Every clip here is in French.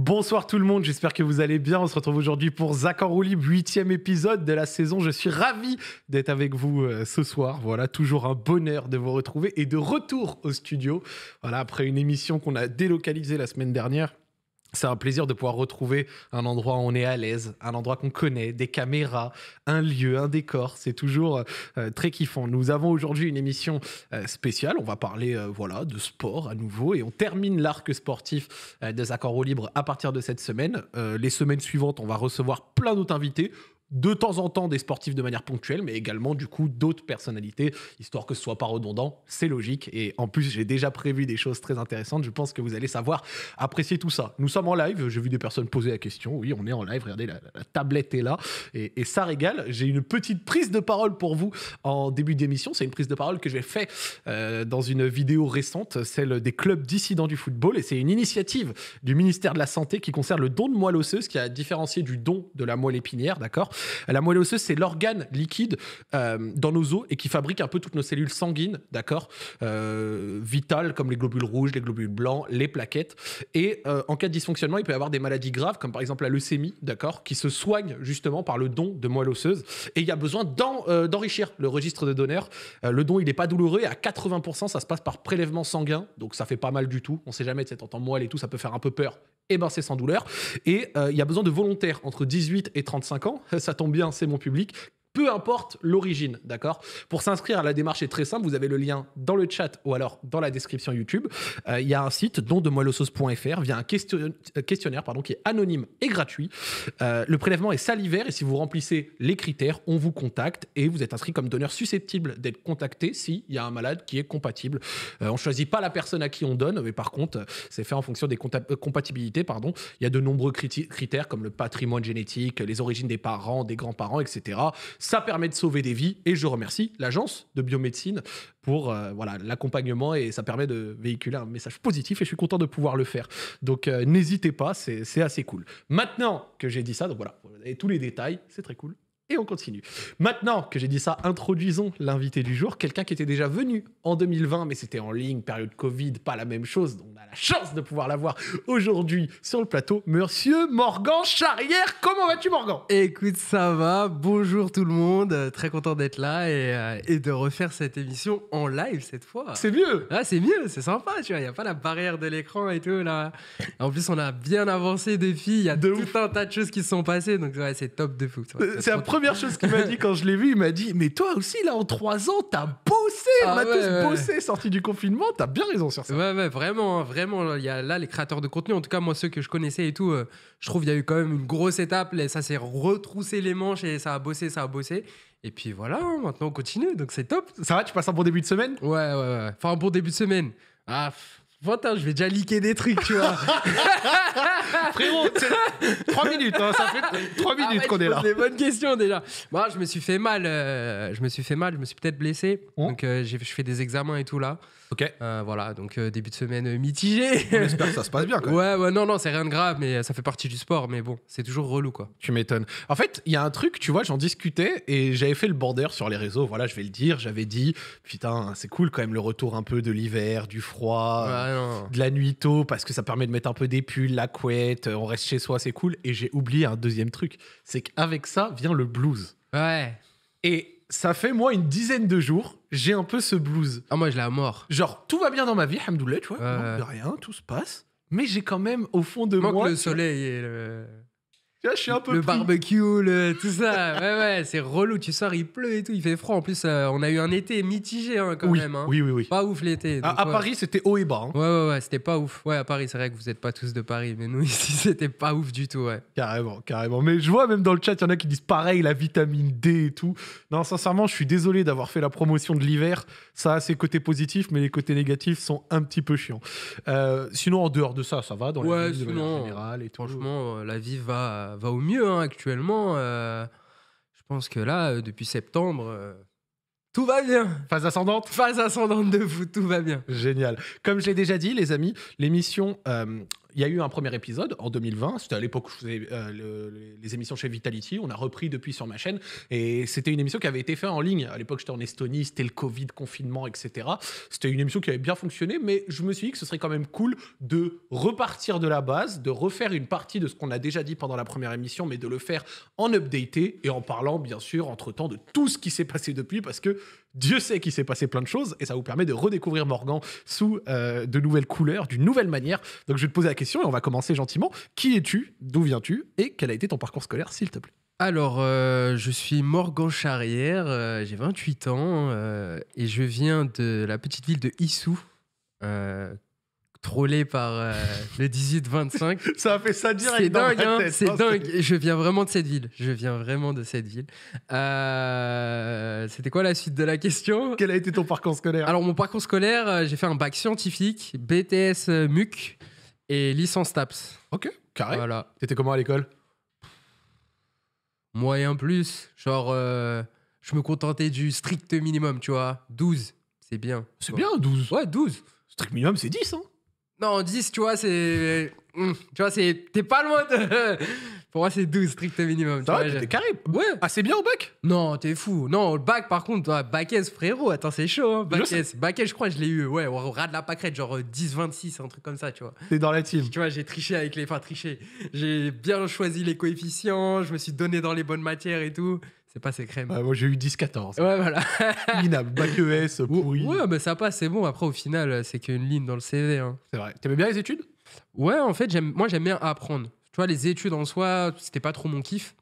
Bonsoir tout le monde, j'espère que vous allez bien. On se retrouve aujourd'hui pour Zach en huitième épisode de la saison. Je suis ravi d'être avec vous euh, ce soir. Voilà, toujours un bonheur de vous retrouver et de retour au studio. Voilà, après une émission qu'on a délocalisée la semaine dernière. C'est un plaisir de pouvoir retrouver un endroit où on est à l'aise, un endroit qu'on connaît, des caméras, un lieu, un décor. C'est toujours euh, très kiffant. Nous avons aujourd'hui une émission euh, spéciale. On va parler euh, voilà, de sport à nouveau et on termine l'arc sportif des accords au libre à partir de cette semaine. les semaines suivantes, on va recevoir plein d'autres invités de temps en temps des sportifs de manière ponctuelle, mais également du coup d'autres personnalités, histoire que ce soit pas redondant, c'est logique. Et en plus, j'ai déjà prévu des choses très intéressantes. Je pense que vous allez savoir apprécier tout ça. Nous sommes en live. J'ai vu des personnes poser la question. Oui, on est en live. Regardez, la, tablette est là et, ça régale. J'ai une petite prise de parole pour vous en début d'émission. C'est une prise de parole que j'ai fait euh, dans une vidéo récente, celle des clubs dissidents du football. Et c'est une initiative du ministère de la Santé qui concerne le don de moelle osseuse, qui a différencié du don de la moelle épinière, d'accord euh, la moelle osseuse, c'est l'organe liquide euh, dans nos os et qui fabrique un peu toutes nos cellules sanguines, d'accord euh, Vitales, comme les globules rouges, les globules blancs, les plaquettes. Et en cas de dysfonctionnement, il peut y avoir des maladies graves, comme par exemple la leucémie, d'accord Qui se soigne justement par le don de moelle osseuse. Et il y a besoin d'enrichir le registre de donneurs. le don, il n'est pas douloureux à 80%, ça se passe par prélèvement sanguin. Donc ça fait pas mal du tout. On sait jamais, de cette en moelle et tout, ça peut faire un peu peur. Et eh ben c'est sans douleur. Et il y a besoin de volontaires entre 18 et 35 ans. ça tombe bien, c'est mon public, peu importe l'origine, d'accord Pour s'inscrire à la démarche est très simple, vous avez le lien dans le chat ou alors dans la description YouTube. Euh, il y a un site dont de via un euh, questionnaire pardon, qui est anonyme et gratuit. Euh, le prélèvement est salivaire et si vous remplissez les critères, on vous contacte et vous êtes inscrit comme donneur susceptible d'être contacté s'il y a un malade qui est compatible. on choisit pas la personne à qui on donne, mais par contre, c'est fait en fonction des compatibilités. Pardon. Il y a de nombreux critères comme le patrimoine génétique, les origines des parents, des grands-parents, etc. Ça permet de sauver des vies et je remercie l'agence de biomédecine pour euh, voilà l'accompagnement et ça permet de véhiculer un message positif et je suis content de pouvoir le faire. Donc euh, n'hésitez pas, c'est assez cool. Maintenant que j'ai dit ça, donc voilà, et tous les détails, c'est très cool. Et on continue. Maintenant que j'ai dit ça, introduisons l'invité du jour, quelqu'un qui était déjà venu en 2020, mais c'était en ligne, période Covid, pas la même chose. on a la chance de pouvoir l'avoir aujourd'hui sur le plateau. Monsieur Morgan Charrière, comment vas-tu Morgan Écoute, ça va. Bonjour tout le monde. Euh, très content d'être là euh, et, de refaire cette émission en live cette fois. C'est mieux ah, C'est mieux, c'est sympa, tu vois. Il n'y a pas la barrière de l'écran et tout. Là. En plus, on a bien avancé des filles. Il y a tout un tas de choses qui se sont passées. Donc c'est top de fou. Euh, c'est un première chose qu'il m'a dit quand je l'ai vu, il m'a dit Mais toi aussi, là, en trois ans, t'as bossé On ah a tous bossé, sorti du confinement, t'as bien raison sur ça. Ouais, ouais, vraiment, hein, vraiment. Il y a là, les créateurs de contenu, en tout cas, moi, ceux que je connaissais et tout, euh, je trouve qu'il y a eu quand même une grosse étape. ça s'est retroussé les manches et ça a bossé, ça a bossé. Et puis voilà, hein, maintenant, on continue, donc c'est top. Ça va, tu passes un bon début de semaine Ouais, ouais, ouais. Enfin, un bon début de semaine. Ah, Putain, je vais déjà liker des trucs, tu vois. Frérot, 3 minutes, hein, ça fait 3 minutes qu'on est là. c'est une bonnes questions déjà. Moi, je me suis fait mal, euh, je me suis fait mal, je me suis peut-être blessé. Hein Donc, euh, je fais des examens et tout là. Ok. Euh, voilà, donc euh, début de semaine euh, mitigé. J'espère que ça se passe bien. Ouais, ouais, non, non, c'est rien de grave, mais ça fait partie du sport. Mais bon, c'est toujours relou, quoi. Tu m'étonnes. En fait, il y a un truc, tu vois, j'en discutais et j'avais fait le border sur les réseaux. Voilà, je vais le dire. J'avais dit, putain, c'est cool quand même le retour un peu de l'hiver, du froid, de la nuit tôt, parce que ça permet de mettre un peu des pulls, la couette, on reste chez soi, c'est cool. Et j'ai oublié un deuxième truc, c'est qu'avec ça vient le blues. Ouais. Et ça fait moi une dizaine de jours, j'ai un peu ce blues. Ah, moi je l'ai à mort. Genre, tout va bien dans ma vie, hamdoullah, tu vois, de rien, tout se passe. Mais j'ai quand même au fond de moi. le soleil et le un peu le barbecue, le, tout ça. ouais, ouais, c'est relou. Tu sors, il pleut et tout, il fait froid. En plus, euh, on a eu un été mitigé hein, quand même. Hein. Oui, oui, oui. Pas ouf l'été. À, Paris, c'était haut et bas. Hein. Ouais, ouais, ouais, c'était pas ouf. Ouais, à Paris, c'est vrai que vous n'êtes pas tous de Paris, mais nous ici, c'était pas ouf du tout, ouais. Carrément, carrément. Mais je vois même dans le chat, il y en a qui disent pareil, la vitamine D et tout. Non, sincèrement, je suis désolé d'avoir fait la promotion de l'hiver. Ça a ses côtés positifs, mais les côtés négatifs sont un petit peu chiants. Euh, sinon, en dehors de ça, ça va dans ouais, la vie et Franchement, euh, la vie va va, au mieux hein, actuellement. Euh, je pense que là, euh, depuis septembre, euh, tout va bien. Phase ascendante Phase ascendante de vous, tout va bien. Génial. Comme je l'ai déjà dit, les amis, l'émission il y a eu un premier épisode en 2020. C'était à l'époque que je faisais euh, les émissions chez Vitality. On a repris depuis sur ma chaîne. Et c'était une émission qui avait été faite en ligne. À l'époque, j'étais en Estonie, c'était le Covid, confinement, etc. C'était une émission qui avait bien fonctionné, mais je me suis dit que ce serait quand même cool de repartir de la base, de refaire une partie de ce qu'on a déjà dit pendant la première émission, mais de le faire en updaté et en parlant, bien sûr, entre-temps, de tout ce qui s'est passé depuis, parce que Dieu sait qu'il s'est passé plein de choses et ça vous permet de redécouvrir Morgan sous euh, de nouvelles couleurs, d'une nouvelle manière. Donc je vais te poser la question et on va commencer gentiment. Qui es-tu D'où viens-tu Et quel a été ton parcours scolaire, s'il te plaît alors, euh, je suis Morgan Charrière, euh, j'ai 28 ans et je viens de la petite ville de Issou, trollé par euh, le 18-25. ça a fait ça direct. C'est dingue, hein. hein, c'est dingue. Je viens vraiment de cette ville. Je viens vraiment de cette ville. Euh, c'était quoi la suite de la question Quel a été ton parcours scolaire Alors, mon parcours scolaire, euh, j'ai fait un bac scientifique, BTS MUC et licence TAPS. Ok, carré. Voilà. T'étais comment à l'école Moyen plus. Genre, je me contentais du strict minimum, tu vois. 12, c'est bien. C'est bien, 12. Ouais, 12. Strict minimum, c'est 10, hein non, 10, tu vois, c'est. Hum, tu vois, c'est. T'es pas loin de. Pour moi, c'est 12, strict minimum. Ça t'es carré. Ouais. Ah, c'est bien au bac Non, t'es fou. Non, au bac, par contre, toi, bac S, frérot, attends, c'est chaud. Hein. Bac Bac S, je crois, je l'ai eu. Ouais, au ras de la pâquerette, genre 10, euh, 26, un truc comme ça, tu vois. T'es dans la team. Tu vois, j'ai triché avec les. Enfin, triché. J'ai bien choisi les coefficients, je me suis donné dans les bonnes matières et tout pas ces crèmes. Ah, moi, j'ai eu 10-14. Ouais, voilà. Minable. Bac ES, pourri. Ouais, mais ça passe, c'est bon. Après, au final, c'est qu'une ligne dans le CV. Hein. C'est vrai. T'aimais bien les études Ouais, en fait, moi, j'aime bien apprendre. Tu vois, les études en soi, c'était pas trop mon kiff.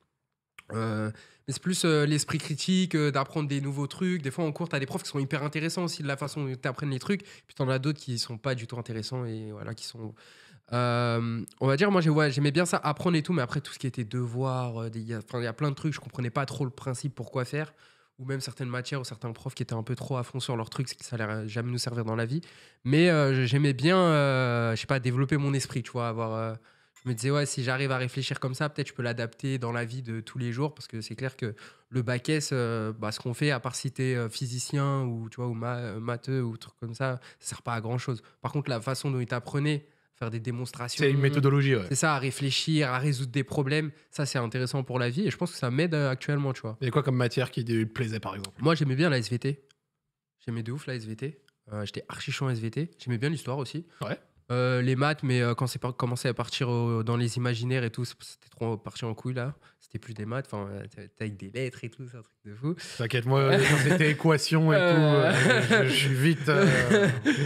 Euh, mais c'est plus euh, l'esprit critique, euh, d'apprendre des nouveaux trucs. Des fois, en cours, t'as des profs qui sont hyper intéressants aussi de la façon dont tu apprends les trucs. Puis t'en en as d'autres qui sont pas du tout intéressants et voilà, qui sont euh, on va dire, moi, j'aimais bien ça, apprendre et tout, mais après, tout ce qui était devoir, euh, il y a plein de trucs, je comprenais pas trop le principe, pour quoi faire, ou même certaines matières ou certains profs qui étaient un peu trop à fond sur leurs trucs, ce qui ça allait jamais nous servir dans la vie. Mais euh, j'aimais bien, je sais pas, développer mon esprit, tu vois, avoir. je me disais, ouais, si j'arrive à réfléchir comme ça, peut-être je peux l'adapter dans la vie de tous les jours, parce que c'est clair que le bac S, bah, ce qu'on fait, à part si t'es physicien ou, tu vois, ou ma matheux ou truc comme ça, ça sert pas à grand chose. Par contre, la façon dont ils t'apprenaient, faire des démonstrations. C'est une méthodologie, ouais. C'est ça, à réfléchir, à résoudre des problèmes. Ça, c'est intéressant pour la vie et je pense que ça m'aide euh, actuellement, tu vois. Il y a quoi comme matière qui te plaisait, par exemple Moi, j'aimais bien la SVT. J'aimais de ouf la SVT. Euh, j'étais archi chaud en SVT. J'aimais bien l'histoire aussi. Ouais. Euh, les maths, mais quand c'est commencé à partir dans les imaginaires et tout, c'était trop parti en couille là. C'était plus des maths, enfin, euh, avec des lettres et tout, c'est un truc de fou. T'inquiète, moi, c'était équation et tout. Euh, euh. je, suis vite,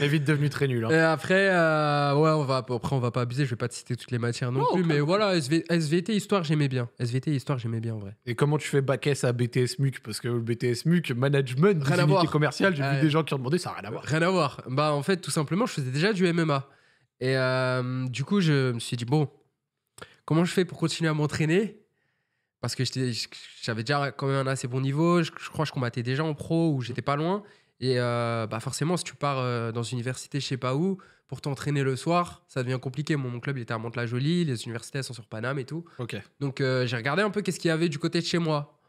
vite devenu très nul. Hein. Et après, ouais, on va, après, on va pas abuser, je vais pas te citer toutes les matières non plus, mais voilà, SVT, histoire, j'aimais bien. SVT, histoire, j'aimais bien en vrai. Et comment tu fais bac S à BTS MUC Parce que le BTS MUC, management, rien commercial, j'ai vu des gens qui ont demandé, ça n'a rien à voir. Rien à voir. Bah, en fait, tout simplement, je faisais déjà du MMA. Et du coup, je me suis dit, bon, comment je fais pour continuer à m'entraîner parce que j'avais déjà quand même un assez bon niveau. Je, crois que je combattais déjà en pro ou j'étais pas loin. Et euh, bah forcément, si tu pars euh, dans une université, je sais pas où, pour t'entraîner le soir, ça devient compliqué. Mon, club, il était à Mantes-la-Jolie, les universités, sont sur Paname et tout. Ok. Donc, euh, j'ai regardé un peu qu'est-ce qu'il y avait du côté de chez moi.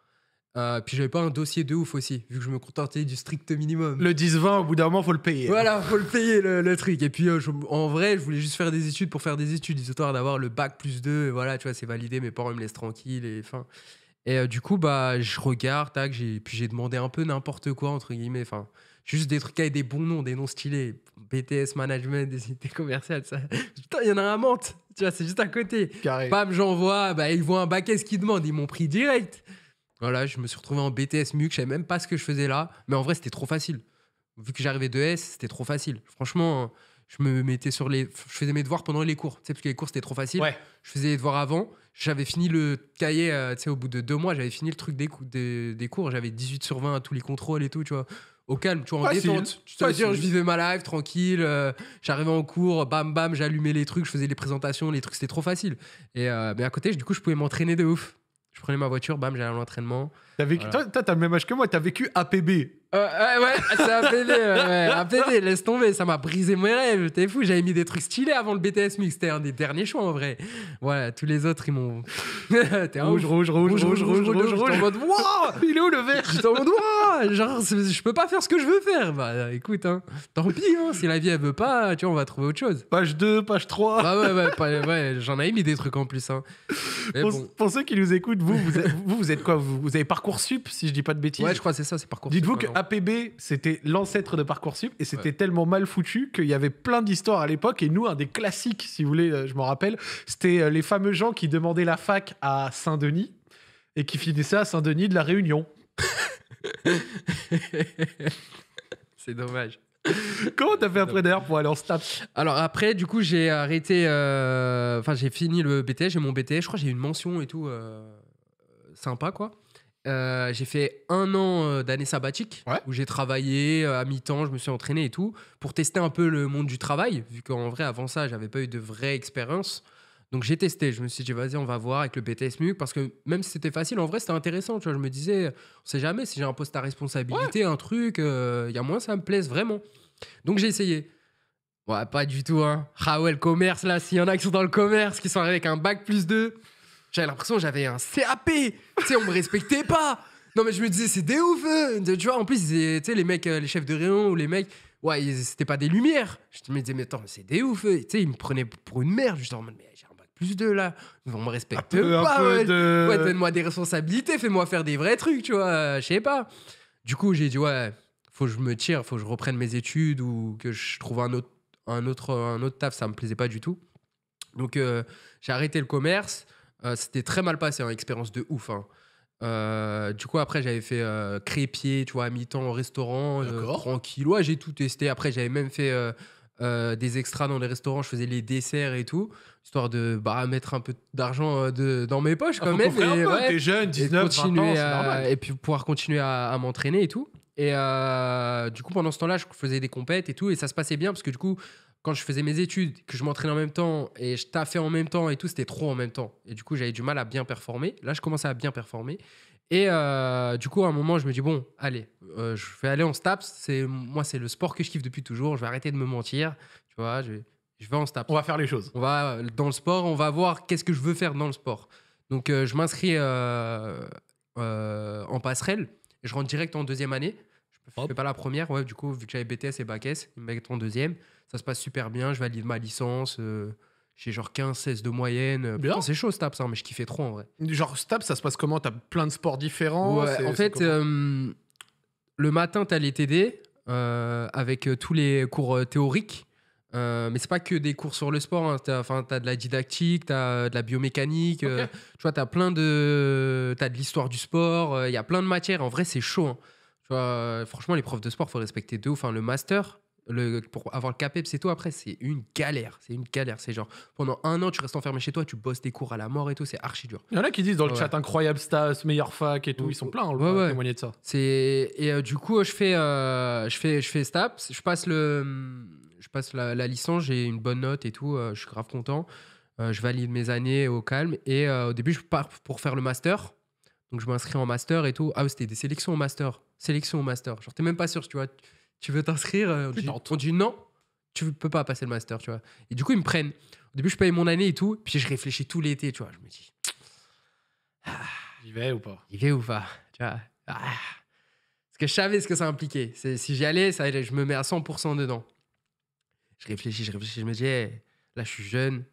Euh, puis j'avais pas un dossier de ouf aussi, vu que je me contentais du strict minimum. Le 10-20, au bout d'un moment, faut le payer. Voilà, faut le payer le, truc. Et puis euh, en vrai, je voulais juste faire des études pour faire des études, histoire d'avoir le bac plus 2. voilà, tu vois, c'est validé, mes parents me laissent tranquille. Et, fin. et euh, du coup, bah, je regarde, tac, puis j'ai demandé un peu n'importe quoi, entre guillemets. Enfin, juste des trucs avec des bons noms, des noms stylés. BTS Management, des unités commerciales, ça. Putain, il y en a un à tu vois, c'est juste à côté. Bam, j'envoie, bah, ils voient un bac, qu'est-ce qu'ils demandent Ils m'ont pris direct. Voilà, je me suis retrouvé en BTS MUC, je savais même pas ce que je faisais là, mais en vrai, c'était trop facile. Vu que j'arrivais de S, c'était trop facile. Franchement, je me mettais sur les. Je faisais mes devoirs pendant les cours, tu sais, parce que les cours, c'était trop facile. Je faisais les devoirs avant, j'avais fini le cahier, euh, tu sais, au bout de deux mois, j'avais fini le truc des, des, cours, j'avais 18 sur 20 à tous les contrôles et tout, tu vois au calme, tu vois, en détente. Je je vivais ma life tranquille. Euh, j'arrivais en cours, bam, bam, j'allumais les trucs, je faisais les présentations, les trucs, c'était trop facile. Et euh, mais à côté, du coup, je pouvais m'entraîner de ouf. Je prenais ma voiture, bam, j'allais à l'entraînement vécu... Toi, t'as le même âge que moi, t'as vécu APB. Euh, ouais, ouais c'est APB, ouais, APB, laisse tomber, ça m'a brisé mes rêves, t'es fou, j'avais mis des trucs stylés avant le BTS Mix, c'était un des derniers choix en vrai. Voilà, tous les autres, ils m'ont... rouge, rouge, rouge, rouge, rouge, rouge, rouge, rouge, en mode, il est où le vert J'étais en mode, wow, genre, je peux pas faire ce que je veux faire. Bah écoute, hein, tant pis, hein, si la vie elle veut pas, tu vois, on va trouver autre chose. Page 2, page 3. Bah ouais, ouais, j'en avais mis des trucs en plus. Hein. Pour, ceux qui nous écoutent, vous, vous, vous, êtes quoi vous, vous avez parcouru Parcoursup, si je dis pas de bêtises. Ouais, je crois que c'est ça, c'est Parcoursup. Dites-vous que APB, c'était l'ancêtre de Parcoursup et c'était tellement mal foutu qu'il y avait plein d'histoires à l'époque. Et nous, un des classiques, si vous voulez, euh, je m'en rappelle, c'était euh, les fameux gens qui demandaient la fac à Saint-Denis et qui finissaient à Saint-Denis de la Réunion. c'est dommage. Comment t'as fait après d'ailleurs pour aller en stats Alors après, du coup, j'ai arrêté. Euh, enfin, j'ai fini le BT, j'ai mon BT. Je crois que j'ai une mention et tout. sympa, quoi. Euh, j'ai fait un an euh, d'année sabbatique où j'ai travaillé euh, à mi-temps, je me suis entraîné et tout pour tester un peu le monde du travail, vu qu'en vrai, avant ça, j'avais pas eu de vraie expérience. Donc j'ai testé, je me suis dit, vas-y, on va voir avec le BTS MUC, parce que même si c'était facile, en vrai, c'était intéressant. Tu vois, je me disais, on sait jamais si j'ai un poste à responsabilité, un truc, il y a moins, ça me plaise vraiment. Donc j'ai essayé. Ouais, pas du tout, hein. Ah commerce, là, s'il y en a qui sont dans le commerce, qui sont arrivés avec un bac plus 2. J'avais l'impression que j'avais un CAP. Tu sais, on me respectait pas. Non, mais je me disais, c'est des ouf. Hein. Tu vois, en plus, tu sais, les mecs, euh, les chefs de rayon ou les mecs, ouais, c'était pas des lumières. Je me disais, mais attends, c'est des ouf. Hein. Tu sais, ils me prenaient pour une merde. J'étais en mais j'ai un bac plus de là. On me respecte pas. Ouais, donne-moi des responsabilités, fais-moi faire des vrais trucs, tu vois. Euh, je sais pas. Du coup, j'ai dit, ouais, faut que je me tire, faut que je reprenne mes études ou que je trouve un autre, un autre, un autre taf. Ça me plaisait pas du tout. Donc, euh, j'ai arrêté le commerce. Euh, c'était très mal passé, hein, expérience de ouf. Hein. Euh, du coup, après, j'avais fait euh, crépier, tu vois, à mi-temps au restaurant, euh, tranquille. j'ai tout testé. Après, j'avais même fait euh, des extras dans les restaurants, je faisais les desserts et tout, histoire de bah, mettre un peu d'argent de, dans mes poches ah, quand même. Et, t'es jeune, 19, ans, et puis pouvoir continuer à m'entraîner et tout. Et euh, du coup, pendant ce temps-là, je faisais des compètes et tout, et ça se passait bien parce que du coup, quand je faisais mes études, que je m'entraînais en même temps et je taffais en même temps et tout, c'était trop en même temps. Et du coup, j'avais du mal à bien performer. Là, je commençais à bien performer. Et euh, du coup, à un moment, je me dis bon, allez, euh, je vais aller en STAPS. C'est moi, c'est le sport que je kiffe depuis toujours. Je vais arrêter de me mentir. Tu vois, je, je vais en STAPS. On va faire les choses. On va dans le sport. On va voir qu'est-ce que je veux faire dans le sport. Donc, je m'inscris en passerelle. je rentre direct en deuxième année. Je fais pas la première, ouais, du coup, vu que j'avais BTS et Bac S, ils me mettent en deuxième. Ça se passe super bien, je valide ma licence. Euh, j'ai genre 15-16 de moyenne. c'est chaud, Staps, ça hein, mais je kiffais trop en vrai. Genre, Stab, ça se passe comment T'as plein de sports différents Ouais, en fait, euh, le matin, tu as les TD euh, avec tous les cours théoriques. Euh, mais c'est pas que des cours sur le sport. Hein. T'as, as de la didactique, t'as de la biomécanique. tu tu vois, t'as plein de, t'as de l'histoire du sport. Il y a plein de matières. En vrai, c'est chaud. hein. Euh, franchement, les profs de sport, faut respecter deux. Enfin, le master, pour avoir le CAPEP, e c'est tout après, c'est une galère. C'est une galère. C'est genre, pendant un an, tu restes enfermé chez toi, tu bosses des cours à la mort et tout, c'est archi dur. Il y en a qui disent dans le chat incroyable Stas, meilleur fac et tout, ils sont pleins, on hein, témoigner de ça. Et euh, du coup, je fais, Stas euh, je fais, je fais STAPS, je passe, le, je passe la, licence, j'ai une bonne note et tout, je suis grave content. je valide mes années au calme. Et au début, je pars pour faire le master. Donc, je m'inscris en master et tout. Ah, c'était des sélections au master sélection au master. Genre, t'es même pas sûr, tu vois. Tu veux t'inscrire, euh, on, on, dit non, tu peux pas passer le master, tu vois. Et du coup, ils me prennent. Au début, je paye mon année et tout, puis je réfléchis tout l'été, tu vois. Je me dis, j'y vais ou pas J'y vais ou pas, tu ah. parce que je savais ce que ça impliquait. Si j'y allais, ça, je me mets à 100% dedans. Je réfléchis, je réfléchis, je me dis, là, je suis jeune,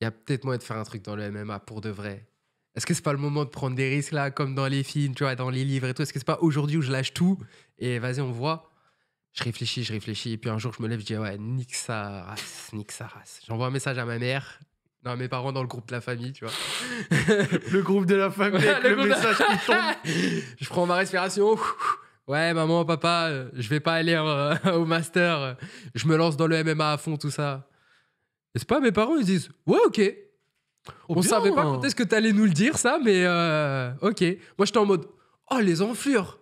il y a peut-être moyen de faire un truc dans le MMA pour de vrai est-ce que c'est pas le moment de prendre des risques là, comme dans les films, tu vois, dans les livres et tout Est-ce que c'est pas aujourd'hui où je lâche tout et vas-y, on voit Je réfléchis, je réfléchis, et puis un jour je me lève, je dis ouais, nique sa race, nique sa J'envoie un message à ma mère, non, à mes parents dans le groupe de la famille, tu vois. le groupe de la famille, le, message qui tombe. je prends ma respiration. Ouais, maman, papa, je vais pas aller euh, au master. Je me lance dans le MMA à fond, tout ça. Et c'est pas mes parents, ils disent Ouais, ok, on savait pas quand est-ce que tu allais nous le dire, ça, mais euh, ok. Moi, j'étais en mode Oh, les enflures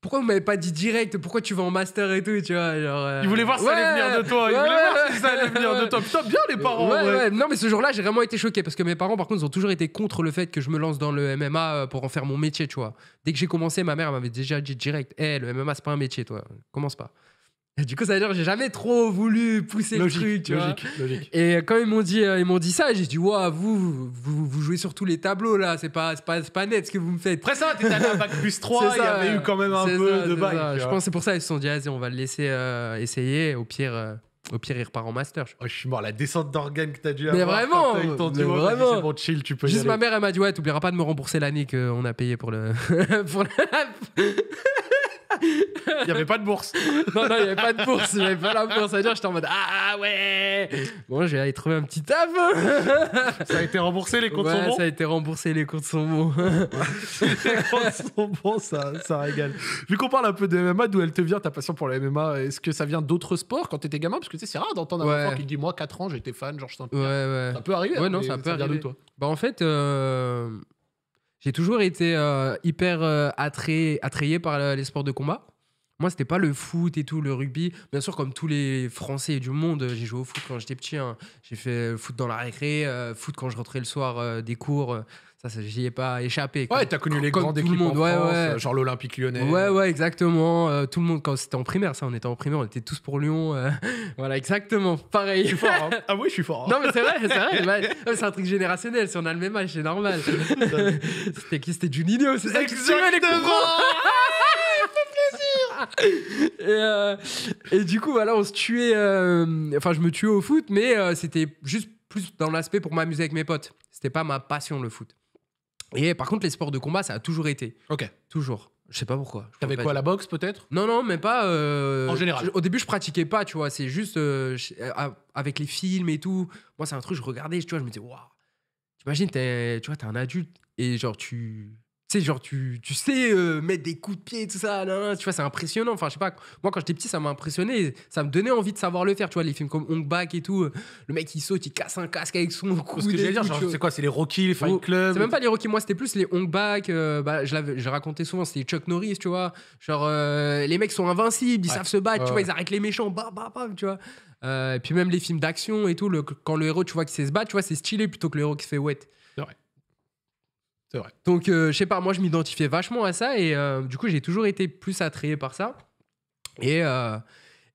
pourquoi vous m'avez pas dit direct Pourquoi tu vas en master et tout, tu vois genre, euh, Ils voulaient voir si ça allait venir de toi. Ils voulaient voir si ça allait venir de toi. Putain, bien les parents. Non, mais ce jour-là, j'ai vraiment été choqué parce que mes parents, par contre, ils ont toujours été contre le fait que je me lance dans le MMA euh, pour en faire mon métier, tu vois. Dès que j'ai commencé, ma mère m'avait déjà dit direct Eh, le MMA, c'est pas un métier, toi. Commence pas du coup, ça veut dire que j'ai jamais trop voulu pousser le truc, Et quand ils m'ont dit, euh, ils m'ont dit ça, j'ai dit, wow vous, vous, jouez sur tous les tableaux là, c'est pas, pas, pas net ce que vous me faites. Après ça, t'es allé à bac plus 3, il y avait eu quand même un peu de bac. Je pense que c'est pour ça, ils se sont dit, vas-y, on va le laisser euh, essayer, au pire. Euh, au pire, il repart en master. Je, oh, je suis mort, la descente d'organes que t'as dû mais avoir. Vraiment, mais vraiment, bon, chill, tu peux Juste ma mère, elle m'a dit Ouais, t'oublieras pas de me rembourser l'année qu'on a payé pour le. pour la... Il n'y avait pas de bourse. non, non, il n'y avait pas de bourse. Il pas la bourse à dire. J'étais en mode Ah, ah ouais Bon, j'ai vais aller trouver un petit taf. ça a été remboursé, les comptes sont bons. Ça a été remboursé, les comptes sont bons. les comptes sont bons, ça, ça régale. Vu qu'on parle un peu de MMA, d'où elle te vient ta passion pour le MMA Est-ce que ça vient d'autres sports quand tu étais gamin Parce que tu sais, c'est rare d'entendre un ouais. enfant qui dit Moi, 4 ans, j'étais fan, genre je Ouais, ouais. Ça peut arriver. Hein, ouais, non, ça, ça arriver. De toi. Bah, en fait. Euh, j'ai toujours été euh, hyper euh, attrayé par euh, les sports de combat. Moi, c'était pas le foot et tout, le rugby. Bien sûr, comme tous les Français du monde, j'ai joué au foot quand j'étais petit. Hein. J'ai fait foot dans la récré, foot quand je rentrais le soir des cours. Ça, j'y ai pas échappé. ouais, t'as connu les grands équipes ouais, ouais. genre l'Olympique lyonnais. Ouais, ouais, exactement. Euh, tout le monde, quand c'était en primaire, ça, on était en primaire, on était tous pour Lyon. Euh, voilà, exactement. Pareil. Je suis fort. Hein. Ah oui, je suis fort. Hein. Non, mais c'est vrai, c'est vrai. c'est un truc générationnel. Si on a le même âge, c'est normal. c'était qui C'était Juninho, c'est ça Excusez-moi, les et, plaisir euh, et, du coup, voilà, on se tuait. Enfin, je me tuais au foot, mais c'était juste plus dans l'aspect pour m'amuser avec mes potes. C'était pas ma passion le foot. Et par contre, les sports de combat, ça a toujours été. Ok. Toujours. Je sais pas pourquoi. T'avais quoi, la boxe peut-être Non, non, mais pas. Euh, en général. au début, je pratiquais pas, tu vois. C'est juste euh, euh, avec les films et tout. Moi, c'est un truc, je regardais, tu vois, je me disais, waouh. T'imagines, tu vois, t'es un adulte et genre, tu genre, tu, tu sais euh, mettre des coups de pied et tout ça, tu vois, c'est impressionnant. Enfin, je sais pas, moi quand j'étais petit, ça m'a impressionné, ça me donnait envie de savoir le faire, tu vois, les films comme Hong Bak et tout, euh, le mec il saute, il casse un casque avec son cou. c'est quoi, c'est les Rocky, les Fight Club C'est même pas les Rocky, moi c'était plus les Hong Bak, euh, bah, je racontais raconté souvent, c'était Chuck Norris, tu vois, genre, les mecs sont invincibles, ils savent se battre, tu vois, ils arrêtent les méchants, bam, bam, bam, tu vois. et puis même les films d'action et tout, le, quand le héros, tu vois, qui sait se battre, tu vois, c'est stylé plutôt que le héros qui se fait ouais donc, euh, je sais pas, moi, je m'identifiais vachement à ça et euh, du coup, j'ai toujours été plus attrayé par ça. Et, euh,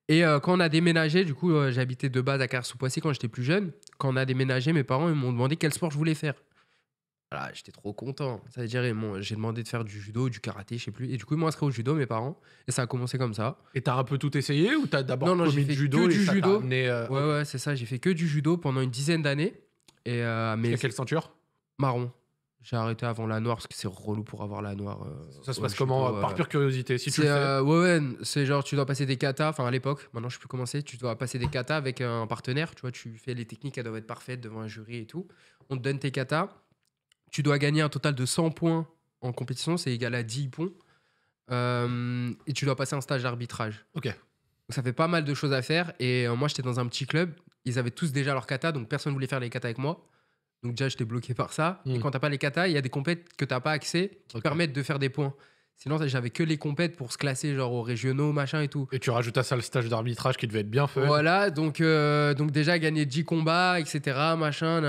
et quand on a déménagé, du coup, j'habitais de base à Carre-sous-Poissy quand j'étais plus jeune. Quand on a déménagé, mes parents ils m'ont demandé quel sport je voulais faire. Voilà, j'étais trop content. Ça veut dire, j'ai demandé de faire du judo, du karaté, je sais plus. Et du coup, ils m'ont inscrit au judo, mes parents. Et ça a commencé comme ça. Et t'as un peu tout essayé ou t'as d'abord non, fait du judo. ouais, ouais, c'est ça. J'ai fait que du judo pendant une dizaine d'années. Et, mais... quelle ceinture Marron. J'ai arrêté avant la noire parce que c'est relou pour avoir la noire. Euh, ça se passe comment euh, Par pure curiosité, si tu euh, c'est genre tu dois passer des katas. Enfin, à l'époque, maintenant je peux commencer. Tu dois passer des katas avec un partenaire. Tu vois, tu fais les techniques, elles doivent être parfaites devant un jury et tout. On te donne tes katas. Tu dois gagner un total de 100 points en compétition. C'est égal à 10 points. et tu dois passer un stage d'arbitrage. Ok. ça fait pas mal de choses à faire. Et moi, j'étais dans un petit club. Ils avaient tous déjà leur kata, donc personne voulait faire les katas avec moi. Donc déjà, j'étais bloqué par ça. Et hmm. quand t'as pas les katas, il y a des compètes que t'as pas accès qui te permettent de faire des points. Sinon, j'avais que les compètes pour se classer, genre aux régionaux, machin et tout. Et tu rajoutes à ça le stage d'arbitrage qui devait être bien fait. Voilà, donc, euh, donc déjà, gagner 10 combats, etc., machin,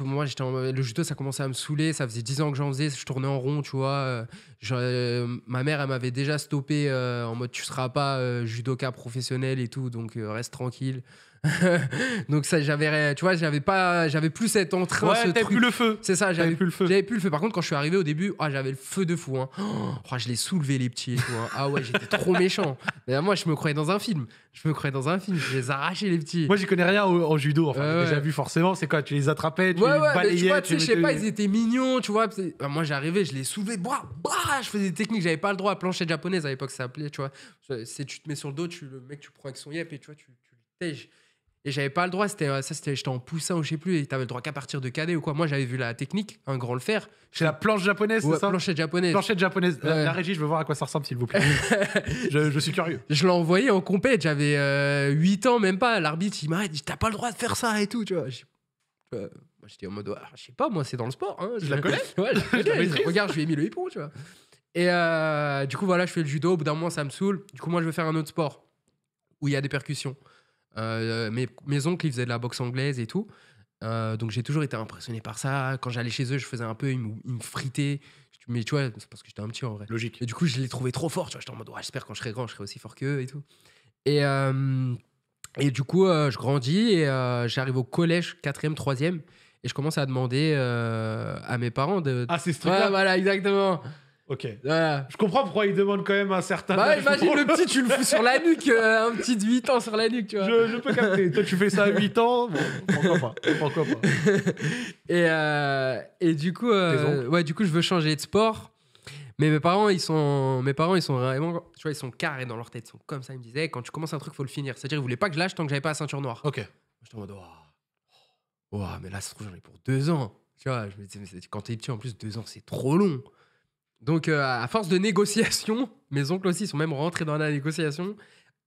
moi, j'étais le judo, ça commençait à me saouler, ça faisait 10 ans que j'en faisais, je tournais en rond, tu vois. Euh, euh, ma mère, elle m'avait déjà stoppé en mode, tu seras pas judoka professionnel et tout, donc reste tranquille. donc ça, j'avais, tu vois, j'avais pas, j'avais plus cette entrain. Ouais, plus le feu. C'est ça, j'avais plus le feu. J'avais plus le feu. Par contre, quand je suis arrivé au début, ah, j'avais le feu de fou. Hein. Oh, je l'ai soulevé les petits. Hein. Ah ouais, j'étais trop méchant. Mais moi, je me croyais dans un film. Je me croyais dans un film. Je les arrachais les petits. Moi, j'y connais rien en judo. j'ai vu forcément. C'est quoi Tu les attrapais, tu les balayais. tu sais, je sais pas, ils étaient mignons, tu vois. Bah, moi, j'arrivais, je les soulevais. je faisais des techniques. J'avais pas le droit à plancher japonaise à l'époque, ça s'appelait. Tu vois, c'est tu te mets sur le dos, tu le mec, tu prends avec son yep et tu vois, tu, tu le tèges. Et j'avais pas le droit, c'était euh, ça, c'était j'étais en poussin ou je sais plus, et t'avais le droit qu'à partir de cadet ou quoi. Moi, j'avais vu la technique, un grand le faire. C'est la planche japonaise, c'est ça Planchette japonaise. Planchette japonaise. La, régie, je veux voir à quoi ça ressemble, s'il vous plaît. je, suis curieux. Je l'ai envoyé en compète, j'avais 8 euh, ans, même pas. L'arbitre, il m'arrête, dit T'as pas le droit de faire ça et tout, tu vois. Euh, moi, j'étais en mode, ah, je sais pas, moi, c'est dans le sport. Hein. Je, la connais. Regarde, je lui ai mis le hippon, tu vois. Et du coup, voilà, je fais le judo. Au bout d'un moment, ça me saoule. Du coup, moi, je veux faire un autre sport où il y a des percussions. Euh, mes, mes, oncles, ils faisaient de la boxe anglaise et tout. Euh, donc j'ai toujours été impressionné par ça. Quand j'allais chez eux, je faisais un peu, ils me, ils me fritaient. Mais tu vois, c'est parce que j'étais un petit en vrai. Logique. Et du coup, je les trouvais trop forts. j'étais en mode, j'espère quand je serai grand, je serai aussi fort qu'eux et tout. Et, euh, et du coup, je grandis et j'arrive au collège, 4 ème 3 Et je commence à demander à mes parents de. Ah, c'est ce truc-là Voilà, exactement. Ok. Je comprends pourquoi ils demandent quand même un certain. Bah, âge imagine le petit, tu le fous sur la nuque, euh, un petit de 8 ans sur la nuque, tu vois. Je, peux capter. Toi, tu fais ça à 8 ans, pourquoi pas, pourquoi pas. et, euh, et du coup, euh, ouais, du coup, je veux changer de sport. Mais mes parents, ils sont, mes parents, ils sont vraiment, tu vois, ils sont carrés dans leur tête. Ils sont comme ça. Ils me disaient, quand tu commences un truc, faut le finir. C'est-à-dire, ils voulaient pas que je lâche tant que j'avais pas la ceinture noire. Ok. Je en mode, waouh, oh, mais là, ça se trouve, j'en ai pour 2 ans. Tu vois, je me disais, quand t'es petit, en plus, 2 ans, c'est trop long. Donc, euh, à force de négociation, mes oncles aussi sont même rentrés dans la négociation.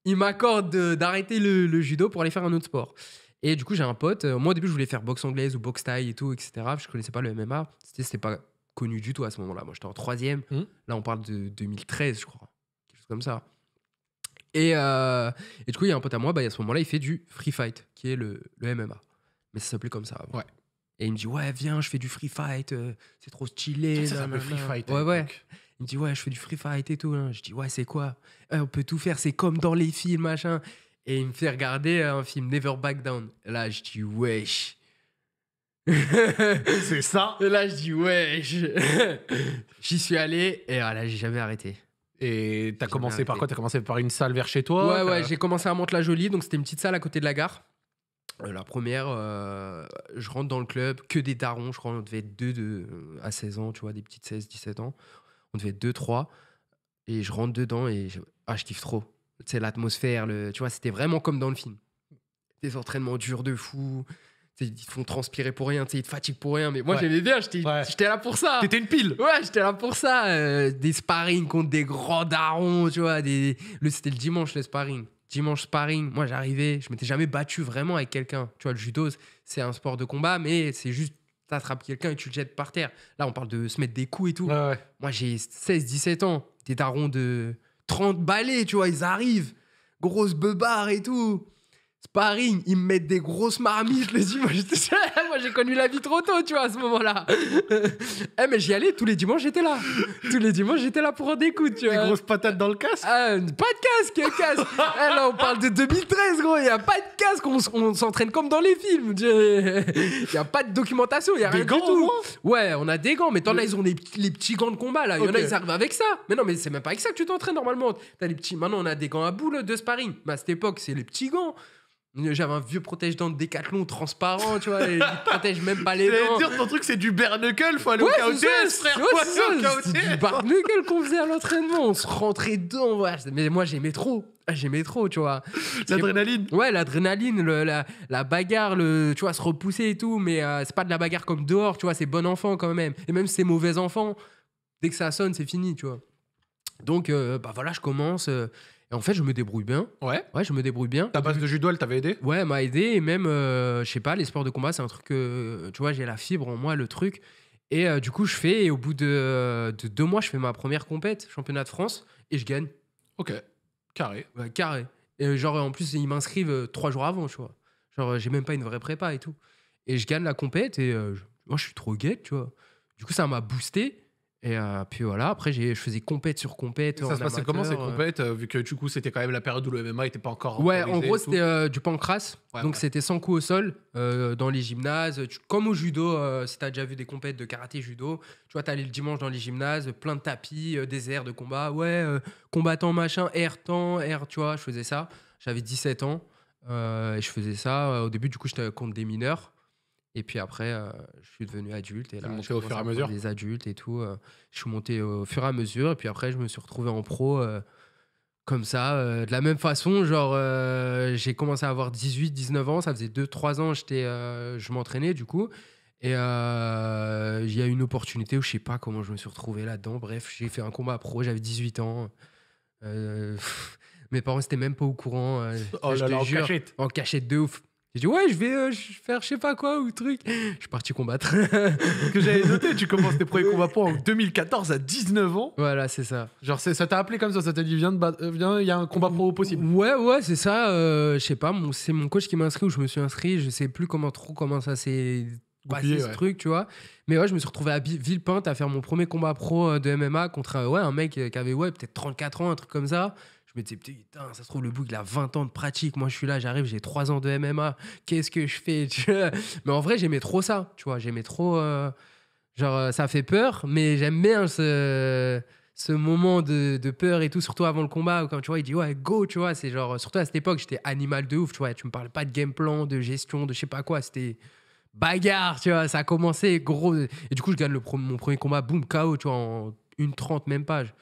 Ils m'accordent d'arrêter le, judo pour aller faire un autre sport. Et du coup, j'ai un pote. Euh, moi, au début, je voulais faire boxe anglaise ou boxe thaï et tout, etc. Je connaissais pas le MMA. C'était pas connu du tout à ce moment-là. Moi, j'étais en troisième. Mmh. Là, on parle de 2013, je crois. Quelque chose comme ça. Euh, et, du coup, il y a un pote à moi, bah, à ce moment-là, il fait du free fight, qui est le, le MMA. Mais ça s'appelait comme ça. Avant. Ouais. Et il me dit, ouais, viens, je fais du free fight, euh, c'est trop stylé. Ça, free fight. Ouais, ouais. Il me dit, ouais, je fais du free fight et tout. Hein. Je dis, ouais, c'est quoi euh, On peut tout faire, c'est comme dans les films, machin. Et il me fait regarder euh, un film Never Back Down. Là, je dis, wesh. c'est ça là, je dis, ouais J'y suis allé et ah, là, j'ai jamais arrêté. Et t'as commencé par quoi T'as commencé par une salle vers chez toi Ouais, ouais, j'ai commencé à monte la jolie donc c'était une petite salle à côté de la gare. Euh, la première, euh, je rentre dans le club, que des darons, je crois, on devait être deux euh, à 16 ans, tu vois, des petites 16, 17 ans. On devait être deux, trois. Et je rentre dedans et je, ah, kiffe trop. c'est l'atmosphère, le, tu vois, c'était vraiment comme dans le film. Des entraînements durs de fou. Ils te font transpirer pour rien, ils te fatiguent pour rien. Mais moi, j'aimais bien, j'étais là pour ça. T'étais une pile. Ouais, j'étais là pour ça. des sparring contre des grands darons, tu vois. Des... Le, c'était le dimanche, les sparring dimanche sparring, moi j'arrivais, je m'étais jamais battu vraiment avec quelqu'un. Tu vois, le judo, c'est un sport de combat, mais c'est juste t'attrapes quelqu'un et tu le jettes par terre. Là, on parle de se mettre des coups et tout. Moi, j'ai 16-17 ans, des tarons de 30 balais, tu vois, ils arrivent, grosse beubare et tout sparring, ils me mettent des grosses marmites, les dimanches. Moi, j'ai connu la vie trop tôt, tu vois, à ce moment-là. eh, mais j'y allais tous les dimanches, j'étais là. Tous les dimanches, j'étais là pour en découdre, tu vois. Des grosses patates dans le casque euh, Pas de casque, euh, casque. Eh, là, on parle de 2013, gros. Il n'y a pas de casque. On, s'entraîne comme dans les films. Il n'y a pas de documentation, il n'y a rien du tout. Ouais, on a des gants, mais t'en as, ils ont les, petits gants de combat, là. Il y en a, ils arrivent avec ça. Mais non, mais c'est même pas avec ça que tu t'entraînes normalement. les petits. Maintenant, on a des gants à boule de sparring. Mais bah, à cette époque, c'est les petits gants. J'avais un vieux protège-dents de Décathlon transparent, tu vois, il protège même pas les dents. dire, ton truc, c'est du bare knuckle, faut aller au chaos frère, ouais, c'est du bare knuckle qu'on faisait à l'entraînement, on se rentrait dedans, Ouais. Mais moi, j'aimais trop, j'aimais trop, tu vois. L'adrénaline Ouais, l'adrénaline, la, la, bagarre, le, tu vois, se repousser et tout, mais euh, c'est pas de la bagarre comme dehors, tu vois, c'est bon enfant quand même. Et même si c'est mauvais enfant, dès que ça sonne, c'est fini, tu vois. Donc, euh, bah voilà, je commence. Euh, et en fait, je me débrouille bien. Ouais. Ouais, je me débrouille bien. Ta base de judo, elle t'avait aidé Ouais, elle m'a aidé. Et même, euh, je sais pas, les sports de combat, c'est un truc que, tu vois, j'ai la fibre en moi, le truc. Et euh, du coup, je fais, et au bout de, deux mois, je fais ma première compète, championnat de France, et je gagne. Ok. Carré. carré. Et genre, en plus, ils m'inscrivent euh, trois jours avant, tu vois. Genre, j'ai même pas une vraie prépa et tout. Et je gagne la compète, et moi, je suis trop gay, tu vois. Du coup, ça m'a boosté. Et euh, puis voilà, après je faisais compète sur compète. Ça se passait comment ces euh. compètes euh, Vu que du coup c'était quand même la période où le MMA n'était pas encore. Ouais, en gros c'était du pancras. donc c'était sans coups au sol dans les gymnases. comme au judo, si t'as déjà vu des compètes de karaté judo, tu vois, t'allais le dimanche dans les gymnases, plein de tapis, des airs de combat. Ouais, combattant machin, air temps, air, tu vois, je faisais ça. J'avais 17 ans et je faisais ça. Au début, du coup, j'étais contre des mineurs. Et puis après, euh, je suis devenu adulte. Et là, monté au fur et à mesure Des adultes et tout. Euh, je suis monté au fur et à mesure. Et puis après, je me suis retrouvé en pro euh, comme ça. de la même façon, genre, j'ai commencé à avoir 18, 19 ans. Ça faisait 2-3 ans j'étais, je m'entraînais du coup. Et il y a eu une opportunité où je sais pas comment je me suis retrouvé là-dedans. Bref, j'ai fait un combat pro. J'avais 18 ans. mes parents n'étaient même pas au courant. Oh là là, en cachette. en cachette de ouf. J'ai dit, ouais, euh, je vais faire je sais pas quoi ou truc. Je suis parti combattre. Parce que j'avais noté, tu commences tes premiers combats pro en 2014 à 19 ans. Voilà, c'est ça. Genre, ça t'a appelé comme ça, ça t'a dit, euh, viens, il y a un combat pro possible. Ouais, ouais, c'est ça. Euh, je sais pas, c'est mon coach qui m'a inscrit ou je me suis inscrit. Je sais plus comment trop comment ça s'est passé ce truc, tu vois. Mais ouais, je me suis retrouvé à Villepinte à faire mon premier combat pro de MMA contre un mec qui avait ouais, peut-être 34 ans, un truc comme ça. Je me disais, putain, ça se trouve, le bouc, il a 20 ans de pratique. Moi, je suis là, j'arrive, j'ai 3 ans de MMA. Qu'est-ce que je fais Mais en vrai, j'aimais trop ça. Tu vois, j'aimais trop. Euh, genre, euh, ça fait peur, mais j'aime bien ce, ce moment de, de, peur et tout, surtout avant le combat. Quand tu vois, il dit, ouais, go, tu vois. C'est genre, surtout à cette époque, j'étais animal de ouf, tu vois. Tu me parlais pas de game plan, de gestion, de je sais pas quoi. C'était bagarre, tu vois. Ça a commencé gros. Et du coup, je gagne le, mon premier combat, boum, KO, tu vois, en une trente, même page.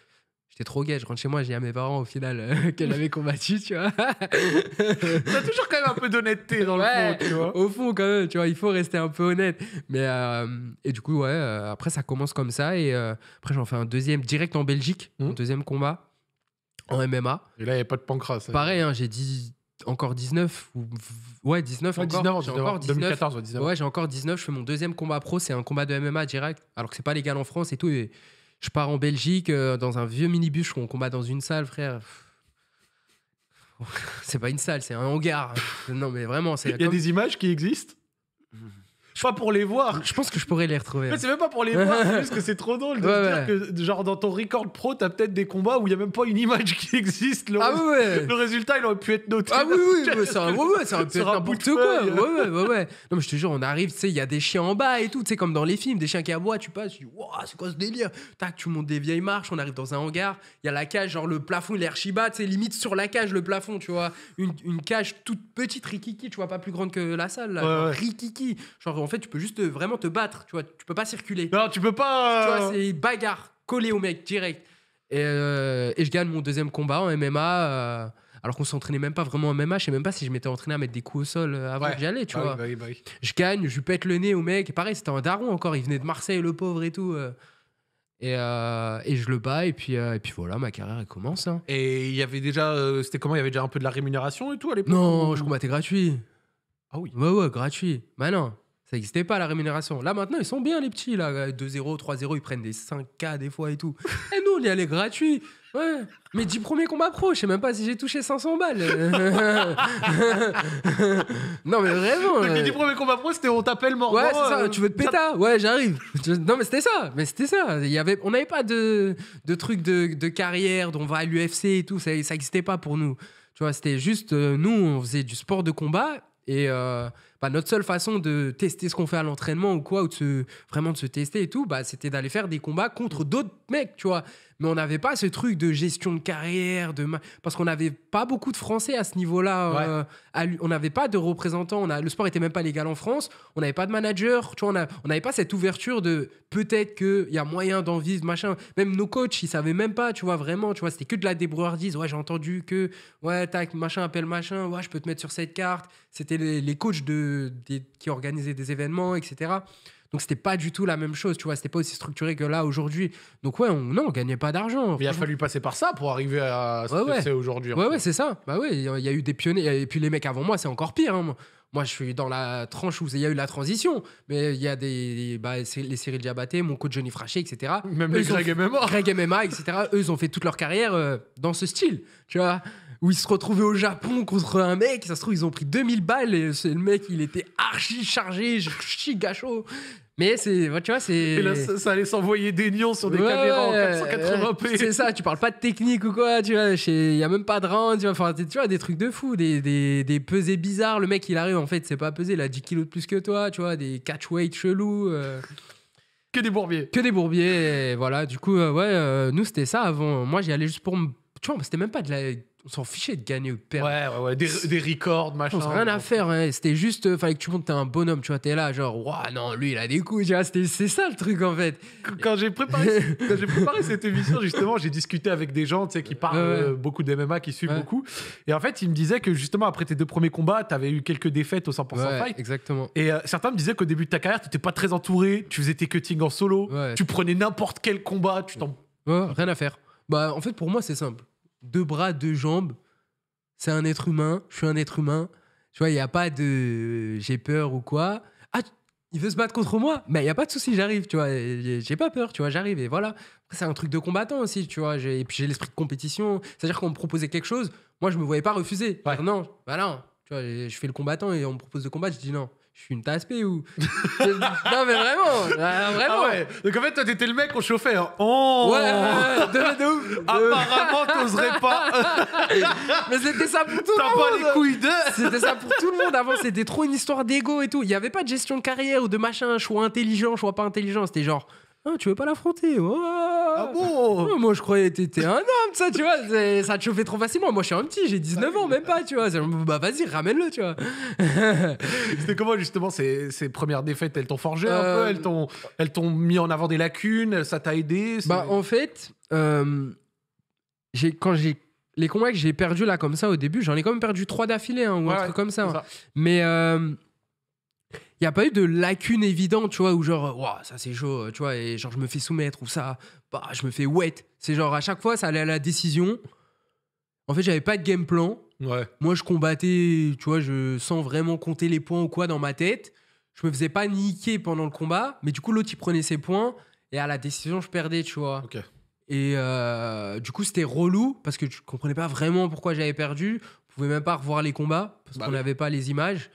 J'étais trop gay, je rentre chez moi, j'ai dit à mes parents au final euh, qu'elle avait combattu, tu vois. T'as toujours quand même un peu d'honnêteté dans le fond, tu vois. Au fond, quand même, tu vois, il faut rester un peu honnête. Mais euh, et du coup, ouais, euh, après ça commence comme ça et après j'en fais un deuxième direct en Belgique, mon hmm. deuxième combat en MMA. Et là, il n'y a pas de pancras. Pareil, hein, j'ai dit encore 19 ou ouais 19 encore, encore 19. 2014 ouais, 19. ouais j'ai encore 19 je fais mon deuxième combat pro c'est un combat de MMA direct alors que c'est pas légal en France et tout et je pars en Belgique euh, dans un vieux minibus qu'on combat dans une salle, frère. c'est pas une salle, c'est un hangar. Non, mais vraiment, c'est. Il y a des images qui existent pas pour les voir. Je pense que je pourrais les retrouver. Mais c'est même pas pour les voir, c'est juste que c'est trop drôle de dire que, genre, dans ton record pro, t'as peut-être des combats où il y a même pas une image qui existe. Le, ah le résultat, il aurait pu être noté. Ah, oui, oui, c'est un peu. quoi. Ouais, ouais, Non, mais je te jure, on arrive, tu sais, il y a des chiens en bas et tout, tu sais, comme dans les films, des chiens qui aboient, tu passes, tu dis, c'est quoi ce délire Tac, tu montes des vieilles marches, on arrive dans un hangar, il y a la cage, genre le plafond, est chibat tu sais, limite sur la cage, le plafond, tu vois. Une, cage toute petite, rikiki, tu vois, pas plus grande que la salle, là. Rikiki. Genre, en fait tu peux juste euh, vraiment te battre, tu vois, tu peux pas circuler. Non, tu peux pas. Tu vois, euh, c'est bagarre, collé au mec direct. Et, euh, je gagne mon deuxième combat en MMA. alors qu'on s'entraînait même pas vraiment en MMA, je sais même pas si je m'étais entraîné à mettre des coups au sol avant d'y que tu vois. Je gagne, je lui pète le nez au mec. Et pareil, c'était un daron encore, il venait de Marseille, le pauvre et tout. Et, je le bats, et puis, et puis voilà, ma carrière elle commence. Hein. Et il y avait déjà. C'était comment Il y avait déjà un peu de la rémunération et tout à l'époque Non, je combattais gratuit. Ah oui Ouais, ouais, gratuit. Bah non. Ça n'existait pas la rémunération. Là maintenant, ils sont bien les petits, là. 2-0, euh, 3-0, ils prennent des 5K des fois et tout. Et eh, nous, on est allait gratuit. Ouais. Mais 10 premiers combats pro, je sais même pas si j'ai touché 500 balles. non, mais vraiment. Donc, les 10 euh. premiers combats pro, c'était on t'appelle mort. Ouais, c'est ça, euh, tu veux te péter ah, Ouais, j'arrive. Non, mais c'était ça. Mais c'était ça. Il y avait... On n'avait pas de, de trucs de, de carrière, on va à l'UFC et tout. Ça n'existait pas pour nous. Tu vois, c'était juste, nous, on faisait du sport de combat et. Bah, notre seule façon de tester ce qu'on fait à l'entraînement ou quoi, ou de se, vraiment de se tester et tout, bah, c'était d'aller faire des combats contre mm. d'autres mecs, tu vois mais on n'avait pas ce truc de gestion de carrière, de parce qu'on n'avait pas beaucoup de Français à ce niveau-là. Euh, on n'avait pas de représentants. On le sport était même pas légal en France. On n'avait pas de manager. on n'avait pas cette ouverture de peut-être qu'il y a moyen d'en vivre, machin. Même nos coachs, ils ne savaient même pas. Tu vois, vraiment, tu vois, c'était que de la débrouillardise. Ouais, j'ai entendu que ouais, tac, machin appelle machin. Ouais, je peux te mettre sur cette carte. C'était les, coachs de, qui organisaient des événements, etc. Donc c'était pas du tout la même chose, tu vois, c'était pas aussi structuré que là aujourd'hui. Donc ouais, on, non, on gagnait pas d'argent. il a fallu passer par ça pour arriver à ce que c'est aujourd'hui. Ouais, ouais, c'est ça. Bah ouais, il y, a eu des pionniers, et puis les mecs avant moi, c'est encore pire. Hein. moi. je suis dans la tranche où il y a eu la transition. Mais il y a des, bah, les Cyril Diabaté, mon coach Johnny Fraché, etc. Même les Greg MMA. Greg MMA, etc. Eux, ils ont fait toute leur carrière euh, dans ce style, tu vois. Où ils se retrouvaient au Japon contre un mec, ça se trouve, ils ont pris 2000 balles et le mec, il était archi chargé, giga mais c'est, tu vois, c'est. là, ça, allait s'envoyer des nions sur des caméras en 480p. c'est ça, tu parles pas de technique ou quoi, tu vois. Il y a même pas de rang, tu vois. Enfin, tu des trucs de fou, des, des, des, pesées bizarres. Le mec, il arrive, en fait, c'est pas pesé, il a 10 kilos de plus que toi, tu vois. Des catch weight chelous. Euh. Que des bourbiers. Que des bourbiers, voilà. Du coup, euh, ouais, euh, nous, c'était ça avant. Moi, j'y allais juste pour me. Tu vois, c'était même pas de la on s'en fichait de gagner ou de perdre. Des, records, machin. rien à faire. Hein. C'était juste, euh, fallait que tu montes, t'es un bonhomme, tu vois. T'es là, genre, waouh, non, lui, il a des coups, C'est ça le truc, en fait. Quand j'ai préparé, cette émission, justement, j'ai discuté avec des gens, tu sais, qui parlent euh, beaucoup d'MMA, qui suivent beaucoup. Et en fait, ils me disaient que, justement, après tes deux premiers combats, t'avais eu quelques défaites au 100% fight. Exactement. Et euh, certains me disaient qu'au début de ta carrière, t'étais pas très entouré, tu faisais tes cuttings en solo, tu prenais n'importe quel combat, tu t'en. rien à faire. Bah, en fait, pour moi, c'est simple deux bras, deux jambes. C'est un être humain, je suis un être humain. Tu vois, il n'y a pas de j'ai peur ou quoi. Ah, il veut se battre contre moi, mais il n'y a pas de souci, j'arrive, tu vois. J'ai pas peur, tu vois, j'arrive et voilà. C'est un truc de combattant aussi, tu vois. Et puis j'ai l'esprit de compétition. C'est-à-dire qu'on me proposait quelque chose, moi je me voyais pas refuser. non, bah non, tu vois, je fais le combattant et on me propose de combattre, je dis non je suis une tasse ou non mais vraiment euh, ah vraiment donc en fait toi t'étais le mec qu'on chauffait hein. oh ouais, de, ouf apparemment t'oserais pas mais c'était ça pour tout le monde t'as pas les couilles d'eux c'était ça pour tout le monde avant c'était trop une histoire d'ego et tout il n'y avait pas de gestion de carrière ou de machin choix intelligent choix pas intelligent c'était genre ah, tu veux pas l'affronter ah Moi, je croyais que t'étais un homme, ça, tu vois. Ça te chauffait trop facilement. Moi, je suis un petit, j'ai 19 ans, même pas, tu vois. Bah, vas-y, ramène-le, tu vois. C'était comment, justement, ces, ces, premières défaites Elles t'ont forgé un peu Elles t'ont, euh, mis en avant des lacunes Ça t'a aidé Bah, en fait, euh, quand j'ai. Les combats que j'ai perdu là, comme ça, au début, j'en ai quand même perdu trois d'affilée, hein, ou un truc comme ça. Hein. Mais. Euh, il n'y a pas eu de lacune évidente, tu vois, où genre, ça c'est chaud, tu vois, et genre je me fais soumettre, ou ça, bah, je me fais wet. C'est genre à chaque fois, ça allait à la décision. En fait, j'avais pas de game plan. Moi, je combattais, tu vois, je sens vraiment compter les points ou quoi dans ma tête. Je me faisais pas niquer pendant le combat, mais du coup, l'autre il prenait ses points, et à la décision, je perdais, tu vois. Et euh, du coup, c'était relou parce que je comprenais pas vraiment pourquoi j'avais perdu. On pouvait même pas revoir les combats parce bah qu'on n'avait pas les images.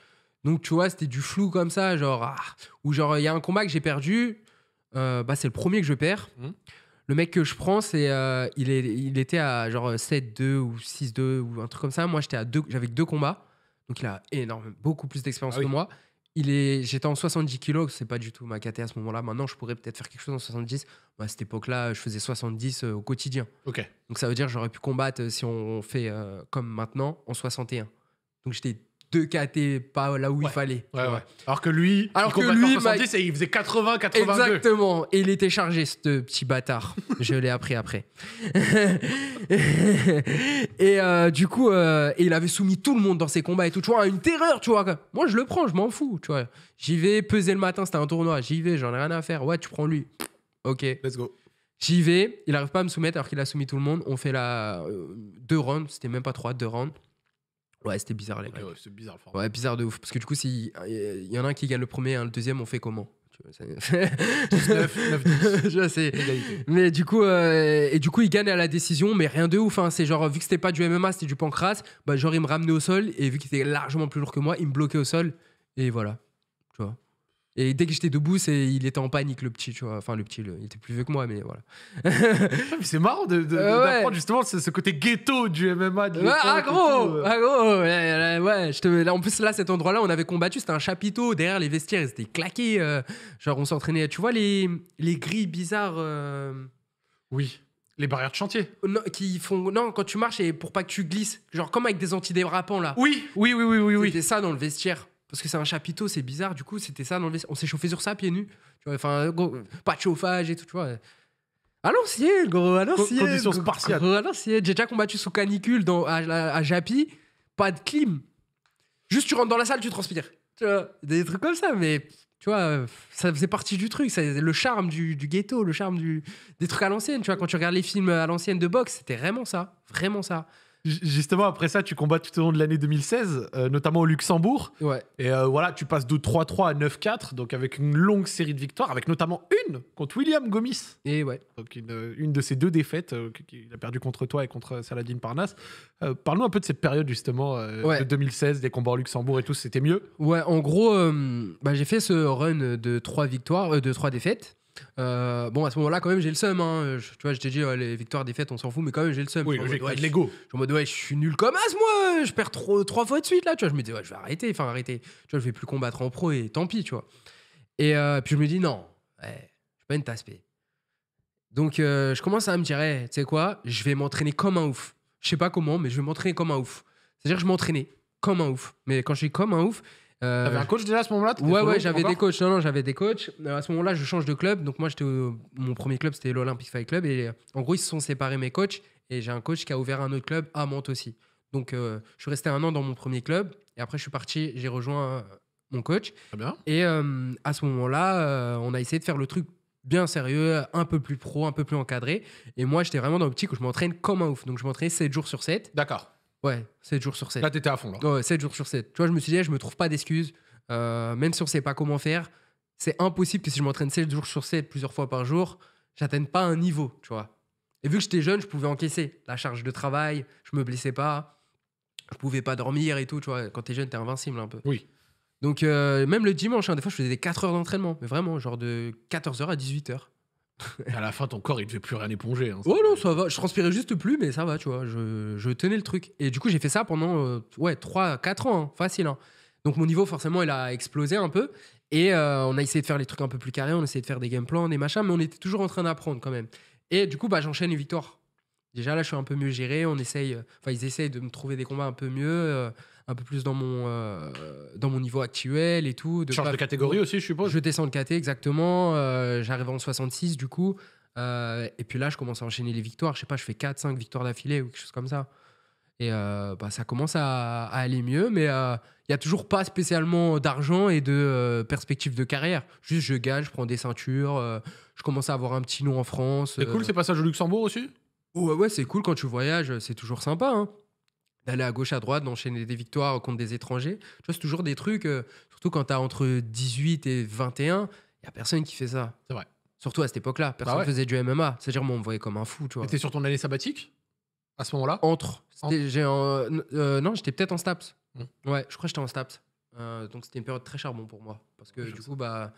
Donc, tu vois, c'était du flou comme ça, genre, ah, ou genre, il y a un combat que j'ai perdu, euh, bah, c'est le premier que je perds. Mmh. Le mec que je prends, c'est, euh, il, est, il était à genre 7-2 ou 6-2 ou un truc comme ça. Moi, j'étais à deux, j'avais deux combats. Donc, il a énorme, beaucoup plus d'expérience ah que moi. Il est, j'étais en 70 kilos, c'est pas du tout ma caté à ce moment-là. Maintenant, je pourrais peut-être faire quelque chose en 70. Bah, à cette époque-là, je faisais 70 euh, au quotidien. Donc, ça veut dire j'aurais pu combattre si on fait comme maintenant en 61. Donc, j'étais de KT pas là où il fallait. Alors que lui, alors il que lui, il faisait 80, 82. Exactement. Et il était chargé, ce petit bâtard. Je l'ai appris après. et euh, du coup, euh, il avait soumis tout le monde dans ses combats et tout, tu vois, à une terreur, tu vois. Moi, je le prends, je m'en fous, tu vois. J'y vais peser le matin, c'était un tournoi. J'y vais, j'en ai rien à faire. Ouais, tu prends lui. Ok. Let's go. J'y vais, il arrive pas à me soumettre alors qu'il a soumis tout le monde. On fait la euh, deux rounds, c'était même pas trois, deux rounds. Ouais, c'était bizarre les gars. ouais, c'est bizarre de ouf. Parce que du coup, il euh, y, en a un qui gagne le premier, hein, le deuxième, on fait comment 9, je sais. Mais du coup, euh, et du coup, il gagne à la décision, mais rien de ouf. Hein. C'est genre, vu que c'était pas du MMA, c'était du pancras, bah, genre, il me ramenait au sol, et vu qu'il était largement plus lourd que moi, il me bloquait au sol, et voilà. Et dès que j'étais debout, c'est, il était en panique, le petit, tu vois. Enfin, le petit, il était plus vieux que moi, mais voilà. c'est marrant de, d'apprendre justement ce, côté ghetto du MMA. ouais, ah, ah gros, je te, là, en plus, là, cet endroit-là, on avait combattu, c'était un chapiteau derrière les vestiaires, ils étaient claqués. Euh, genre, on s'entraînait, tu vois, les, les grilles bizarres. Euh, oui. Les barrières de chantier. Euh, non, qui font non quand tu marches et pour pas que tu glisses, genre comme avec des antidérapants là. Oui, oui, oui, oui, oui. C'était ça dans le vestiaire parce que c'est un chapiteau, c'est bizarre. Du coup, c'était ça On s'est chauffé sur ça pieds nus. Tu enfin, pas de chauffage et tout, tu vois. À l'ancienne, gros, à l'ancienne. J'ai déjà combattu sous canicule dans, à, Japi, pas de clim. Juste, tu rentres dans la salle, tu transpires. Tu vois, des trucs comme ça, mais tu vois, ça faisait partie du truc. c'est le charme du, ghetto, le charme du, des trucs à l'ancienne. Tu vois, quand tu regardes les films à l'ancienne de boxe, c'était vraiment ça. Vraiment ça. Justement, après ça, tu combats tout au long de l'année 2016, euh, notamment au Luxembourg. Ouais. Et euh, voilà, tu passes de 3-3 à 9-4, donc avec une longue série de victoires, avec notamment une contre William Gomis. Et ouais. Donc une, euh, de ces deux défaites qu'il a perdu contre toi et contre Saladin Parnasse. Parle-nous un peu de cette période justement de 2016, des combats au Luxembourg et tout, c'était mieux. Ouais, en gros, bah, j'ai fait ce run de trois victoires, de 3 défaites. Euh, bon, à ce moment-là, quand même, j'ai le seum. Hein. Euh, je, tu vois, je t'ai dit, les victoires, défaites, on s'en fout, mais quand même, j'ai le seum. l'ego. Je suis je suis nul comme as, moi. Je perds trop, trois fois de suite, là. Tu vois, je me dis, ouais, je vais arrêter. Enfin, arrêter. Tu vois, je vais plus combattre en pro et tant pis, tu vois. Et euh, puis, je me dis, non, je suis pas une tasse Donc, je commence à me dire, tu sais quoi, je vais m'entraîner comme un ouf. Je sais pas comment, mais je vais m'entraîner comme un ouf. C'est-à-dire, je m'entraînais comme un ouf. Mais quand je suis comme un ouf, T'avais euh, un coach déjà à ce moment-là Ouais, ouais, j'avais des coachs. Non, non, j'avais des coachs. Euh, à ce moment-là, je change de club. Donc, moi, j'étais mon premier club, c'était l'Olympic Fight Club. Et euh, en gros, ils se sont séparés mes coachs. Et j'ai un coach qui a ouvert un autre club à Mantes aussi. Donc, je suis resté un an dans mon premier club. Et après, je suis parti, j'ai rejoint mon coach. Très bien. Et à ce moment-là, on a essayé de faire le truc bien sérieux, un peu plus pro, un peu plus encadré. Et moi, j'étais vraiment dans l'optique où je m'entraîne comme un ouf. Donc, je m'entraînais 7 jours sur 7. D'accord. Ouais, 7 jours sur 7. Là, t'étais à fond, là. Ouais, 7 jours sur 7. Tu vois, je me suis dit, je me trouve pas d'excuses. Euh, même si on sait pas comment faire, c'est impossible que si je m'entraîne 7 jours sur 7 plusieurs fois par jour, j'atteigne pas un niveau, tu vois. Et vu que j'étais jeune, je pouvais encaisser la charge de travail, je me blessais pas, je pouvais pas dormir et tout, tu vois. Quand t'es jeune, t'es invincible un peu. Oui. Donc, euh, même le dimanche, hein, des fois, je faisais des 4 heures d'entraînement, mais vraiment, genre de 14h à 18h et à la fin, ton corps, il devait plus rien éponger. oh non, ça va. Je transpirais juste plus, mais ça va, tu vois. Je, tenais le truc. Et du coup, j'ai fait ça pendant euh, ouais, 3-4 ans, hein. facile. Hein. Donc mon niveau, forcément, il a explosé un peu. Et euh, on a essayé de faire les trucs un peu plus carrés, on a essayé de faire des game plans, des machins, mais on était toujours en train d'apprendre quand même. Et du coup, bah, j'enchaîne les victoires. Déjà là, je suis un peu mieux géré. On essaye, euh, enfin, ils essayent de me trouver des combats un peu mieux un peu plus dans mon, euh, dans mon niveau actuel et tout. De changes de catégorie aussi, je suppose. Je descends de KT, exactement. Euh, j'arrive en 66, du coup. Euh, et puis là, je commence à enchaîner les victoires. Je sais pas, je fais 4-5 victoires d'affilée ou quelque chose comme ça. Et bah, ça commence à, aller mieux, mais il n'y a toujours pas spécialement d'argent et de perspective de carrière. Juste, je gagne, je prends des ceintures, je commence à avoir un petit nom en France. C'est cool c'est passages au Luxembourg aussi Ouais, ouais c'est cool quand tu voyages, c'est toujours sympa. Hein d'aller à gauche, à droite, d'enchaîner des victoires contre des étrangers. Tu c'est toujours des trucs, euh, surtout quand tu as entre 18 et 21, il n'y a personne qui fait ça. C'est vrai. Surtout à cette époque-là, bah personne ne faisait du MMA. C'est-à-dire, moi, on me voyait comme un fou. Tu vois. sur ton année sabbatique à ce moment-là Entre. Euh, euh, non, j'étais peut-être en STAPS. Mmh. Ouais, je crois que j'étais en STAPS. donc c'était une période très charbon pour moi. Parce que du coup, bah,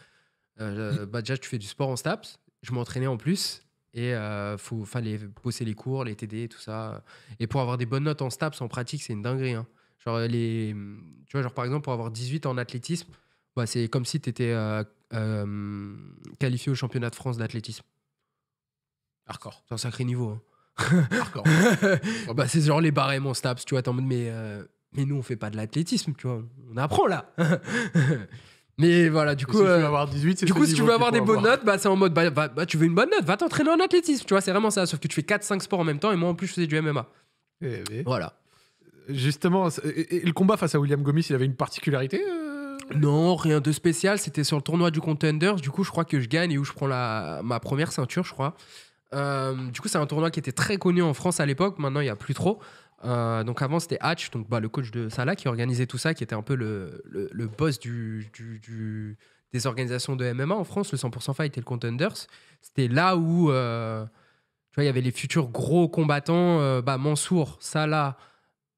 bah, déjà, tu fais du sport en STAPS. Je m'entraînais en plus. Et euh, faut fallait bosser les cours, les TD, tout ça. Et pour avoir des bonnes notes en STAPS, en pratique, c'est une dinguerie. Hein. Genre, euh, les, tu vois, genre par exemple, pour avoir 18 en athlétisme, bah, c'est comme si tu étais euh, euh, qualifié au championnat de France d'athlétisme. Hardcore. C'est un sacré niveau. Hein. Hardcore. bah, c'est genre les barèmes en STAPS, tu vois, t'es en mode, mais, mais nous, on fait pas de l'athlétisme, tu vois, on apprend là. Mais voilà, du coup. Si tu veux euh, avoir 18, Du coup, si tu veux avoir des bonnes notes, bah, c'est en mode, bah, bah, tu veux une bonne note, va t'entraîner en athlétisme, tu vois, c'est vraiment ça. Sauf que tu fais 4-5 sports en même temps, et moi en plus, je faisais du MMA. Eh, eh. Voilà. Justement, le combat face à William Gomis, il avait une particularité euh? Non, rien de spécial. C'était sur le tournoi du Contenders. Du coup, je crois que je gagne et où je prends la, ma première ceinture, je crois. Euh, du coup, c'est un tournoi qui était très connu en France à l'époque. Maintenant, il n'y a plus trop. Euh, donc avant c'était Hatch, donc bah, le coach de Salah qui organisait tout ça, qui était un peu le, le, boss du, des organisations de MMA en France, le 100% Fight et le Contenders. C'était là où euh, tu vois il y avait les futurs gros combattants, euh, bah, Mansour, Salah,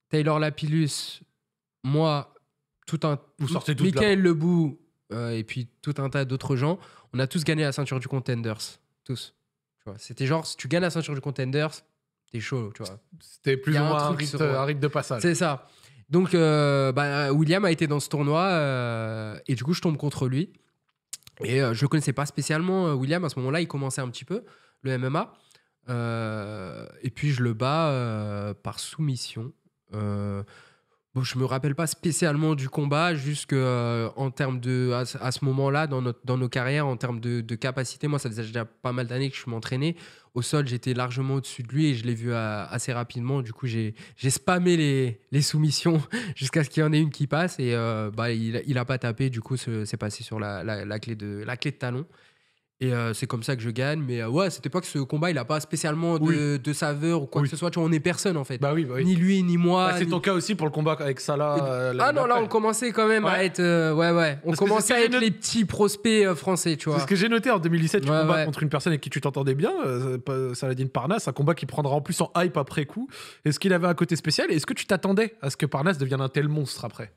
Taylor Lapillus, moi, tout un, vous sortez tout, Michael Lebout et puis tout un tas d'autres gens. On a tous gagné la ceinture du Contenders, tous. C'était genre si tu gagnes la ceinture du Contenders, t'es chaud, tu vois. C'était plus ou moins un, euh, de passage. C'est ça. Donc, euh, bah, William a été dans ce tournoi euh, et du coup, je tombe contre lui. Et je le connaissais pas spécialement, William. À ce moment-là, il commençait un petit peu le MMA. et puis, je le bats par soumission. Bon, je me rappelle pas spécialement du combat, jusqu'à en termes de. À, ce moment-là, dans, dans nos carrières, en termes de, de capacité, moi, ça faisait déjà pas mal d'années que je m'entraînais. Au sol, j'étais largement au-dessus de lui et je l'ai vu euh, assez rapidement. Du coup, j'ai spammé les, soumissions jusqu'à ce qu'il y en ait une qui passe et euh, bah, il n'a pas tapé. Du coup, c'est passé sur la, clé de, la clé de talon. Et euh, c'est comme ça que je gagne. Mais euh, ouais, c'était pas que ce combat, il a pas spécialement de, saveur ou quoi que ce soit. Tu vois, on est personne en fait. Bah oui, bah oui. Ni lui, ni moi. Bah, c'est ton cas aussi pour le combat avec Salah. Euh, ah non, là, on commençait quand même à être. ouais, ouais. On commençait à être les petits prospects français, tu vois. C'est ce que j'ai noté en 2017. Tu ouais, contre une personne avec qui tu t'entendais bien, Saladine Parnas. Un combat qui prendra en plus en hype après coup. Est-ce qu'il avait un côté spécial Est-ce que tu t'attendais à ce que Parnas devienne un tel monstre après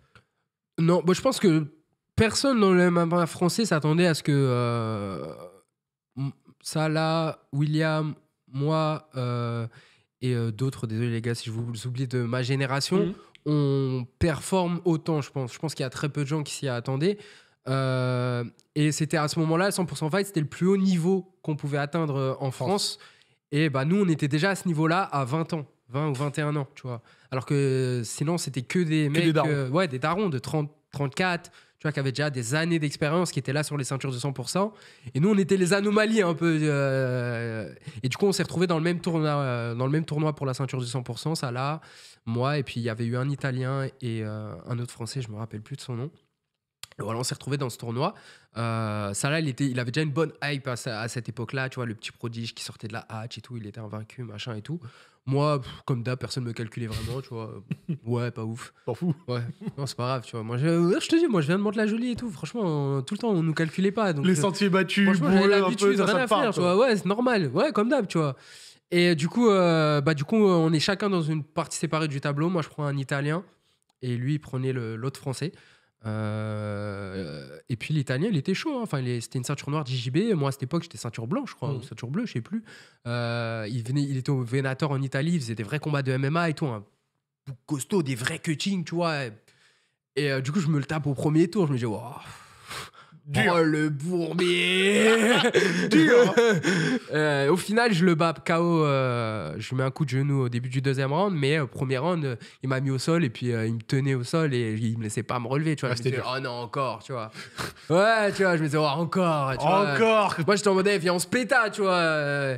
Non, bah, je pense que personne dans le MMA français s'attendait à ce que euh, Salah, William, moi euh, et euh, d'autres, désolé les gars si je vous oublie de ma génération, mhm. on performe autant, je pense. Je pense qu'il y a très peu de gens qui s'y attendaient. et c'était à ce moment-là, 100% fight, c'était le plus haut niveau qu'on pouvait atteindre en France. Et bah, nous, on était déjà à ce niveau-là à 20 ans. 20 ou 21 ans, tu vois. Alors que sinon, c'était que des que des darons. ouais, des darons de 30, 34, qui avait déjà des années d'expérience, qui était là sur les ceintures de 100%. Et nous, on était les anomalies un peu. Euh, et du coup, on s'est retrouvés dans le, même tournoi, euh, dans le même tournoi pour la ceinture de 100%, ça là, moi, et puis il y avait eu un Italien et euh, un autre Français, je me rappelle plus de son nom. Voilà, on s'est retrouvé dans ce tournoi. Euh, Salah, il, était, il avait déjà une bonne hype à, à cette époque-là, tu vois, le petit prodige qui sortait de la hatch et tout, il était invaincu, machin et tout. Moi, comme d'hab, personne ne me calculait vraiment, tu vois. Ouais, pas ouf. T'en fous Ouais, non, c'est pas grave, tu vois. Moi, je, te dis, moi, je viens de montrer la jolie et tout. Franchement, euh, tout le temps, on ne nous calculait pas. Les euh, sentiers battus, franchement, l'habitude, rien à faire, tu vois. Ouais, c'est normal. Ouais, comme d'hab, tu vois. Et du coup, euh, bah, du coup, on est chacun dans une partie séparée du tableau. Moi, je prends un italien et lui, il prenait l'autre français. Euh, et puis l'italien, il était chaud. Hein. Enfin, c'était une ceinture noire JJB, Moi, à cette époque, j'étais ceinture blanche, je crois, mm. ou ceinture bleue, je sais plus. Euh, il, était au Venator en Italie, il faisait des vrais combats de MMA et tout. Hein. Costaud, des vrais cuttings, tu vois. Et, euh, du coup, je me le tape au premier tour. Je me dis, waouh Oh, le bourbier Dur euh, Au final, je le bats KO. Euh, je lui mets un coup de genou au début du deuxième round, mais au euh, premier round, il m'a mis au sol et puis il me tenait au sol et il me laissait pas me relever. Tu vois, ah, je me oh non, encore, tu vois. ouais, tu vois, je me disais, oh, encore. Tu encore vois. Moi, j'étais en mode, eh, viens, on se péta, tu vois.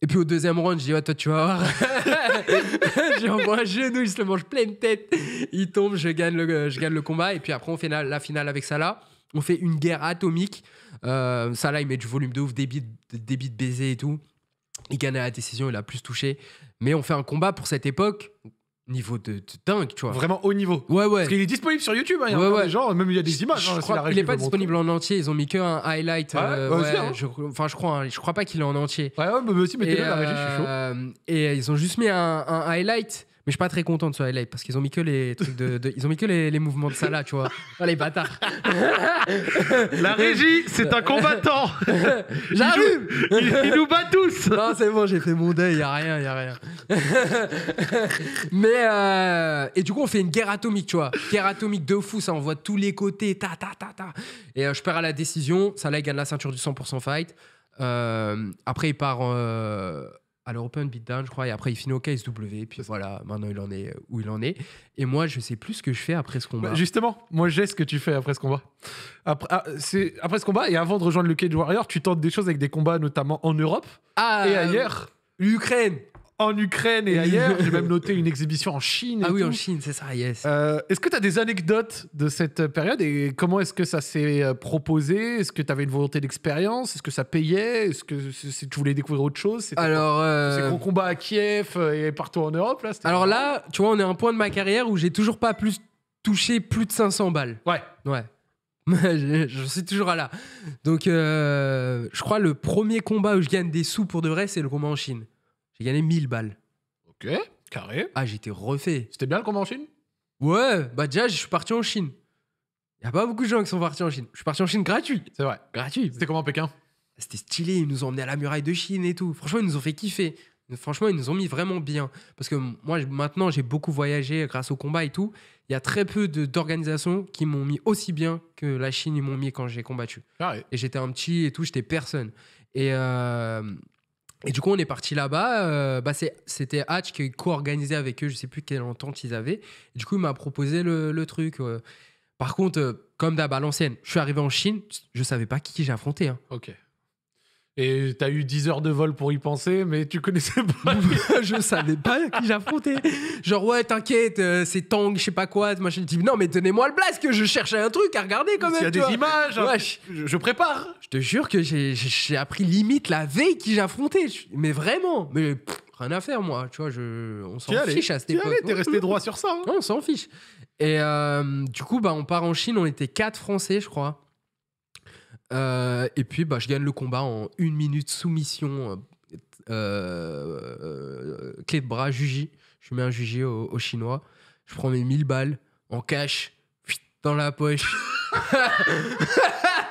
Et puis au deuxième round, je dis, toi, tu vas voir. J'ai un genou, il se le mange pleine tête. Il tombe, je gagne le, je gagne le combat. Et puis après, on fait la, finale avec Salah. On fait une guerre atomique. Euh, ça, là, il met du volume de ouf, débit, débit de baiser et tout. Il gagne à la décision, il a plus touché. Mais on fait un combat pour cette époque niveau de, dingue, tu vois. Vraiment haut niveau. Ouais, ouais. Parce qu'il est disponible sur YouTube, hein, il y a ouais, même il y a des images. Hein, il est pas disponible en entier, ils ont mis qu'un highlight. ouais, euh, bah, hein. je, enfin, je crois, je crois pas qu'il est en entier. Ouais, ouais, mais bah, bah, aussi, mettez-le la régie, je suis chaud. Euh, et ils ont juste mis un, un highlight mais je suis pas très content de ce highlight parce qu'ils ont mis que les trucs de, ils ont mis que les, mouvements de Salah, tu vois. les bâtards. La régie, c'est un combattant. J'arrive. Il, nous bat tous. Non, c'est bon, j'ai fait mon deuil, y a rien, y a rien. Mais euh, et du coup, on fait une guerre atomique, tu vois. Guerre atomique de fou, ça envoie tous les côtés, ta ta ta Et euh, je perds à la décision. Salah il gagne la ceinture du 100% fight. Euh, après, il part à l'European Beatdown, je crois, et après il finit au KSW, puis voilà, maintenant il en est euh, où il en est. Et moi, je sais plus ce que je fais après ce combat. Bah, justement, moi j'ai ce que tu fais après ce combat. Après, ah, après ce combat, et avant de rejoindre le Cage Warrior, tu tentes des choses avec des combats, notamment en Europe ah, et ailleurs. Euh, L'Ukraine en Ukraine et ailleurs. J'ai même noté une exhibition en Chine. ah oui, en Chine, c'est ça, yes. Euh, est-ce que tu as des anecdotes de cette période et comment est-ce que ça s'est euh, proposé Est-ce que tu avais une volonté d'expérience Est-ce que ça payait Est-ce que tu voulais découvrir autre chose C'était Alors, euh, c'est gros combats à Kiev et partout en Europe là, Alors là, tu vois, on est à un point de ma carrière où j'ai toujours pas plus touché plus de 500 balles. Ouais. Ouais. je suis toujours à là. Donc, je crois le premier combat où je gagne des sous pour de vrai, c'est le combat en Chine. J'ai gagné 1000 balles. Ok, carré. Ah, j'étais refait. C'était bien le combat en Chine Ouais, bah déjà, je suis parti en Chine. Il n'y a pas beaucoup de gens qui sont partis en Chine. Je suis parti en Chine gratuit. C'est vrai. Gratuit. C'était comment Pékin C'était stylé. Ils nous ont emmenés à la muraille de Chine et tout. Franchement, ils nous ont fait kiffer. Franchement, ils nous ont mis vraiment bien. Parce que moi, maintenant, j'ai beaucoup voyagé grâce au combat et tout. Il y a très peu d'organisations qui m'ont mis aussi bien que la Chine, ils m'ont mis quand j'ai combattu. Et j'étais un petit et tout, j'étais personne. Et euh, et du coup, on est parti là-bas. Euh, bah, c'était Hatch qui co-organisait avec eux. Je ne sais plus quelle entente ils avaient. du coup, il m'a proposé le, truc. Euh. Par contre, euh, comme d'hab l'ancienne, je suis arrivé en Chine. Je savais pas qui j'ai affronté. Hein. Ok. Et t'as eu 10 heures de vol pour y penser, mais tu connaissais pas. je savais pas qui j'affrontais. Genre, ouais, t'inquiète, euh, c'est Tang, je sais pas quoi, machin. Je non, mais donnez-moi le blast, que je cherche un truc à regarder quand même. Il y a des images, ouais, hein, je, prépare. Je te jure que j'ai appris limite la veille qui j'affrontais. Mais vraiment, mais rien à faire, moi. Tu vois, je, on s'en fiche à cette époque. T'es resté droit sur ça. Hein. on s'en fiche. Et euh, du coup, bah, on part en Chine, on était quatre Français, je crois. Euh, et puis, bah, je gagne le combat en une minute soumission, euh, euh, clé de bras, juji. Je mets un juji au, chinois. Je prends mes 1000 balles en cash dans la poche. carré.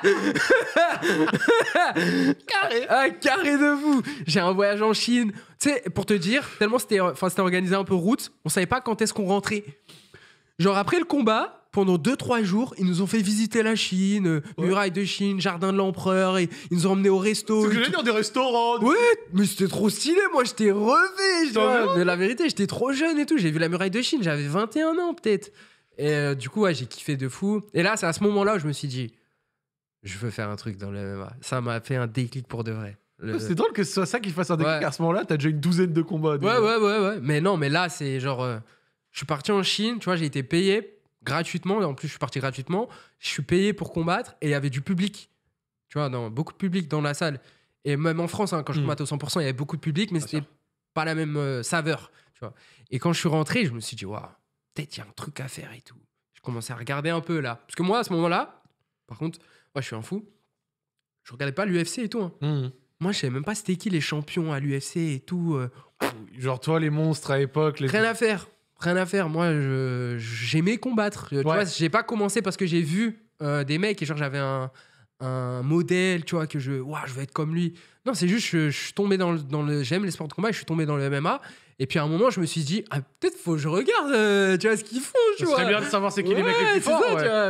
Un ah, carré de vous. J'ai un voyage en Chine. Tu sais, pour te dire, tellement c'était, enfin, c'était organisé un peu route, on savait pas quand est-ce qu'on rentrait. Genre après le combat, pendant 2-3 jours, ils nous ont fait visiter la Chine, euh, muraille de Chine, jardin de l'empereur, et ils nous ont emmenés au resto. C'est que dire, des restaurants. Ouais, mais c'était trop stylé, moi j'étais revu. Mais la vérité, j'étais trop jeune et tout. J'ai vu la muraille de Chine, j'avais 21 ans peut-être. Et euh, du coup, j'ai kiffé de fou. Et là, c'est à ce moment-là où je me suis dit, je veux faire un truc dans le MMA. Ça m'a fait un déclic pour de vrai. C'est drôle que ce soit ça qui fasse un déclic à ce moment-là. T'as déjà une douzaine de combats. Ouais, ouais, ouais, ouais. Mais non, mais là, c'est genre. Euh, je suis parti en Chine, tu vois, j'ai été payé gratuitement. en plus, je suis parti gratuitement. Je suis payé pour combattre et il y avait du public. Tu vois, dans, beaucoup de public dans la salle. Et même en France, hein, quand je hmm. combattais au 100%, il y avait beaucoup de public, mais c'était pas la même euh, saveur. Tu vois. Et quand je suis rentré, je me suis dit, waouh, peut-être il y a un truc à faire et tout. Je commençais à regarder un peu là. Parce que moi, à ce moment-là, par contre, moi, je suis un fou. Je regardais pas l'UFC et tout. Hein. Hmm. Moi, je savais même pas c'était qui les champions à l'UFC et tout. Euh. Genre toi, les monstres à l'époque. Les... Rien à faire rien à faire. Moi, j'aimais combattre. Tu vois, j'ai pas commencé parce que j'ai vu euh, des mecs et genre j'avais un, un, modèle, tu vois, que je, je veux être comme lui. Non, c'est juste, je, suis tombé dans le, dans le j'aime les sports de combat, et je suis tombé dans le MMA. Et puis à un moment, je me suis dit, ah, peut-être faut que je regarde, euh, tu vois, ce qu'ils font, tu vois. bien de savoir c'est qui les mecs les plus forts,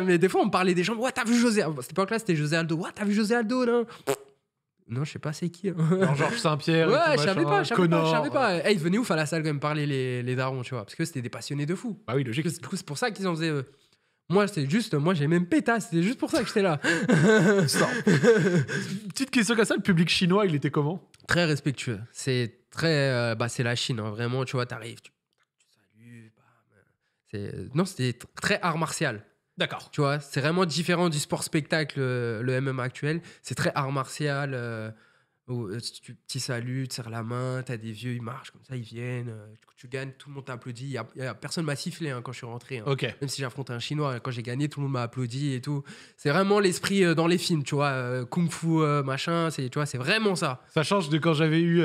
Mais des fois, on parlait des gens, ouais, t'as vu José, c'était pas époque-là, c'était José Aldo, ouais, t'as vu José Aldo, là. Non, je sais pas c'est qui. Hein. Georges Saint-Pierre. ouais, je savais pas, je savais pas, euh. ils venaient ouf à la salle quand même parler les, les darons, tu vois, parce que c'était des passionnés de fou. Bah oui, logique. c'est pour ça qu'ils en faisaient. Euh. Moi, c'était juste, moi j'ai même péta, c'était juste pour ça que j'étais là. Petite question comme ça, le public chinois, il était comment Très respectueux. C'est très, euh, bah c'est la Chine, hein, vraiment, tu vois, t'arrives, tu, salues. non, c'était très art martial. D'accord. Tu vois, c'est vraiment différent du sport spectacle, euh, le MMA actuel. C'est très art martial. Euh, où euh, tu, petit salut, tu serres la main, tu as des vieux, ils marchent comme ça, ils viennent, euh, tu, gagnes, tout le monde t'applaudit. Y personne m'a sifflé hein, quand je suis rentré. Hein. Même si affronté un Chinois, quand j'ai gagné, tout le monde m'a applaudi et tout. C'est vraiment l'esprit euh, dans les films, tu vois, Kung Fu, machin, c'est, tu vois, c'est vraiment ça. Ça change de quand j'avais eu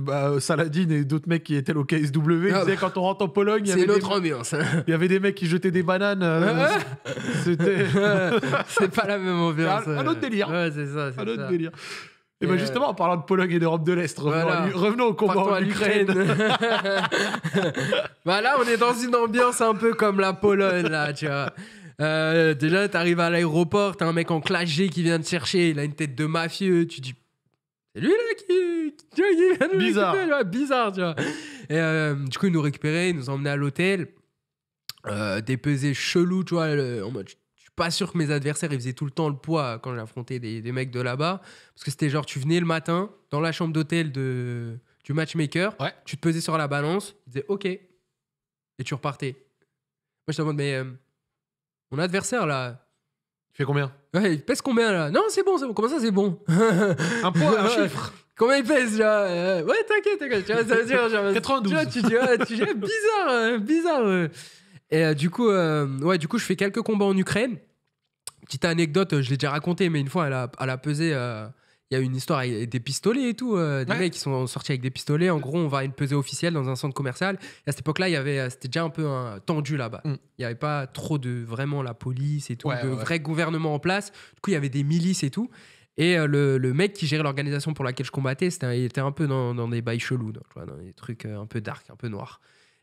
bah, Saladin et d'autres mecs qui étaient au KSW, quand on rentre en Pologne, il y avait ambiance. Il y avait des mecs qui jetaient des bananes. c'était... c'est pas la même ambiance. Un, autre délire. Ouais, c'est ça. un autre délire. Et, ben, euh, justement, en parlant de Pologne et d'Europe de l'Est, revenons, au combat en Ukraine. Bah, là, on est dans une ambiance un peu comme la Pologne, là, tu vois. Euh, déjà, t'arrives à l'aéroport, t'as un mec en clagé qui vient te chercher, il a une tête de mafieux, tu dis... C'est lui là qui, vient nous bizarre. Récupérer, bizarre, tu vois. Et euh, du coup, il nous récupéraient, ils nous emmenaient à l'hôtel. Euh, des pesées chelous, tu vois, en mode pas sûr que mes adversaires ils faisaient tout le temps le poids quand j'affrontais des, des mecs de là-bas. Parce que c'était genre, tu venais le matin dans la chambre d'hôtel de, du matchmaker, tu te pesais sur la balance, tu disait OK. Et tu repartais. Moi, je te demande, mais euh, mon adversaire là. tu fait combien Ouais, il pèse combien là Non, c'est bon, c'est bon. Comment ça, c'est bon Un poids, un chiffre. Combien il pèse là euh, Ouais, t'inquiète, t'inquiète. Tu vois, ça veut dire. Tu vois, dis, tu bizarre, euh, bizarre. Et euh, du coup, euh, ouais, du coup, je fais quelques combats en Ukraine. Petite anecdote, euh, je l'ai déjà raconté mais une fois, elle a, elle a pesé il y a une histoire avec des pistolets et tout, des mecs qui sont sortis avec des pistolets. En gros, on va à une pesée officielle dans un centre commercial. Et à cette époque-là, il y avait, c'était déjà un peu hein, tendu là-bas. Mm. Il n'y avait pas trop de vraiment la police et tout, de vrai gouvernement en place. Du coup, il y avait des milices et tout. Et le, le, mec qui gérait l'organisation pour laquelle je combattais, était, il était un peu dans, dans des bails chelous, dans, des trucs un peu dark, un peu noirs.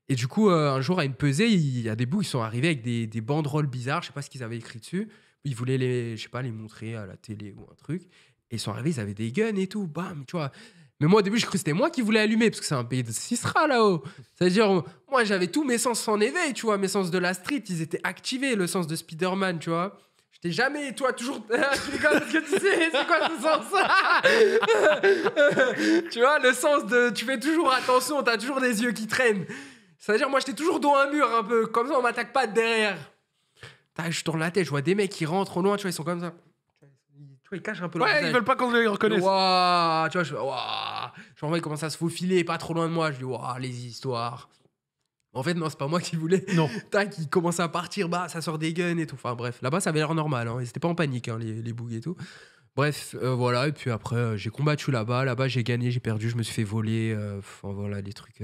Et du coup, euh, un jour, à une pesée, il y a des bouts, ils sont arrivés avec des, banderoles bizarres, je sais pas ce qu'ils avaient écrit dessus. Ils voulaient les, je sais pas, les montrer à la télé ou un truc. Et ils sont arrivés, ils avaient des guns et tout, bam, tu vois. Mais moi, au début, je croyais que c'était moi qui voulais allumer, parce que c'est un pays de Sistra, là-haut. C'est-à-dire, moi, j'avais tous mes sens en éveil, tu vois. Mes sens de la street, ils étaient activés, le sens de Spider-Man, tu vois. J'étais jamais, toi, toujours. tu ah, rigoles que tu sais, c'est quoi ce sens Tu vois, le sens de. Tu fais toujours attention, t'as toujours des yeux qui traînent. C'est-à-dire, moi, j'étais toujours dans un mur un peu. Comme ça, on m'attaque pas derrière. je tourne la tête, je vois des mecs qui rentrent au loin, tu vois, ils sont comme ça. ils cachent un peu leur Ouais, ils veulent pas qu'on les reconnaisse. tu vois, je Genre, ils commencent à se faufiler, pas trop loin de moi. Je dis, ouah, les histoires. En fait, non, c'est pas moi qui voulais. Non. Tac, ils commencent à partir, bah, ça sort des guns et tout. Enfin, bref, là-bas, ça avait l'air normal. Hein. Ils étaient pas en panique, hein, les, les et tout. Bref, euh, voilà, et puis après, euh, j'ai combattu là-bas. Là-bas, j'ai gagné, j'ai perdu, je me suis fait voler. Euh, enfin, voilà, des trucs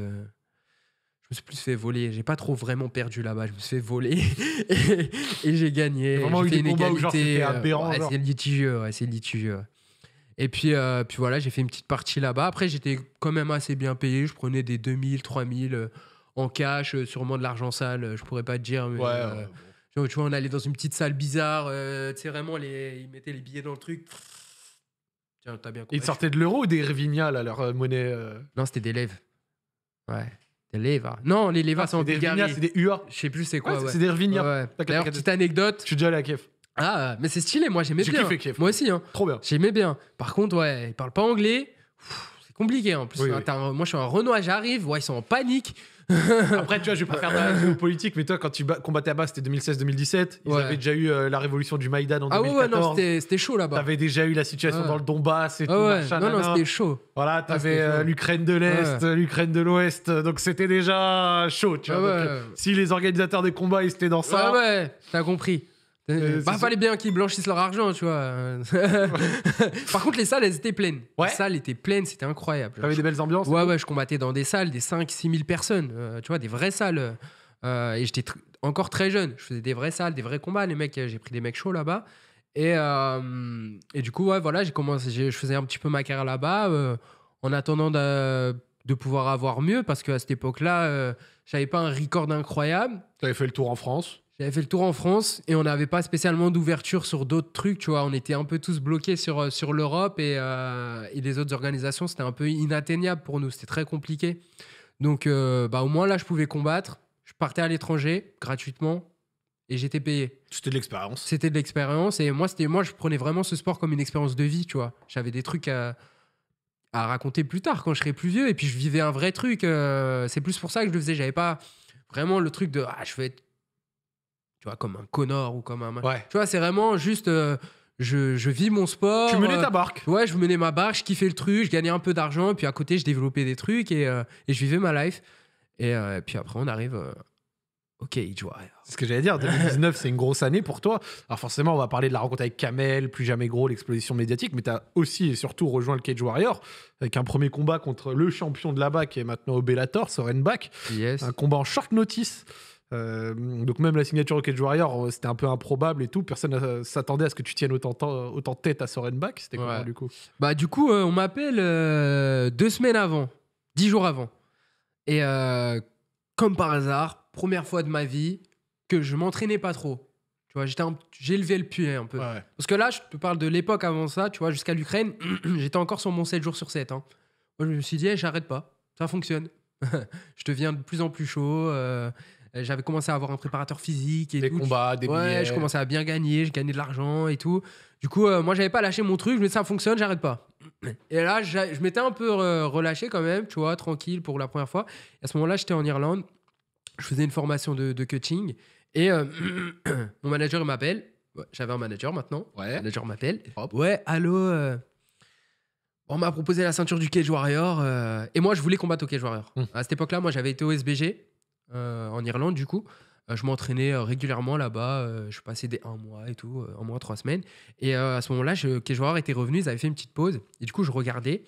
je me suis plus fait voler. J'ai pas trop vraiment perdu là-bas. Je me suis fait voler et, j'ai gagné. Vraiment des une euh, c'est litigieux, c'est Et puis, euh, puis voilà, j'ai fait une petite partie là-bas. Après, j'étais quand même assez bien payé. Je prenais des 2000, 3000 euh, en cash, sûrement de l'argent sale. Je pourrais pas te dire. Mais, tu vois, on allait dans une petite salle bizarre. tu sais, vraiment, les, ils mettaient les billets dans le truc. Ils sortaient de l'euro ou des Irvinia, là, leur monnaie Non, c'était des lèvres. Ouais. Des Leva. Non, les Leva, c'est ah, en Des c'est des UA. Je sais plus c'est quoi. Ah, c'est des Irvinia. D'ailleurs, petite anecdote. Je suis déjà allé à Kiev. Ah, mais c'est stylé, moi j'aimais bien. Moi aussi, hein. Trop bien. J'aimais bien. Par contre, ouais, ils parlent pas anglais. C'est compliqué en plus. Hein, moi, je suis un Renoir, j'arrive, ouais, ils sont en panique. Après, tu vois, je vais pas faire de la géopolitique, mais toi, quand tu combattais à bas, c'était 2016-2017. Ils avaient déjà eu euh, la révolution du Maïdan en ah, 2014. Ah ouais, c'était chaud là-bas. T'avais déjà eu la situation dans le Donbass et ah tout. Machin, non, non, c'était chaud. Voilà, t'avais euh, l'Ukraine de l'Est, l'Ukraine de l'Ouest. Euh, donc c'était déjà chaud, tu ah vois. si les organisateurs des combats, ils étaient dans ça. ouais, t'as compris il euh, euh, bah, fallait bien qu'ils blanchissent leur argent, tu vois. Par contre, les salles, elles étaient pleines. Les salles étaient pleines, c'était incroyable. avais des belles ambiances Ouais, ouais, je combattais dans des salles, des 5-6 000 personnes, euh, tu vois, des vraies salles. et j'étais encore très jeune, je faisais des vraies salles, des vrais combats, les mecs, j'ai pris des mecs chauds là-bas. Et, et, du coup, ouais, voilà, j'ai commencé, je faisais un petit peu ma carrière là-bas, en attendant de, de, pouvoir avoir mieux, parce qu'à cette époque-là, j'avais pas un record incroyable. tu avais fait le tour en France j'avais fait le tour en France et on n'avait pas spécialement d'ouverture sur d'autres trucs, tu vois. On était un peu tous bloqués sur, euh, sur l'Europe euh, et, les autres organisations, c'était un peu inatteignable pour nous, c'était très compliqué. Donc euh, bah, au moins là, je pouvais combattre. Je partais à l'étranger gratuitement et j'étais payé. C'était de l'expérience. C'était de l'expérience et moi, moi, je prenais vraiment ce sport comme une expérience de vie, tu vois. J'avais des trucs à, raconter plus tard quand je serais plus vieux et puis je vivais un vrai truc. C'est plus pour ça que je le faisais. J'avais pas vraiment le truc de ah, je vais être tu vois, comme un connard ou comme un. Ouais. Tu vois, c'est vraiment juste. Euh, je, je, vis mon sport. Tu menais euh, ta barque. ouais, je menais ma barque, je kiffais le truc, je gagnais un peu d'argent, et puis à côté, je développais des trucs et, euh, et je vivais ma life. Et, puis après, on arrive. Ok, Cage Warrior. C'est ce que j'allais dire. 2019, c'est une grosse année pour toi. Alors forcément, on va parler de la rencontre avec Kamel, plus jamais gros, l'explosion médiatique, mais tu as aussi et surtout rejoint le Cage Warrior avec un premier combat contre le champion de là-bas qui est maintenant au Bellator, Soren Yes. Un combat en short notice. Euh, donc même la signature Rocket Warrior, euh, c'était un peu improbable et tout. Personne s'attendait à ce que tu tiennes autant, euh, autant tête à Sorenbach. C'était quoi du coup Bah du coup, on m'appelle deux semaines avant, dix jours avant. Et comme par hasard, première fois de ma vie que je m'entraînais pas trop. Tu vois, j'ai levé le pied un peu. Parce que là, je te parle de l'époque avant ça, tu vois, jusqu'à l'Ukraine, j'étais encore sur mon 7 jours sur 7. Hein. Moi, je me suis dit, eh, j'arrête pas, ça fonctionne. je deviens de plus en plus chaud. Euh, j'avais commencé à avoir un préparateur physique et des combats, des Ouais, je commençais à bien gagner, je gagnais de l'argent et tout. Du coup, euh, moi, j'avais pas lâché mon truc. Je me disais, ça fonctionne, j'arrête pas. Et là, je m'étais un peu euh, relâché quand même, tu vois, tranquille pour la première fois. Et à ce moment-là, j'étais en Irlande. Je faisais une formation de, coaching. Et mon manager, il m'appelle. J'avais un manager maintenant. Le manager m'appelle. Ouais, allô. on m'a proposé la ceinture du Cage Warrior. et moi, je voulais combattre au Cage Warrior. Hum. À cette époque-là, moi, j'avais été au SBG. Euh, en Irlande, du coup. Euh, je m'entraînais euh, régulièrement là-bas. je passais des un mois et tout, un mois, trois semaines. Et à ce moment-là, les était était revenu ils avaient fait une petite pause. Et du coup, je regardais.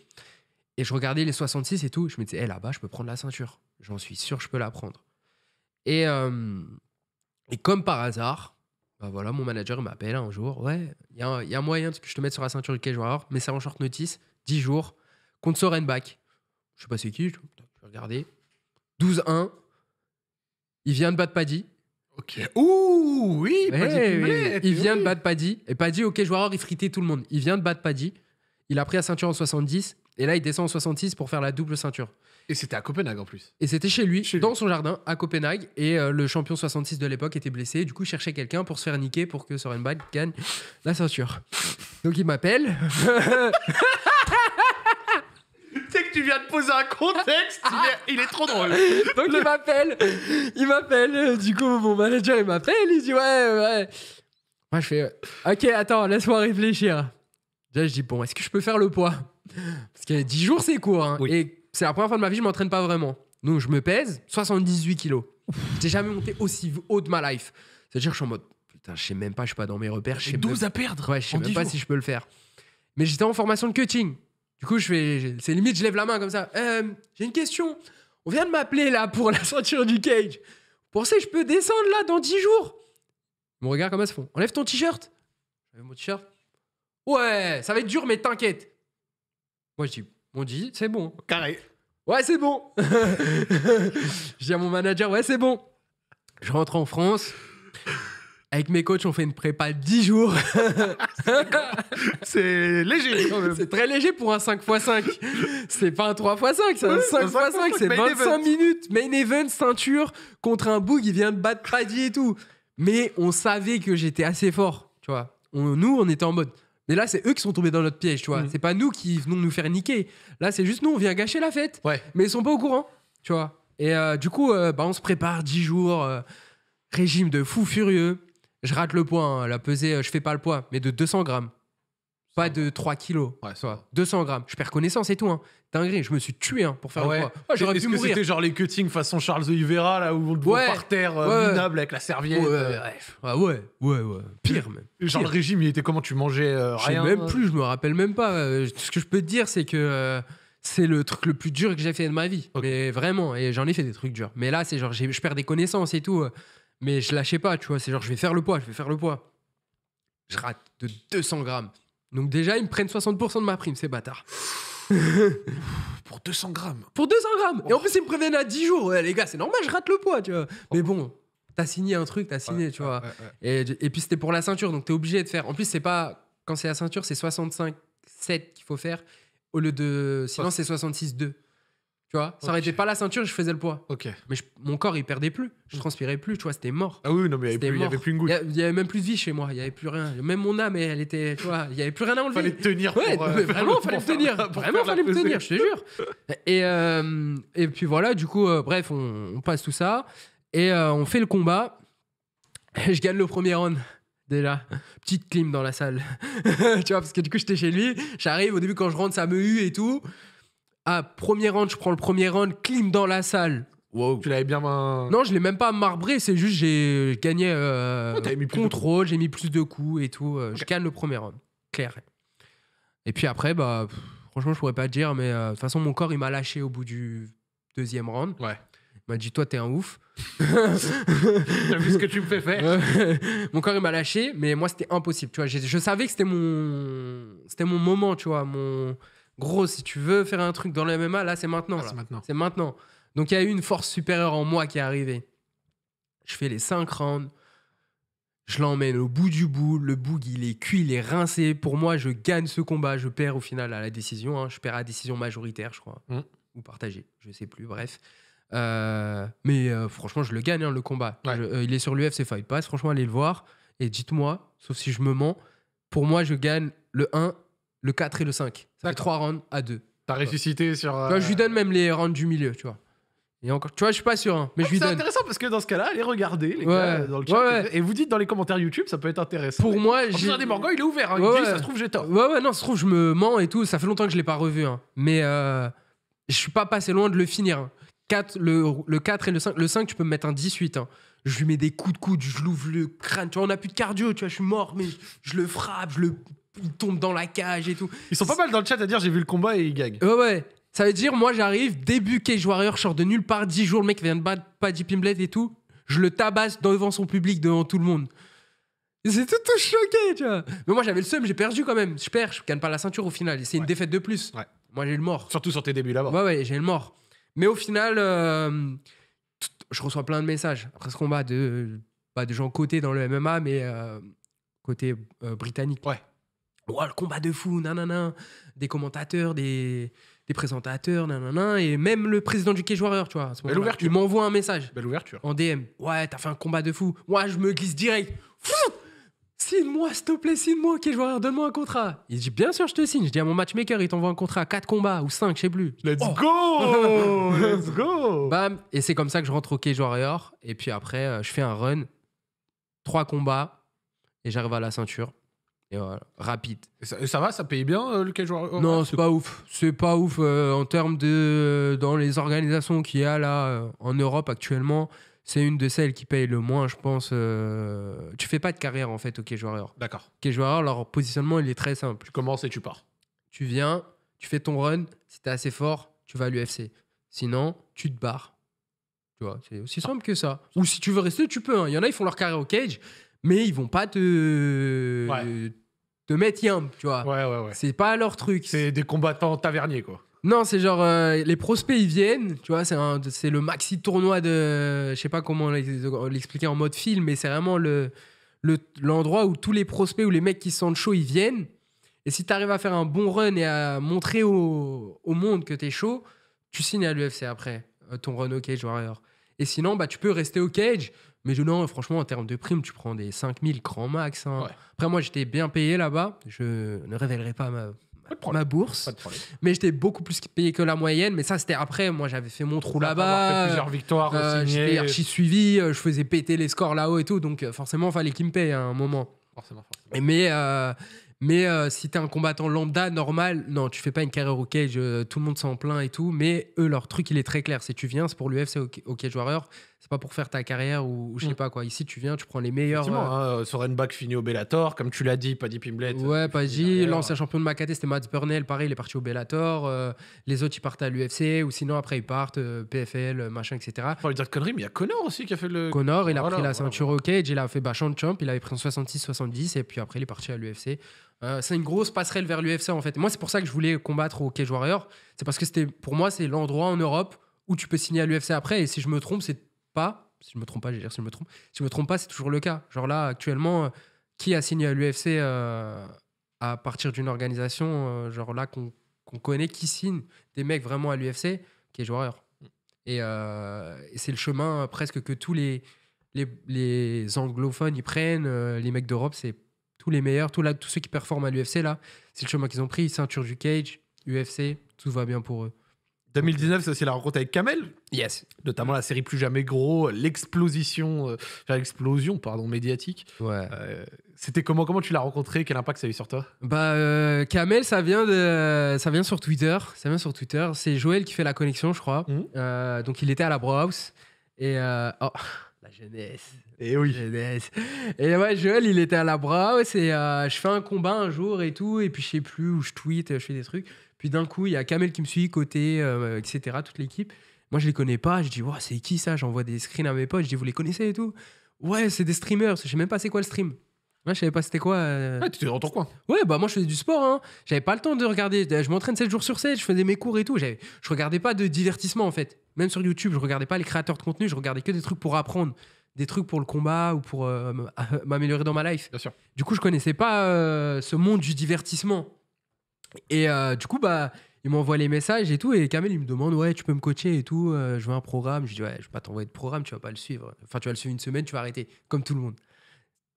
Et je regardais les 66 et tout. Je me disais, eh, là-bas, je peux prendre la ceinture. J'en suis sûr, je peux la prendre. Et, et comme par hasard, bah voilà, mon manager m'appelle un jour. Ouais, il y, y a, moyen que je te mette sur la ceinture du cage joueur mais c'est en short notice, 10 jours, contre Sorenbach. Je sais pas c'est qui, je vais regarder. 12-1, il vient de battre Paddy. Ok. Ouh, oui, eh Il vient de battre Paddy. Et Paddy, ok, joueur il frittait tout le monde. Il vient de battre Paddy. Il a pris la ceinture en 70. Et là, il descend en 66 pour faire la double ceinture. Et c'était à Copenhague en plus. Et c'était chez lui, dans son jardin, à Copenhague. Et euh, le champion 66 de l'époque était blessé. Du coup, il cherchait quelqu'un pour se faire niquer pour que Bad gagne la ceinture. Donc il m'appelle. Il vient de poser un contexte, il est, trop drôle. Donc il m'appelle, il m'appelle, euh, du coup mon manager il m'appelle, il dit ouais, euh, ouais. Moi je fais, euh, ok attends, laisse-moi réfléchir. Déjà je dis, bon, est-ce que je peux faire le poids Parce que 10 jours c'est court, hein. et c'est la première fois de ma vie je m'entraîne pas vraiment. Donc je me pèse 78 kilos. J'ai jamais monté aussi haut de ma life. C'est-à-dire que je suis en mode, putain, je sais même pas, je suis pas dans mes repères. Je 12 à perdre Ouais, je sais même pas si je peux le faire. Mais j'étais en formation de coaching. Du coup, je fais, c'est limite, je lève la main comme ça. Euh, j'ai une question. On vient de m'appeler là pour la ceinture du cage. Vous pensez que je peux descendre là dans 10 jours Mon regard comment ça se font. Enlève ton t-shirt. J'avais mon t-shirt. Ouais, ça va être dur, mais t'inquiète. Moi, je dis, on dit, c'est bon. Carré. Ouais, c'est bon. je dis à mon manager, ouais, c'est bon. Je rentre en France. Avec mes coachs, on fait une prépa 10 jours. c'est léger C'est très léger pour un 5x5. C'est pas un 3x5, c'est un 5x5. C'est 25 minutes. Main event, ceinture, contre un boug, il vient de battre Paddy et tout. Mais on savait que j'étais assez fort, tu vois. nous, on était en mode. Mais là, c'est eux qui sont tombés dans notre piège, tu vois. Mm. C'est pas nous qui venons nous faire niquer. Là, c'est juste nous, on vient gâcher la fête. Ouais. Mais ils sont pas au courant, tu vois. Et euh, du coup, euh, bah, on se prépare 10 jours, euh, régime de fou furieux je rate le poids, hein, la pesée, euh, je fais pas le poids, mais de 200 grammes. Pas de 3 kilos. Ouais, 200 grammes. Je perds connaissance et tout. Hein. Dinguerie, je me suis tué hein, pour faire ah le poids. Ouais, J'aurais C'était genre les cuttings façon Charles de Oliveira, là, où on le par terre, euh, minable, avec la serviette. ouais, euh, ah ouais, ouais. Pire, même. Genre le régime, il était comment Tu mangeais rien même plus, je me rappelle même pas. Ce que je peux te dire, c'est que c'est le truc le plus dur que j'ai fait de ma vie. Mais vraiment, et j'en ai fait des trucs durs. Mais là, c'est genre, je perds des connaissances et tout. Mais je lâchais pas, tu vois. C'est genre, je vais faire le poids, je vais faire le poids. Je rate de 200 grammes. Donc déjà, ils me prennent 60% de ma prime, c'est bâtard. Pour 200 grammes. Pour 200 grammes. Et en oh. plus, ils me préviennent à 10 jours. Ouais, les gars, c'est normal, je rate le poids, tu vois. Oh. Mais bon, t'as signé un truc, t'as signé, tu vois. et, puis, c'était pour la ceinture, donc t'es obligé de faire. En plus, c'est pas. Quand c'est la ceinture, c'est 65-7 qu'il faut faire. Au lieu de. Sinon, c'est 66-2. Tu vois, ça n'arrêtait pas la ceinture, je faisais le poids. Ok. Mais mon corps, il perdait plus. Je transpirais plus, tu vois, c'était mort. Ah oui, non, mais il n'y avait, plus une goutte. Il n'y avait même plus de vie chez moi, il n'y avait plus rien. Même mon âme, elle était, tu vois, il n'y avait plus rien à enlever. Fallait tenir. pour, euh, vraiment, fallait tenir. Vraiment, fallait me tenir, je te jure. Et, euh, et puis voilà, du coup, euh, bref, on, on, passe tout ça. Et on fait le combat. je gagne le premier round déjà. Petite clim dans la salle. tu vois, parce que du coup, j'étais chez lui. J'arrive, au début, quand je rentre, ça me hue et tout. Ah, premier round, je prends le premier round, clim dans la salle. Wow. Tu l'avais bien. Non, je l'ai même pas marbré, c'est juste j'ai gagné euh, ah, mis contrôle, j'ai mis plus de coups et tout. Euh, je gagne le premier round, clair. Et puis après, bah, franchement, je pourrais pas te dire, mais euh, de toute façon, mon corps, il m'a lâché au bout du deuxième round. Ouais. Il m'a dit, toi, t'es un ouf. T'as vu ce que tu me fais faire Mon corps, il m'a lâché, mais moi, c'était impossible. Tu vois, je, je savais que c'était mon, c'était mon moment, tu vois, mon gros, si tu veux faire un truc dans le MMA, ah, là, c'est maintenant. c'est maintenant. maintenant. Donc, il y a eu une force supérieure en moi qui est arrivée. Je fais les 5 rounds. Je l'emmène au bout du bout. Le bout, il est cuit, il est rincé. Pour moi, je gagne ce combat. Je perds au final à la décision. Hein. Je perds à la décision majoritaire, je crois. Mm. Ou partagée, je sais plus. Bref. Euh, mais euh, franchement, je le gagne, hein, le combat. Euh, il est sur l'UFC Fight Pass. Franchement, allez le voir. Et dites-moi, sauf si je me mens, pour moi, je gagne le 1 le 4 et le 5. Ça fait 3 rounds à 2. T'as ressuscité sur. je lui euh, donne même les rounds du milieu, tu vois. Et encore, tu vois, je suis pas sûr, hein, mais ah, je C'est intéressant parce que dans ce cas-là, allez regarder les et vous dites dans les commentaires YouTube, ça peut être intéressant. Pour moi, j'ai. des Morgan, il est ouvert. Hein, il ça se trouve, j'ai tort. Ouais, ouais, non, ça se trouve, je me mens et tout. Ça fait longtemps que je l'ai pas revu, hein. mais euh, je suis pas passé loin de le finir. 4, hein. le, le, 4 et le 5. Le 5, tu peux me mettre un 18 je lui mets des coups de coude, je l'ouvre le crâne. Tu vois, on n'a plus de cardio, tu vois, je suis mort, mais je le frappe, je le. Il tombe dans la cage et tout. Ils sont pas mal dans le chat à dire j'ai vu le combat et ils gagnent. Ouais, ouais. Ça veut dire, moi j'arrive, début cage warrior, je sors de nulle part, 10 jours, le mec vient de battre Paddy Pimblet et tout. Je le tabasse devant son public, devant tout le monde. C'est tout, choqué, tu vois. Mais moi j'avais le seum, j'ai perdu quand même. Je perds, je gagne pas la ceinture au final. C'est une défaite de plus. Ouais. Moi j'ai le mort. Surtout sur tes débuts là-bas. Ouais, ouais, j'ai le mort. Mais au final, euh, je reçois plein de messages après ce combat de, bah, de gens cotés dans le MMA, mais euh, côté euh, britannique. Ouais. Oh, le combat de fou, nanana. Des commentateurs, des, des présentateurs, nanana. Et même le président du Quai Joueur, tu vois. Belle ouverture. Il m'envoie un message. Belle ouverture. En DM. Ouais, t'as fait un combat de fou. Ouais, je me glisse direct. Fou signe-moi, s'il te plaît, signe-moi, ok, joueur, donne-moi un contrat. Il dit, bien sûr, je te signe. Je dis à mon matchmaker, il t'envoie un contrat, 4 combats ou 5, je sais plus. Let's oh. go Let's go Bam Et c'est comme ça que je rentre au Cage Warrior. Et puis après, euh, je fais un run, 3 combats, et j'arrive à la ceinture. Et voilà, rapide. ça, va, ça paye bien euh, le Cage Warrior Non, c'est pas ouf. C'est pas ouf euh, en termes de. dans les organisations qu'il y a là en Europe actuellement c'est une de celles qui paye le moins, je pense. Euh, tu fais pas de carrière en fait au Cage D'accord. Cage leur positionnement, il est très simple. Tu commences et tu pars. Tu viens, tu fais ton run. Si t'es assez fort, tu vas à l'UFC. Sinon, tu te barres. Tu vois, c'est aussi simple que ça. Ou si tu veux rester, tu peux. Hein. Il y en a, ils font leur carrière au cage, mais ils vont pas te. Te mettre yam, tu vois. Ouais, ouais, C'est pas leur truc. C'est des combattants taverniers, quoi. Non, c'est genre euh, les prospects ils viennent, tu vois, c'est le maxi tournoi de je sais pas comment l'expliquer en mode film, mais c'est vraiment le l'endroit où tous les prospects ou les mecs qui sentent chaud, ils viennent. Et si tu arrives à faire un bon run et à montrer au, au monde que tu es chaud, tu signes à l'UFC après euh, ton run au cage warrior. Et sinon, bah, tu peux rester au cage, mais non, franchement, en termes de primes, tu prends des 5000 grand max. Hein. Après, moi, j'étais bien payé là-bas. Je ne révélerai pas ma, ma bourse. mais j'étais beaucoup plus payé que la moyenne. Mais ça, c'était après. Moi, j'avais fait mon trou là-bas. plusieurs victoires. Euh, euh, archi suivi. Euh, je faisais péter les scores là-haut et tout. Donc, forcément, fallait qu'il me paye hein, à un moment. Forcément, mais. mais si t'es un combattant lambda, normal, non, tu fais pas une carrière au cage, tout le monde s'en plaint et tout. Mais eux, leur truc, il est très clair. Si tu viens, c'est pour l'UFC au, au cage warrior c'est pas pour faire ta carrière ou, je sais mm. pas quoi. Ici, tu viens, tu prends les meilleurs. Euh... Hein, Sorenbach finit au Bellator, comme tu l'as dit, Paddy Pimblet euh, Ouais, Paddy, l'ancien champion de Macate, c'était Matt Burnell, pareil, il est parti au Bellator. Euh, les autres, ils partent à l'UFC ou sinon après, ils partent euh, PFL, machin, etc. Pas lui dire de conneries, mais il y a Connor aussi qui a fait le. Connor, il a pris la ceinture au cage, il a fait Bachan de Champ, il avait pris en 66-70 et puis après, il est parti à l'UFC. c'est une grosse passerelle vers l'UFC en fait. Moi, c'est pour ça que je voulais combattre au Cage Warrior. C'est parce que c'était, pour moi, c'est l'endroit en Europe où tu peux signer à l'UFC après. Et si je me trompe, c'est pas, si je me trompe pas, j'ai si je me trompe, si je me trompe pas, c'est toujours le cas. Genre là, actuellement, euh, qui a signé à l'UFC euh, à partir d'une organisation, euh, genre là, qu'on connaît, qui signe des mecs vraiment à l'UFC, qui est joueur. Et, c'est le chemin presque que tous les, les, anglophones y prennent, les mecs d'Europe, c'est tous les meilleurs, tous, là, tous ceux qui performent à l'UFC, là, c'est le chemin qu'ils ont pris, ceinture du cage, UFC, tout va bien pour eux. 2019, c'est aussi la rencontre avec Kamel. Yes. Notamment la série Plus Jamais Gros, l'explosion, l'explosion euh, pardon, médiatique. Ouais. Euh, c'était comment, tu l'as rencontré Quel impact ça a eu sur toi Bah, euh, Kamel, ça vient, de, ça vient sur Twitter. Ça vient sur Twitter. C'est Joël qui fait la connexion, je crois. Mmh. donc, il était à la Browse, Et. oh, la jeunesse. Et eh oui. Et ouais, Joël, il était à la Browse, House. Et je fais un combat un jour et tout. Et puis, je sais plus où je tweet, je fais des trucs puis d'un coup, il y a Kamel qui me suit, côté, euh, etc., toute l'équipe. Moi, je les connais pas. Je dis, c'est qui ça J'envoie des screens à mes potes. Je dis, vous les connaissez et tout Ouais, c'est des streamers. Je sais même pas c'est quoi le stream. Moi, je savais pas c'était quoi. Ouais, euh. ah, tu étais dans ton coin. Ouais, bah moi, je faisais du sport. Je hein. J'avais pas le temps de regarder. Je m'entraîne 7 jours sur 7. Je faisais mes cours et tout. Je regardais pas de divertissement, en fait. Même sur YouTube, je regardais pas les créateurs de contenu. Je regardais que des trucs pour apprendre. Des trucs pour le combat ou pour euh, m'améliorer dans ma life. Bien sûr. Du coup, je connaissais pas ce monde du divertissement. Et euh, du coup, bah, il m'envoie les messages et tout. Et Kamel, il me demande Ouais, tu peux me coacher et tout. Euh, je veux un programme. Je dis Ouais, je vais pas t'envoyer de programme, tu vas pas le suivre. Enfin, tu vas le suivre une semaine, tu vas arrêter, comme tout le monde.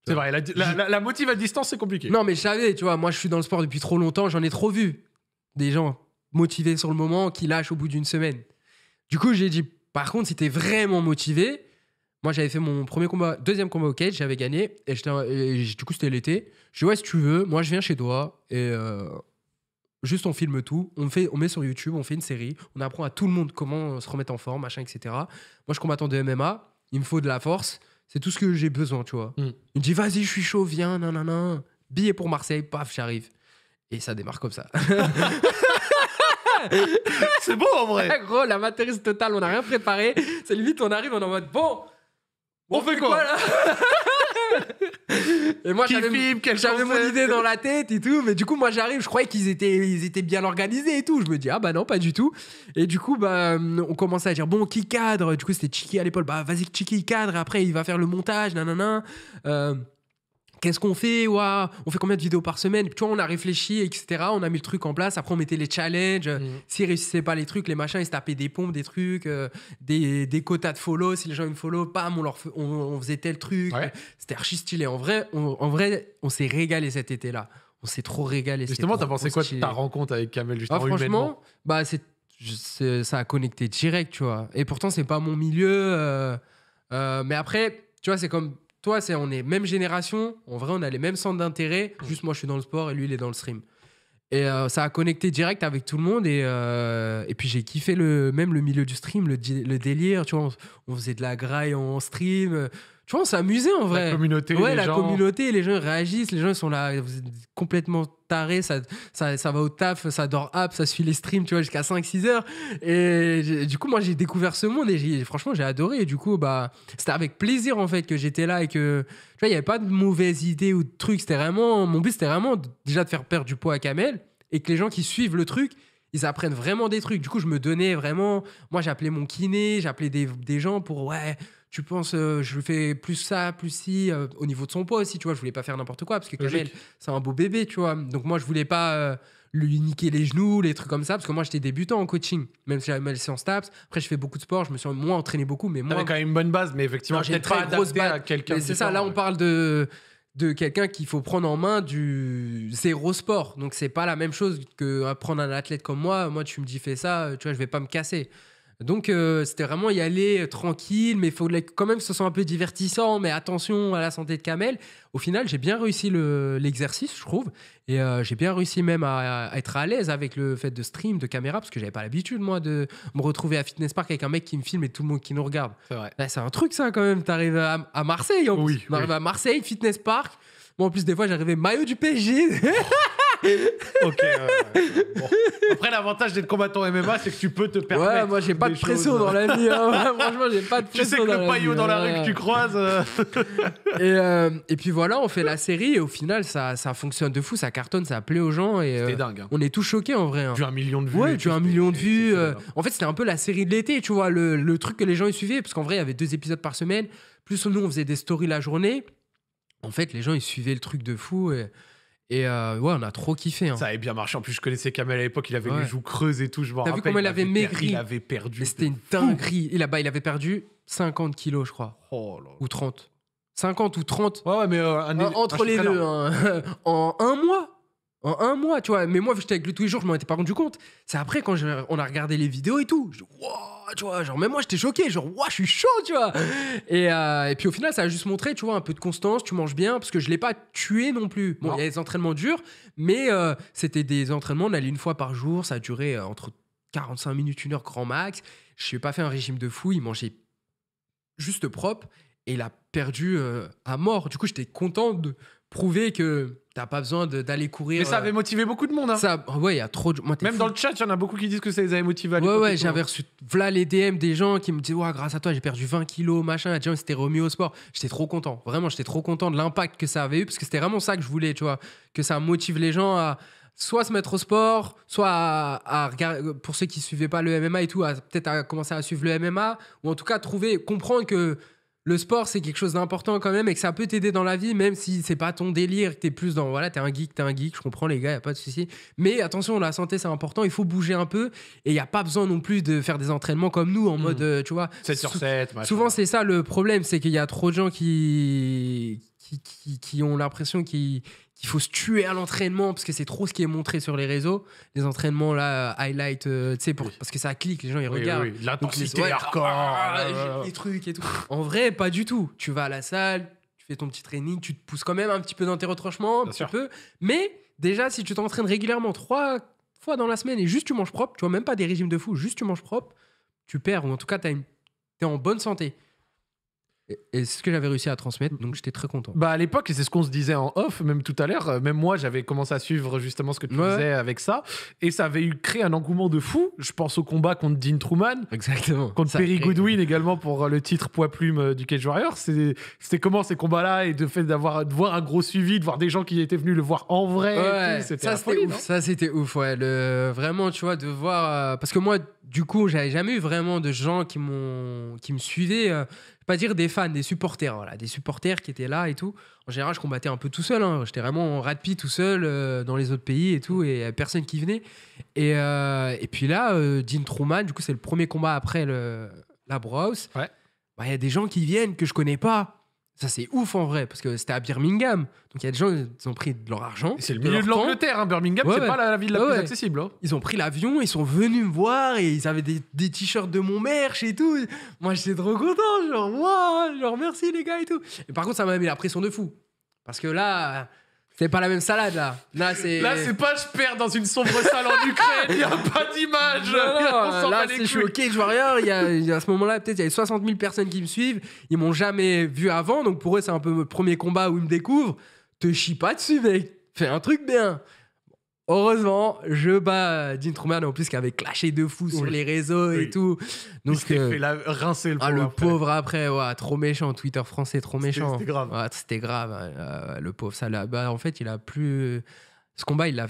C'est vrai, la, la, la, motive à distance, c'est compliqué. Non, mais je savais, tu vois, moi, je suis dans le sport depuis trop longtemps, j'en ai trop vu des gens motivés sur le moment qui lâchent au bout d'une semaine. Du coup, j'ai dit Par contre, si t'es vraiment motivé, moi, j'avais fait mon premier combat, deuxième combat au cage, j'avais gagné. Et, du coup, c'était l'été. Je dis Ouais, si tu veux, moi, je viens chez toi. Et. Euh, Juste, on filme tout, on, fait, on met sur YouTube, on fait une série, on apprend à tout le monde comment se remettre en forme, machin, etc. Moi, je combattant de MMA, il me faut de la force, c'est tout ce que j'ai besoin, tu vois. Mm. Il me dit, vas-y, je suis chaud, viens, nan. Billet pour Marseille, paf, j'arrive. Et ça démarre comme ça. c'est bon en vrai. Gros, la matrice totale, on n'a rien préparé. C'est limite, on arrive, on est en mode, bon, on, fait, quoi et moi, j'avais, mon idée dans la tête et tout. Mais du coup, moi, j'arrive, je croyais qu'ils étaient, ils étaient bien organisés et tout. Je me dis, ah bah non, pas du tout. Et du coup, bah, euh, on commençait à dire, bon, qui cadre Du coup, c'était Chiki à l'épaule. Bah, vas-y, Chiki, cadre. Après, il va faire le montage, nanana. Euh, qu'est-ce qu'on fait On fait combien de vidéos par semaine Tu vois, on a réfléchi, etc. On a mis le truc en place. Après, on mettait les challenges. Mmh. S'ils réussissaient pas les trucs, les machins, ils se tapaient des pompes, des trucs, euh, des, quotas de follow. Si les gens me follow, bam, on, leur, on, faisait tel truc. C'était archi stylé. En vrai, on, en vrai, on s'est régalé cet été-là. On s'est trop régalé. Justement, t'as pensé quoi de ta rencontre avec Kamel justement ah, Franchement, bah, c'est, ça a connecté direct, tu vois. Et pourtant, c'est pas mon milieu. Euh, euh, mais après, tu vois, c'est comme toi, c'est on est même génération. En vrai, on a les mêmes centres d'intérêt. Mmh. Juste moi, je suis dans le sport et lui, il est dans le stream. Et euh, ça a connecté direct avec tout le monde. Euh, et, puis j'ai kiffé le, même le milieu du stream, le, délire. Tu vois, on, on, faisait de la graille en stream. Tu vois, on en vrai. La communauté, ouais, la communauté, les gens réagissent, les gens sont là, complètement tarés, ça, ça, va au taf, ça dort app, ça suit les streams, tu vois, jusqu'à 5-6 heures. Et du coup, moi j'ai découvert ce monde et franchement, j'ai adoré. Et du coup, bah, c'était avec plaisir en fait que j'étais là et que, tu vois, il n'y avait pas de mauvaise idée ou de trucs. C'était vraiment, mon but c'était vraiment déjà de faire perdre du poids à Kamel et que les gens qui suivent le truc, ils apprennent vraiment des trucs. Du coup, je me donnais vraiment. Moi, j'appelais mon kiné, j'appelais des, des, gens pour ouais, tu penses, euh, je fais plus ça, plus si euh, au niveau de son poids aussi, tu vois. Je voulais pas faire n'importe quoi parce que Kamel, c'est un beau bébé, tu vois. Donc moi, je voulais pas euh, lui niquer les genoux, les trucs comme ça, parce que moi, j'étais débutant en coaching, même si j'avais mal séance TAPS. Après, je fais beaucoup de sport, je me suis moins entraîné beaucoup, mais moi. quand même une bonne base, mais effectivement, j'ai très pas grosse à quelqu'un. C'est ça, là, on parle de de quelqu'un qu'il faut prendre en main du zéro sport. Donc c'est pas la même chose que un athlète comme moi. Moi, tu me dis fais ça, tu vois, je vais pas me casser. Donc, euh, c'était vraiment y aller euh, tranquille, mais il fallait quand même se sentir un peu divertissant, mais attention à la santé de Kamel. Au final, j'ai bien réussi l'exercice, je trouve, et euh, j'ai bien réussi même à, être à l'aise avec le fait de stream, de caméra, parce que j'avais pas l'habitude, moi, de me retrouver à Fitness Park avec un mec qui me filme et tout le monde qui nous regarde. C'est un truc, ça, quand même. T'arrives à, Marseille, en oui, à Marseille, Fitness Park. Moi, en plus, des fois, j'arrivais maillot du PSG. ok. Après, l'avantage d'être combattant MMA, c'est que tu peux te permettre. Ouais, moi, j'ai pas de pression dans la vie. Hein. franchement, j'ai pas de pression. Tu sais que le paillot dans la hein. rue que tu croises. Euh. Euh, et, puis voilà, on fait la série et au final, ça, ça fonctionne de fou, ça cartonne, ça plaît aux gens. et euh, dingue. Hein. On est tous choqués en vrai. Tu as un million de vues. Ouais, tu as un million de vues. en fait, c'était un peu la série de l'été, tu vois, le, le truc que les gens ils suivaient. Parce qu'en vrai, il y avait deux épisodes par semaine. Plus nous, on faisait des stories la journée. En fait, les gens ils suivaient le truc de fou. Et et euh, ouais, on a trop kiffé. Hein. Ça avait bien marché. En plus, je connaissais Kamel à l'époque, il avait les joues creuses et tout. Je m'en rappelle. vu comment il, avait maigri Il avait perdu. C'était une dinguerie. Et là-bas, il avait perdu 50 kilos, je crois. Oh ou 30. 50 ou 30. Ouais, mais euh, euh, entre les deux. Hein. en un mois en un mois, tu vois. Mais moi, j'étais avec lui tous les jours, je m'en étais pas rendu compte. C'est après, quand on a regardé les vidéos et tout, je tu vois, genre, même moi, j'étais choqué, genre, wow, je suis chaud, tu vois. Euh, et, puis au final, ça a juste montré, tu vois, un peu de constance, tu manges bien, parce que je l'ai pas tué non plus. Bon, il y a des entraînements durs, mais euh, c'était des entraînements, on allait une fois par jour, ça a duré euh, entre 45 minutes, une heure, grand max. Je n'ai pas fait un régime de fou, il mangeait juste propre et il a perdu euh, à mort. Du coup, j'étais content de prouver que tu t'as pas besoin d'aller courir. Mais ça avait euh, motivé beaucoup de monde. Hein. Ça, ouais, il y a trop de. Moi, Même dans le chat, il y en a beaucoup qui disent que ça les avait motivés. À ouais, ouais, j'avais reçu les DM des gens qui me disaient ouais, grâce à toi, j'ai perdu 20 kilos, machin. gens s'étaient remis au sport. J'étais trop content. Vraiment, j'étais trop content de l'impact que ça avait eu parce que c'était vraiment ça que je voulais, tu vois, que ça motive les gens à soit se mettre au sport, soit à, regarder, euh, pour ceux qui suivaient pas le MMA et tout, peut-être à commencer à suivre le MMA, ou en tout cas trouver, comprendre que le sport, c'est quelque chose d'important quand même et que ça peut t'aider dans la vie, même si c'est pas ton délire, que t'es plus dans, voilà, t'es un geek, t'es un geek, je comprends les gars, y a pas de souci. Mais attention, la santé, c'est important, il faut bouger un peu et y a pas besoin non plus de faire des entraînements comme nous en hmm. mode, euh, tu vois. 7 sur 7, Souvent, c'est ça le problème, c'est qu'il y a trop de gens qui, qui, ont l'impression qu'il faut se tuer à l'entraînement parce que c'est trop ce qui est montré sur les réseaux. Les entraînements là, highlight, euh, parce que ça clique, les gens ils regardent. L'intensité, ouais, ah, ah, ah, trucs et tout. En vrai, pas du tout. Tu vas à la salle, tu fais ton petit training, tu te pousses quand même un petit peu dans tes retranchements, un petit peu. Mais déjà, si tu t'entraînes régulièrement trois fois dans la semaine et juste tu manges propre, tu vois, même pas des régimes de fou, juste tu manges propre, tu perds ou en tout cas, tu es en bonne santé. Et c'est ce que j'avais réussi à transmettre, donc j'étais très content. Bah à l'époque, et c'est ce qu'on se disait en off, même tout à l'heure, euh, même moi j'avais commencé à suivre justement ce que tu faisais avec ça, et ça avait eu créé un engouement de fou. Je pense au combat contre Dean Truman, Exactement. contre Perry Goodwin également pour euh, le titre poids plume euh, du Cage Warrior. C'était comment ces combats-là et de fait d'avoir de voir un gros suivi, de voir des gens qui étaient venus le voir en vrai. ça c'était ouf. Ça c'était ouf, ouais. Le, vraiment, tu vois, de voir parce que moi, du coup, j'avais jamais eu vraiment de gens qui m'ont qui me suivaient pas dire des fans, des supporters, des supporters qui étaient là et tout. En général, je combattais un peu tout seul, hein. j'étais vraiment en rat tout seul euh, dans les autres pays et tout, et euh, personne qui venait. Et, euh, puis là, Dean Truman, du coup, c'est le premier combat après la Brouse. Ouais. Bah, il y a des gens qui viennent que je connais pas. Ça, c'est ouf en vrai, parce que c'était à Birmingham. Donc il y a des gens, ils ont pris de leur argent. C'est le milieu de, l'Angleterre, hein. Birmingham, c'est pas la, ville la plus accessible. Hein. Ils ont pris l'avion, ils sont venus me voir et ils avaient des, t-shirts de mon merch et tout. Moi, j'étais trop content, genre, waouh, genre, merci les gars et tout. Et par contre, ça m'a mis la pression de fou. Parce que là, c'est pas la même salade là. Là c'est là pas je perds dans une sombre salle en Ukraine, il y a pas d'image. Là c'est je suis ok, je vois rien. Il y a, à ce moment-là peut-être il y a 60 000 personnes qui me suivent, ils m'ont jamais vu avant, donc pour eux c'est un peu mon premier combat où ils me découvrent. Te chie pas dessus mec, fais un truc bien. Heureusement, je bats Dean Truman en plus qui avait clashé de fou sur les réseaux et tout. Donc il euh, fait la... rincer le ah, pauvre. le après. pauvre après, trop méchant. Twitter français, trop méchant. C'était grave. C'était grave. le pauvre, ça là bah, en fait, il a plus. Ce combat, il l'a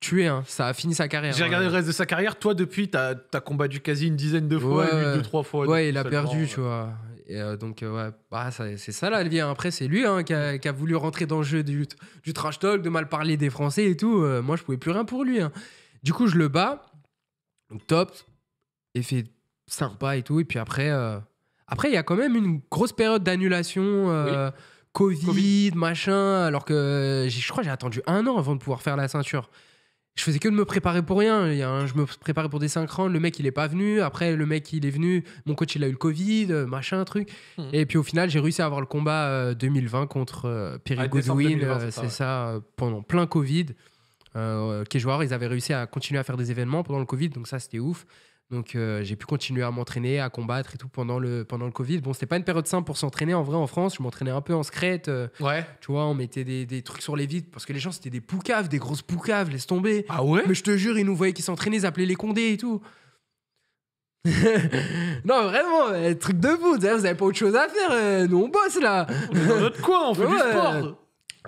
tué. Hein. Ça a fini sa carrière. J'ai regardé le reste de sa carrière. Toi, depuis, t'as as combattu quasi une dizaine de fois, deux, trois fois. Ouais, il a perdu, tu vois. Et euh, donc, euh, ouais, bah, c'est ça là, vient Après, c'est lui hein, qui, a, voulu rentrer dans le jeu du, du, trash talk, de mal parler des Français et tout. Euh, moi, je pouvais plus rien pour lui. Hein. Du coup, je le bats. Donc, top. Effet sympa et tout. Et puis après, après il y a quand même une grosse période d'annulation. COVID, machin. Alors que je crois j'ai attendu un an avant de pouvoir faire la ceinture je faisais que de me préparer pour rien. je me préparais pour des synchrones, le mec il n'est pas venu, après le mec il est venu, mon coach il a eu le Covid, euh, machin, truc. Hmm. Et puis au final j'ai réussi à avoir le combat 2020 euh, contre euh, Perry Godwin, c'est ça, pendant plein Covid. Euh, joueurs, ils avaient réussi à continuer à faire des événements pendant le Covid, donc ça c'était ouf. Donc euh, j'ai pu continuer à m'entraîner, à combattre et tout pendant le, pendant le Covid. Bon, c'était pas une période simple pour s'entraîner en vrai en France. Je m'entraînais un peu en secrète. Euh, ouais. Tu vois, on mettait des, trucs sur les vides parce que les gens c'était des poucaves, des grosses poucaves, laisse tomber. Ah ouais Mais je te jure, ils nous voyaient qui s'entraînaient, ils appelaient les condés et tout. non, vraiment, euh, truc de fou. Vous avez pas autre chose à faire. nous on bosse là. On fait du sport.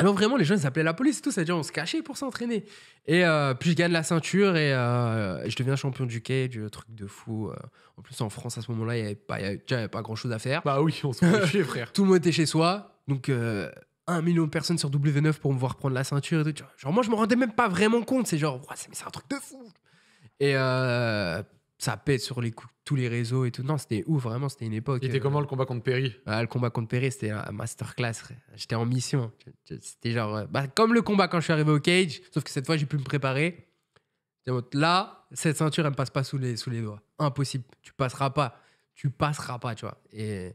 Alors vraiment, les gens, ils appelaient la police et tout. C'est-à-dire, on se cachait pour s'entraîner. Et euh, puis, je gagne la ceinture et euh, je deviens champion du du truc de fou. Euh. En plus, en France, à ce moment-là, il n'y avait pas, pas grand-chose à faire. Bah oui, on se cachait, frère. tout le monde était chez soi. Donc, un million de personnes sur W9 pour me voir prendre la ceinture et tout. Genre, moi, je me rendais même pas vraiment compte. C'est genre, c'est un truc de fou. Et ça pète sur tous les réseaux et tout. Non, c'était ouf, vraiment, c'était une époque. Il était comment euh, le combat contre Perry bah, Le combat contre Perry, c'était un masterclass. J'étais en mission. C'était genre. Euh, bah, comme le combat quand je suis arrivé au cage, sauf que cette fois, j'ai pu me préparer. Là, cette ceinture, elle me passe pas sous les, sous les doigts. Impossible. Tu passeras pas. Tu passeras pas, tu vois. Et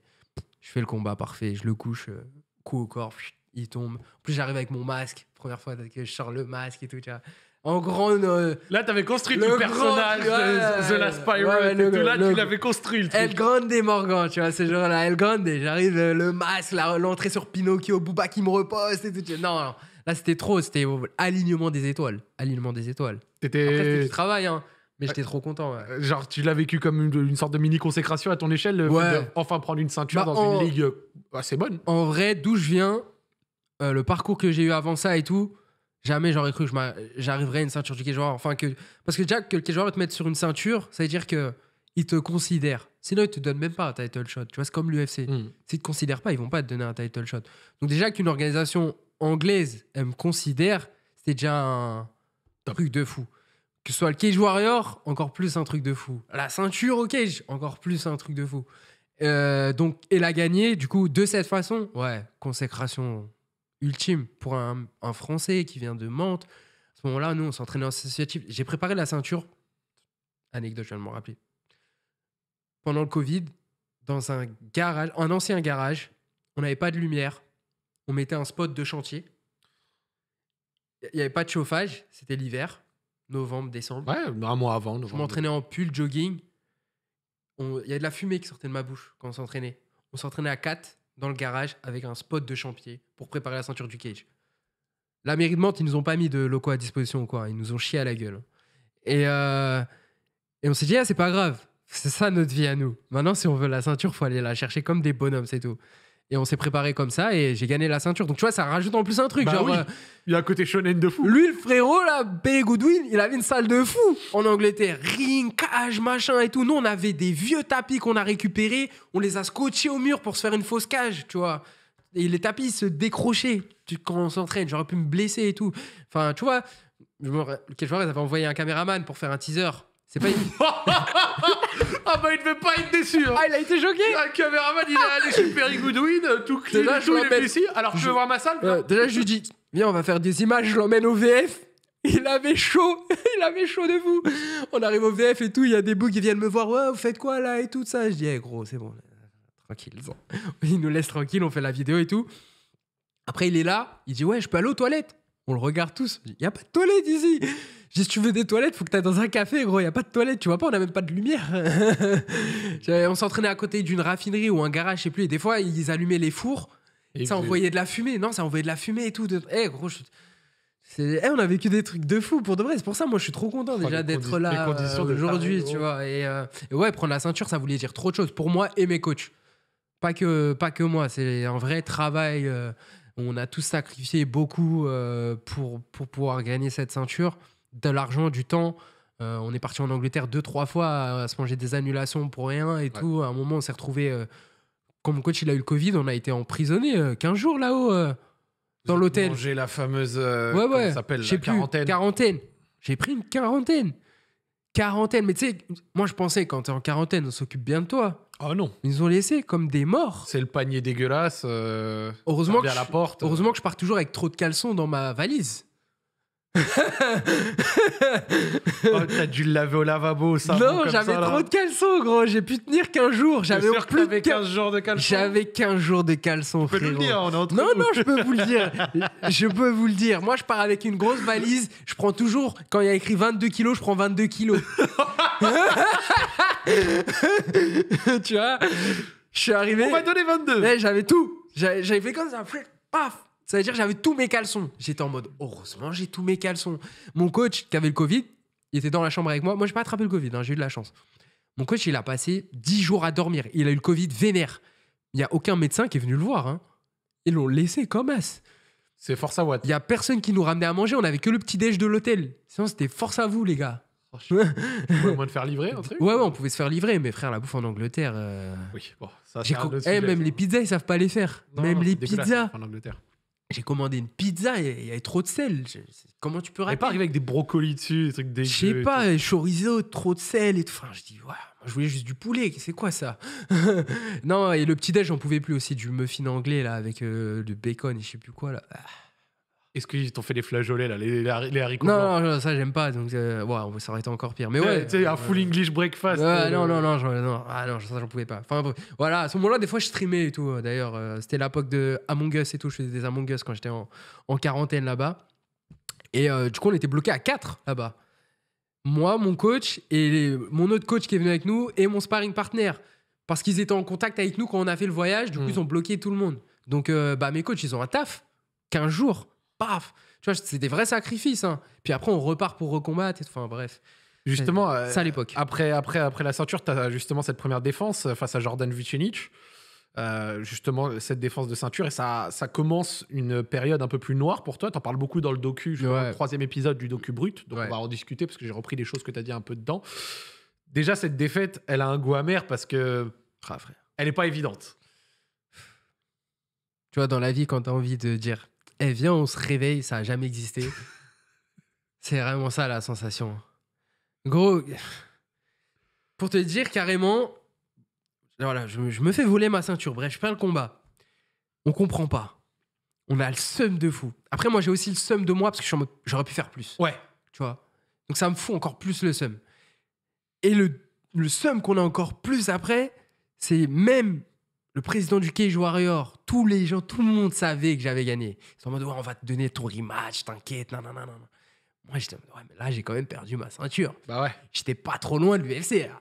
je fais le combat parfait. Je le couche, euh, coup au corps, il tombe. En plus, j'arrive avec mon masque. Première fois que je sors le masque et tout, tu vois en grande, Là là, t'avais construit le, personnage The Last Pirate. et là, tu l'avais construit. Le El Grande Morgan, tu vois, ce genre là, El Grande, j'arrive, le masque, l'entrée sur Pinocchio, Booba qui me repose et tout. Non, non. Là, c'était trop, c'était alignement des étoiles. Alignement des étoiles. Après, c'était du travail, hein. Mais j'étais trop content. Euh, genre, tu l'as vécu comme une, sorte de mini consécration à ton échelle, enfin prendre une ceinture bah, dans une ligue euh, assez bonne. En vrai, d'où je viens, euh, le parcours que j'ai eu avant ça et tout, Jamais j'aurais cru que j'arriverais à une ceinture du cage Enfin que... Parce que déjà, que le cage va te mettre sur une ceinture, ça veut dire que te considère. Sinon, ne te donne même pas un title shot. Tu vois, c'est comme l'UFC. S'ils hmm. S'ils te considèrent pas, ils vont pas te donner un title shot. Donc déjà qu'une organisation anglaise, elle me considère, c'est déjà un truc de fou. Que ce soit le Cage Warrior, encore plus un truc de fou. La ceinture au cage, encore plus un truc de fou. Euh, donc, et la gagner, du coup, de cette façon, ouais, consécration ultime pour un, Français qui vient de Mantes. À ce moment-là, nous, on s'entraînait en associatif. J'ai préparé la ceinture. Anecdote, je viens de m'en rappeler. Pendant le Covid, dans un garage, un ancien garage, on n'avait pas de lumière. On mettait un spot de chantier. Il n'y avait pas de chauffage. C'était l'hiver, novembre, décembre. Ouais, un mois avant. Je m'entraînais en pull jogging. Il y a de la fumée qui sortait de ma bouche quand on s'entraînait. On s'entraînait à 4 dans le garage avec un spot de champier pour préparer la ceinture du cage. La mairie de Mantes, ils nous ont pas mis de locaux à disposition ou quoi. Ils nous ont chié à la gueule. Et, euh, et on s'est dit, ah, c'est pas grave. C'est ça notre vie à nous. Maintenant, si on veut la ceinture, faut aller la chercher comme des bonhommes, c'est tout. Et on s'est préparé comme ça et j'ai gagné la ceinture. Donc tu vois, ça rajoute en plus un truc. Bah genre, oui. Euh, il y a un côté shonen de fou. Lui, le frérot, là, Billy Goodwin, il avait une salle de fou en Angleterre. Ring, cage, machin et tout. Nous, on avait des vieux tapis qu'on a récupérés. On les a scotchés au mur pour se faire une fausse cage, tu vois. Et les tapis se décrochaient quand on s'entraîne. J'aurais pu me blesser et tout. Enfin, tu vois, je Quel ils avaient envoyé un caméraman pour faire un teaser. C'est pas. Ah bah il veut pas être déçu. Hein. Ah, il a été choqué. Le ah, caméraman, il est allé chez Perry euh, tout clé, tout, il ici. Alors, tu veux voir ma salle euh, Déjà, je lui dis, viens, on va faire des images, je l'emmène au VF. Il avait chaud, il avait chaud de vous. On arrive au VF et tout, il y a des bouts qui viennent me voir, ouais, vous faites quoi là et tout ça. Je dis, eh, gros, c'est bon, tranquille. Il nous laisse tranquille, on fait la vidéo et tout. Après, il est là, il dit, ouais, je peux aller aux toilettes. On le regarde tous. Il n'y a pas de toilette ici. J'ai si tu veux des toilettes, faut que tu ailles dans un café, gros. Il Y a pas de toilettes, tu vois pas, on n'a même pas de lumière. on s'entraînait à côté d'une raffinerie ou un garage, je sais plus. Et des fois, ils allumaient les fours. Et ça envoyait de la fumée. Non, ça envoyait de la fumée et tout. Eh, gros, eh, on a vécu des trucs de fou pour de vrai. C'est pour ça, moi, je suis trop content oh, déjà d'être là euh, aujourd'hui, tu vois. Euh, et, ouais, prendre la ceinture, ça voulait dire trop de choses pour moi et mes coachs. Pas que, pas que moi, c'est un vrai travail. Euh, on a tous sacrifié beaucoup pour, pour pouvoir gagner cette ceinture de l'argent, du temps. Euh, on est parti en Angleterre deux, trois fois à, se manger des annulations pour rien et tout. À un moment, on s'est retrouvé. Euh, comme quand mon coach il a eu le Covid, on a été emprisonné 15 euh, jours là-haut dans l'hôtel. J'ai la fameuse. ouais, s'appelle quarantaine. quarantaine. J'ai pris une quarantaine. Quarantaine. Mais tu sais, moi je pensais quand t'es en quarantaine, on s'occupe bien de toi. Oh non. Ils nous ont laissé comme des morts. C'est le panier dégueulasse. heureusement, que heureusement que je pars toujours avec trop de caleçons dans ma valise. Oh, t'as dû le laver au lavabo, ça. Non, j'avais trop de caleçons, gros. J'ai pu tenir qu'un jours J'avais plus 15 jours de caleçons. J'avais 15 jours de caleçons. Je peux le dire, on est Non, non, je peux vous le dire. je peux vous le dire. Moi, je pars avec une grosse valise. Je prends toujours, quand il y a écrit 22 kilos, je prends 22 kilos. tu vois, je suis arrivé. On m'a donné 22. Eh, j'avais tout. J'avais fait comme ça. Paf. Ça veut dire que j'avais tous mes caleçons. J'étais en mode, heureusement, j'ai tous mes caleçons. Mon coach qui avait le Covid, il était dans la chambre avec moi. Moi, n'ai pas attrapé le Covid, hein, j'ai eu de la chance. Mon coach, il a passé 10 jours à dormir. Il a eu le Covid vénère. Il n'y a aucun médecin qui est venu le voir. Hein. Ils l'ont laissé comme as. C'est force à what Il n'y a personne qui nous ramenait à manger. On avait que le petit déj de l'hôtel. Sinon, c'était force à vous, les gars. Oh, au moins de faire livrer un truc Ouais, ouais, on pouvait se faire livrer, mais frère, la bouffe en Angleterre. Oui, ça Même les pizzas, ils savent pas les faire. même les pizzas. En j'ai commandé une pizza et il y avait trop de sel. comment tu peux arriver avec des brocolis dessus, des trucs dégueux. Je sais pas, chorizo, trop de sel et tout. Enfin, je dis, ouais, je voulais juste du poulet, c'est quoi ça Non, et le petit-déj, j'en pouvais plus aussi, du muffin anglais, là, avec du euh, bacon et je sais plus quoi, là. Ah. Est-ce qu'ils t'ont fait des flageolets là, les, haricots non, ça j'aime pas, donc euh, on va s'arrêter encore pire. Mais eh, ouais, tu sais, un full euh, English breakfast. Euh, non, non, non, ah, non, ça j'en pouvais pas. Enfin, voilà, à ce moment-là, des fois je streamais et tout. Euh, d'ailleurs, c'était l'époque de Among Us et tout. Je faisais des Among Us quand j'étais en, quarantaine là-bas. Et du coup, on était bloqué à 4 là-bas. Moi, mon coach et mon autre coach qui est venu avec nous et mon sparring partner. Parce qu'ils étaient en contact avec nous quand on a fait le voyage, du coup, hmm. ils ont bloqué tout le monde. Donc, bah, mes coachs, ils ont un taf, 15 jours paf Tu vois, c'est des vrais sacrifices. Hein. Puis après, on repart pour recombattre. Enfin, bref. Justement, à euh, l'époque. Après, après, après la ceinture, tu as justement cette première défense euh, face à Jordan Vucinic. Euh, justement, cette défense de ceinture, et ça, ça commence une période un peu plus noire pour toi. Tu en parles beaucoup dans le docu, le troisième épisode du docu brut, donc on va en discuter parce que j'ai repris des choses que tu as dit un peu dedans. Déjà, cette défaite, elle a un goût amer parce que. Ah, frère. Elle n'est pas évidente. Tu vois, dans la vie, quand tu as envie de dire eh, viens, on se réveille, ça a jamais existé. c'est vraiment ça la sensation. Gros, pour te dire carrément, voilà, je, me fais voler ma ceinture, bref, je perds le combat. On comprend pas. On a le seum de fou. Après, moi, j'ai aussi le seum de moi parce que j'aurais pu faire plus. Ouais. Tu vois Donc ça me fout encore plus le seum. Et le, le seum qu'on a encore plus après, c'est même le président du Cage Warrior, tous les gens, tout le monde savait que j'avais gagné. Ils sont en mode, on va te donner ton rematch, t'inquiète, non, non, non, Moi, j'étais en mode, ouais, mais là, j'ai quand même perdu ma ceinture. Bah ouais. J'étais pas trop loin de l'UFC, hein.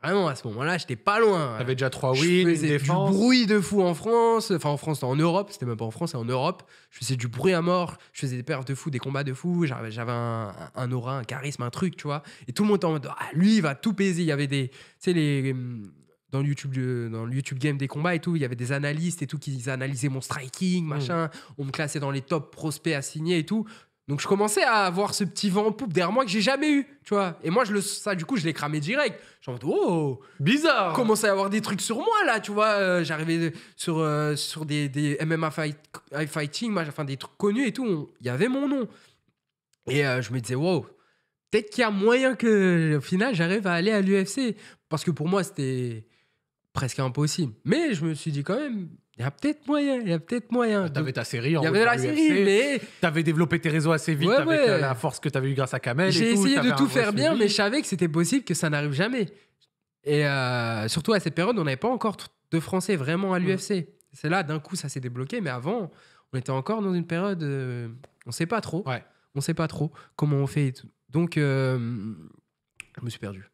Vraiment, à ce moment-là, j'étais pas loin. Hein. T'avais déjà trois wins, une défense. du bruit de fou en France. Enfin, en France, en Europe. C'était même pas en France, c'est en Europe. Je faisais du bruit à mort. Je faisais des perfs de fou, des combats de fou. J'avais un, aura, un charisme, un truc, tu vois. Et tout le monde était en mode, ah, lui, il va tout baiser. Il y avait des, tu sais, les, hum, euh, dans le YouTube dans YouTube game des combats et tout, il y avait des analystes et tout qui analysaient mon striking, mm. machin, on me classait dans les top prospects à signer et tout. Donc je commençais à avoir ce petit vent en poupe derrière moi que j'ai jamais eu, tu vois. Et moi je le ça du coup, je l'ai cramé direct. J'en mode oh, bizarre. Commençait à avoir des trucs sur moi là, tu vois, euh, j'arrivais sur euh, sur des, des MMA fight, fighting, enfin des trucs connus et tout, il y avait mon nom. Et je me disais wow, peut-être qu'il y a moyen que au final j'arrive à aller à l'UFC parce que pour moi c'était presque impossible. Mais je me suis dit quand même, il y a peut-être moyen, il y a peut-être moyen. Ah, t'avais ta série en Il y avait la série, mais. T'avais développé tes réseaux assez vite avec la force que t'avais eue grâce à Kamel. J'ai essayé de tout faire bien, mais je savais que c'était possible que ça n'arrive jamais. Et euh, surtout à cette période, on n'avait pas encore de Français vraiment à mm. l'UFC. C'est là, d'un coup, ça s'est débloqué, mais avant, on était encore dans une période. Euh, on ne sait pas trop. On ne sait pas trop comment on fait et tout. Donc, euh, je me suis perdu.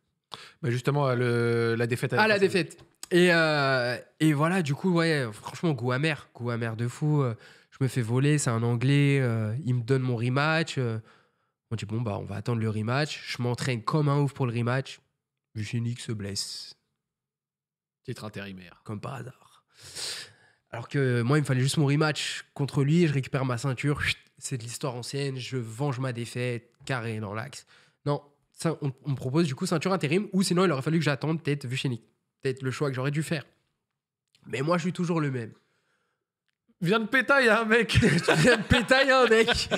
Bah justement, la défaite. À ah, la défaite. Euh, et, voilà, du coup, franchement, goût amer, goût amer de fou. Euh, je me fais voler, c'est un anglais, euh, il me donne mon rematch. on dit, bon, bah, on va attendre le rematch. Je m'entraîne comme un ouf pour le rematch. Génique se blesse. Titre intérimaire. Comme par hasard. Alors que moi, il me fallait juste mon rematch contre lui, je récupère ma ceinture. C'est de l'histoire ancienne, je venge ma défaite, carré dans l'axe. Non, ça, on, me propose du coup ceinture intérim, ou sinon, il aurait fallu que j'attende peut-être Vuchenik peut-être le choix que j'aurais dû faire. Mais moi, je suis toujours le même. Viens de pétailler un hein, mec. Viens de un hein, mec.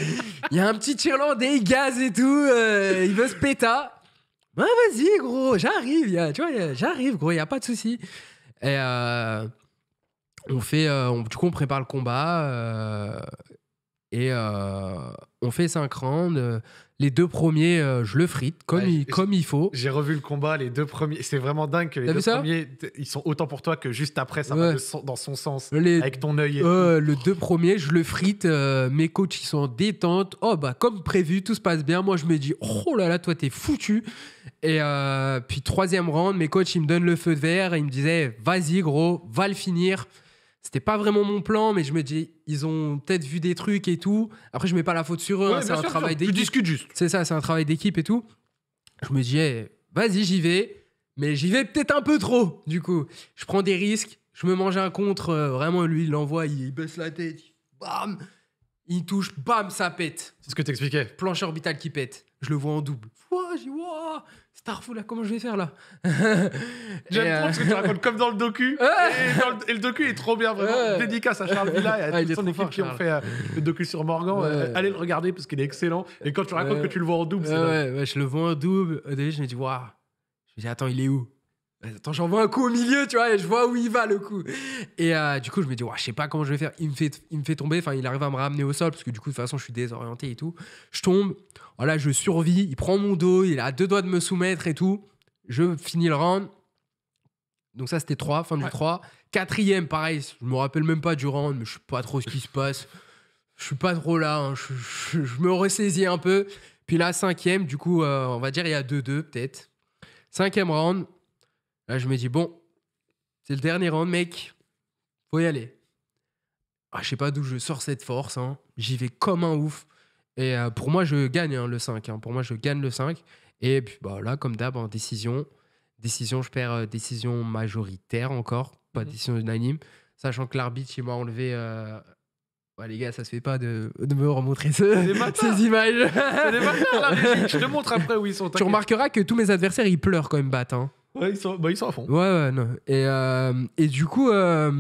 Il y a un petit Irlandais, il gaz et tout. Euh, il veut se péta. Bah, vas-y, gros, j'arrive. Tu vois, j'arrive, gros, il n'y a pas de souci. Et euh, on fait. Euh, on, du coup, on prépare le combat. et on fait 5 rounds. Les deux premiers, euh, je le frite comme, il, faut. J'ai revu le combat, les deux premiers. C'est vraiment dingue que les deux premiers, ils sont autant pour toi que juste après, ça va dans son sens, avec ton œil. le deux premiers, je le frite. Euh, mes coachs, ils sont en détente. Oh, bah, comme prévu, tout se passe bien. Moi, je me dis, oh là là, toi, t'es foutu. Et euh, puis, troisième round, mes coachs, ils me donnent le feu de verre et ils me disaient, vas-y, gros, va le finir c'était pas vraiment mon plan, mais je me dis, ils ont peut-être vu des trucs et tout. Après, je mets pas la faute sur eux, hein, c'est un travail d'équipe. juste. C'est ça, c'est un travail d'équipe et tout. Je me dis, eh, vas-y, j'y vais, mais j'y vais peut-être un peu trop, du coup. Je prends des risques, je me mange un contre, euh, vraiment, lui, il l'envoie, il, baisse la tête, bam, il touche, bam, ça pète. C'est ce que t'expliquais. Planche orbitale qui pète. Je le vois en double. Ouah, j'ai, vois Parfois, là, comment je vais faire là J'aime trop euh, parce que tu racontes comme dans le docu. et, le, docu est trop bien, vraiment. Dédicace à Charles Villa et à ah, son équipe qui ont fait euh, le docu sur Morgan. Euh, allez le regarder parce qu'il est excellent. Et quand tu racontes que tu le vois en double, c'est ouais, ouais, je le vois en double. Au je me dis, waouh. Je me dis, attends, il est où Attends, j'envoie un coup au milieu, tu vois, et je vois où il va le coup. Et euh, du coup, je me dis, ouais, je sais pas comment je vais faire. Il me fait, il me fait tomber, enfin, il arrive à me ramener au sol, parce que du coup, de toute façon, je suis désorienté et tout. Je tombe, voilà, je survis, il prend mon dos, il a deux doigts de me soumettre et tout. Je finis le round. Donc, ça, c'était 3, fin du 3. Quatrième, pareil, je me rappelle même pas du round, mais je sais pas trop ce qui se passe. Je suis pas trop là, hein. je, me ressaisis un peu. Puis là, cinquième, du coup, euh, on va dire, il y a 2-2 peut-être. Cinquième round, Là, je me dis, bon, c'est le dernier round, mec. Faut y aller. Ah, je sais pas d'où je sors cette force. Hein. J'y vais comme un ouf. Et euh, hein, hein. pour moi, je gagne le 5. Pour moi, je gagne le 5. Et puis bah, là, comme d'hab, en décision. Décision, je perds euh, décision majoritaire encore. Pas mhm. décision unanime. Sachant que l'arbitre, il m'a enlevé. Euh, les gars, ça se fait pas de, me remontrer ces images. C'est des Je te montre après où ils sont. Tu remarqueras que tous mes adversaires, ils pleurent quand ils me battent. Ouais, bah, ils sont, à fond. Ouais, ouais, non. Et, euh, et du coup, euh,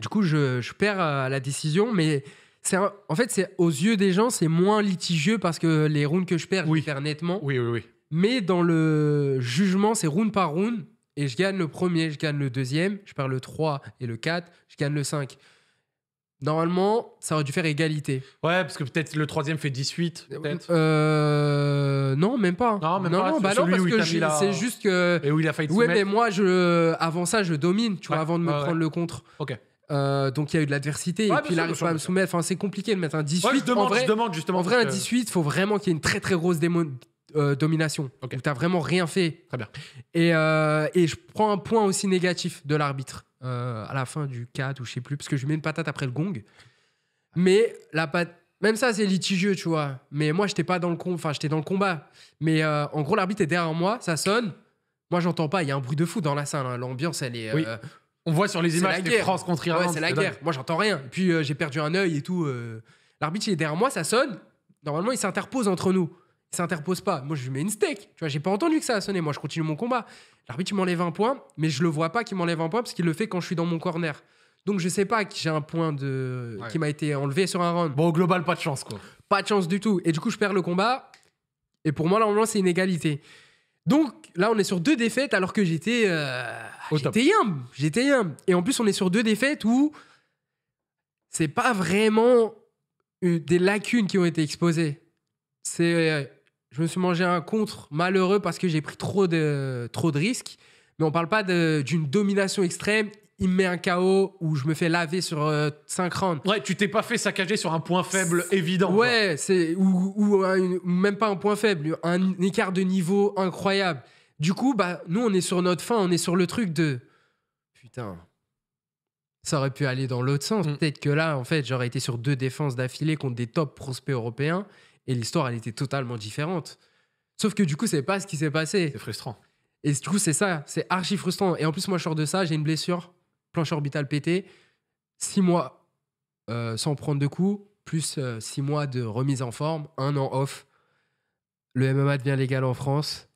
du coup je, je perds à euh, la décision, mais c'est en fait, c'est aux yeux des gens, c'est moins litigieux parce que les rounds que je perds, Oui. je les perds nettement. Oui, oui, oui. Mais dans le jugement, c'est round par round. Et je gagne le premier, je gagne le deuxième, je perds le 3 et le 4, je gagne le 5. Normalement, ça aurait dû faire égalité. Ouais, parce que peut-être le troisième fait 18. Euh, peut-être. Euh, non, même pas. Non, même pas. Non, bah non, parce que c'est juste que. Et où il a failli Ouais, mais moi, je, avant ça, je domine, tu vois, avant de me prendre le contre. Ok. Euh, donc il y a eu de l'adversité et puis il arrive pas à me soumettre. Enfin, c'est compliqué de mettre un 18. demande, en vrai, je demande justement. En vrai, un 18, faut vraiment qu'il y ait une très très grosse euh, domination. Okay. Où t'as vraiment rien fait. Très bien. et je prends un point aussi négatif de l'arbitre. Euh, à la fin du 4 ou je sais plus, parce que je lui mets une patate après le gong. Mais la patate. Même ça, c'est litigieux, tu vois. Mais moi, j'étais pas dans le combat. Enfin, j'étais dans le combat. Mais euh, en gros, l'arbitre est derrière moi, ça sonne. Moi, j'entends pas. Il y a un bruit de fou dans la salle. Hein. L'ambiance, elle est. Euh, On voit sur les images France contre Ouais, c'est la guerre. Moi, j'entends rien. puis, j'ai perdu un œil et tout. L'arbitre, il est derrière moi, ça sonne. Normalement, il s'interpose entre nous s'interpose pas. Moi, je lui mets une steak. Tu vois, j'ai pas entendu que ça a sonné. Moi, je continue mon combat. L'arbitre, il m'enlève un point, mais je le vois pas qu'il m'enlève un point parce qu'il le fait quand je suis dans mon corner. Donc, je sais pas que j'ai un point de... qui m'a été enlevé sur un round. Bon, au global, pas de chance, quoi. Pas de chance du tout. Et du coup, je perds le combat. Et pour moi, là, c'est une égalité. Donc, là, on est sur deux défaites alors que j'étais. Euh, j'étais yum. J'étais yum. Et en plus, on est sur deux défaites où. C'est pas vraiment euh, des lacunes qui ont été exposées. C'est euh, je me suis mangé un contre malheureux parce que j'ai pris trop de, trop de risques. Mais on parle pas d'une domination extrême. Il me met un chaos où je me fais laver sur 5 euh, rounds. Ouais, tu t'es pas fait saccager sur un point faible évident. Ouais, c'est ou, même pas un point faible, un écart de niveau incroyable. Du coup, bah nous on est sur notre fin, on est sur le truc de putain. Ça aurait pu aller dans l'autre sens. Mm. Peut-être que là, en fait, j'aurais été sur deux défenses d'affilée contre des top prospects européens. Et l'histoire, elle était totalement différente. Sauf que du coup, c'est pas ce qui s'est passé. C'est frustrant. Et du coup, c'est ça, c'est archi frustrant. Et en plus, moi, je sors de ça, j'ai une blessure, planche orbitale pété, six mois euh, sans prendre de coups, plus euh, six mois de remise en forme, un an off. Le MMA devient légal en France,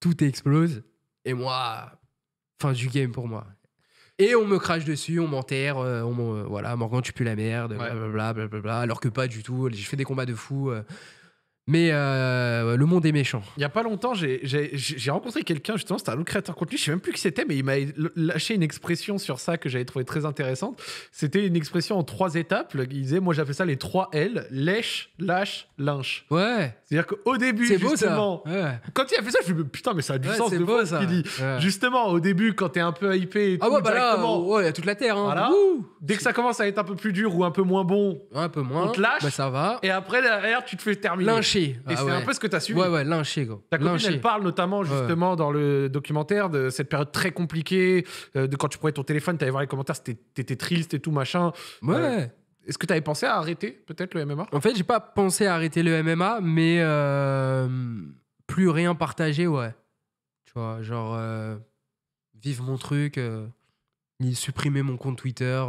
tout explose. Et moi, fin du game pour moi. Et on me crache dessus, on m'enterre, euh, on euh, voilà, Morgan, tu pues la merde, blablabla, alors que pas du tout. J'ai fait des combats de fou. Euh, mais euh, le monde est méchant. Il y a pas longtemps, j'ai rencontré quelqu'un, justement, c'était un autre créateur de contenu, je sais même plus qui c'était, mais il m'a lâché une expression sur ça que j'avais trouvé très intéressante. C'était une expression en trois étapes. Il disait, moi fait ça les trois L, lèche, lâche, lynche. Ouais. C'est-à-dire qu'au début, justement, beau, ça quand il a fait ça, je me suis dit, putain, mais ça a du sens C'est beau, ça. Dit. Justement, au début, quand t'es un peu hypé ah ouais, bah là, oh, il y a toute la terre. Hein. Dès que ça commence à être un peu plus dur ou un peu moins bon, un peu moins, on te lâche. Bah, ça va. Et après, derrière, tu te fais terminer. Et ah c'est un peu ce que tu as suivi. Ouais, ouais, lynché, gros. Ta copine, elle parle notamment, justement, dans le documentaire de cette période très compliquée, euh, de quand tu prenais ton téléphone, tu avais voir les commentaires, t'étais triste et tout, machin. Ouais. Euh, est-ce que tu avais pensé à arrêter peut-être le MMA En fait, j'ai pas pensé à arrêter le MMA, mais euh, plus rien partager, ouais. Tu vois, genre vivre mon truc, ni supprimer mon compte Twitter,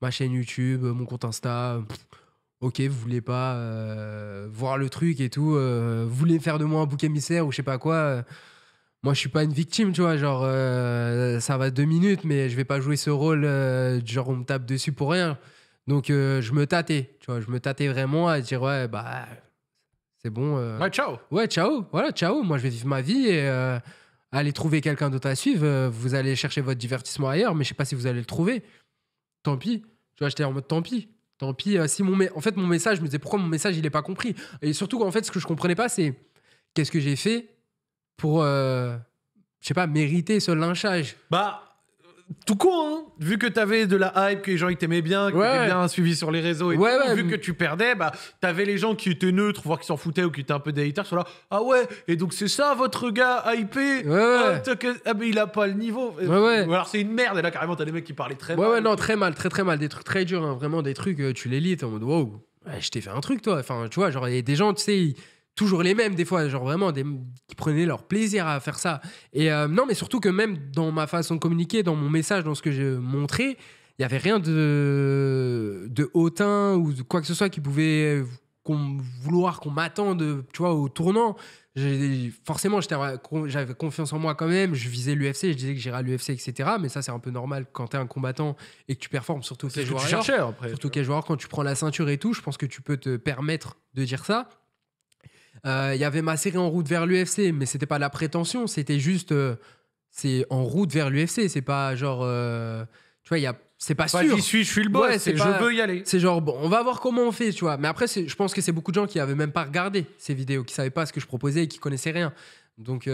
ma chaîne YouTube, mon compte Insta ok, vous voulez pas euh, voir le truc et tout, euh, vous voulez faire de moi un bouc émissaire ou je sais pas quoi. Euh, moi, je suis pas une victime, tu vois. Genre, ça va deux minutes, mais je vais pas jouer ce rôle, genre, on me tape dessus pour rien. Donc, je me tâtais, tu vois. Je me tâtais vraiment à dire, ouais, bah, c'est bon. Ouais, ciao. Ouais, ciao. Voilà, ciao. Moi, je vais vivre ma vie et allez trouver quelqu'un d'autre à suivre. Vous allez chercher votre divertissement ailleurs, mais je sais pas si vous allez le trouver. Tant pis. Tu vois, j'étais en mode tant pis tant pis. Euh, si mon en fait, mon message, je me disais pourquoi mon message, il est pas compris. Et surtout, en fait, ce que je comprenais pas, c'est qu'est-ce que j'ai fait pour, euh, je sais pas, mériter ce lynchage. Bah, tout con, hein. vu que t'avais de la hype, que les gens ils t'aimaient bien, que ouais, bien suivi sur les réseaux et vu que tu perdais, bah t'avais les gens qui étaient neutres, voire qui s'en foutaient ou qui étaient un peu des haters, sont là, ah ouais, et donc c'est ça votre gars hypé, ah, ah, mais il a pas le niveau, ou alors c'est une merde, et là carrément t'as des mecs qui parlaient très mal. Ouais non, très mal, très très mal, des trucs très durs, hein. vraiment des trucs, euh, tu les lis, t'es en mode wow, je t'ai fait un truc toi, enfin tu vois, genre il y a des gens, tu sais, toujours les mêmes des fois, genre vraiment des qui prenaient leur plaisir à faire ça. Et euh, non, mais surtout que même dans ma façon de communiquer, dans mon message, dans ce que j'ai montré, il n'y avait rien de hautain ou de quoi que ce soit qui pouvait euh, vouloir qu'on m'attende, tu vois, au tournant. forcément, j'avais confiance en moi quand même. Je visais l'UFC, je disais que j'irais à l'UFC, etc. Mais ça, c'est un peu normal quand tu es un combattant et que tu performes, surtout ces joueur. surtout qu'un joueur, quand tu prends la ceinture et tout, je pense que tu peux te permettre de dire ça. Euh, il y avait ma série en route vers l'UFC, mais c'était pas la prétention, c'était juste euh, c'est en route vers l'UFC. C'est pas genre. Euh, tu vois, il y C'est pas, sûr. suis, je suis le boss. c'est je veux y aller. C'est genre bon, on va voir comment on fait, tu vois. Mais après, je pense que c'est beaucoup de gens qui avaient même pas regardé ces vidéos, qui savaient pas ce que je proposais, et qui connaissaient rien. Donc,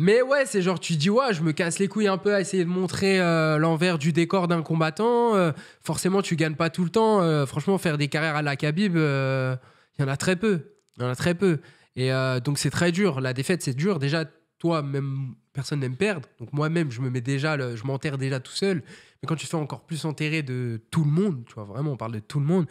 mais ouais, c'est genre tu dis ouais, je me casse les couilles un peu à essayer de montrer l'envers du décor d'un combattant. forcément, tu gagnes pas tout le temps. franchement, faire des carrières à la Khabib, il y en a très peu. Il y en a très peu. Et euh, donc, c'est très dur. La défaite, c'est dur. Déjà, toi, même personne n'aime perdre. Donc, moi-même, je me mets déjà, je m'enterre déjà tout seul. Mais quand tu fais encore plus enterré de tout le monde, tu vois, vraiment, on parle de tout le monde.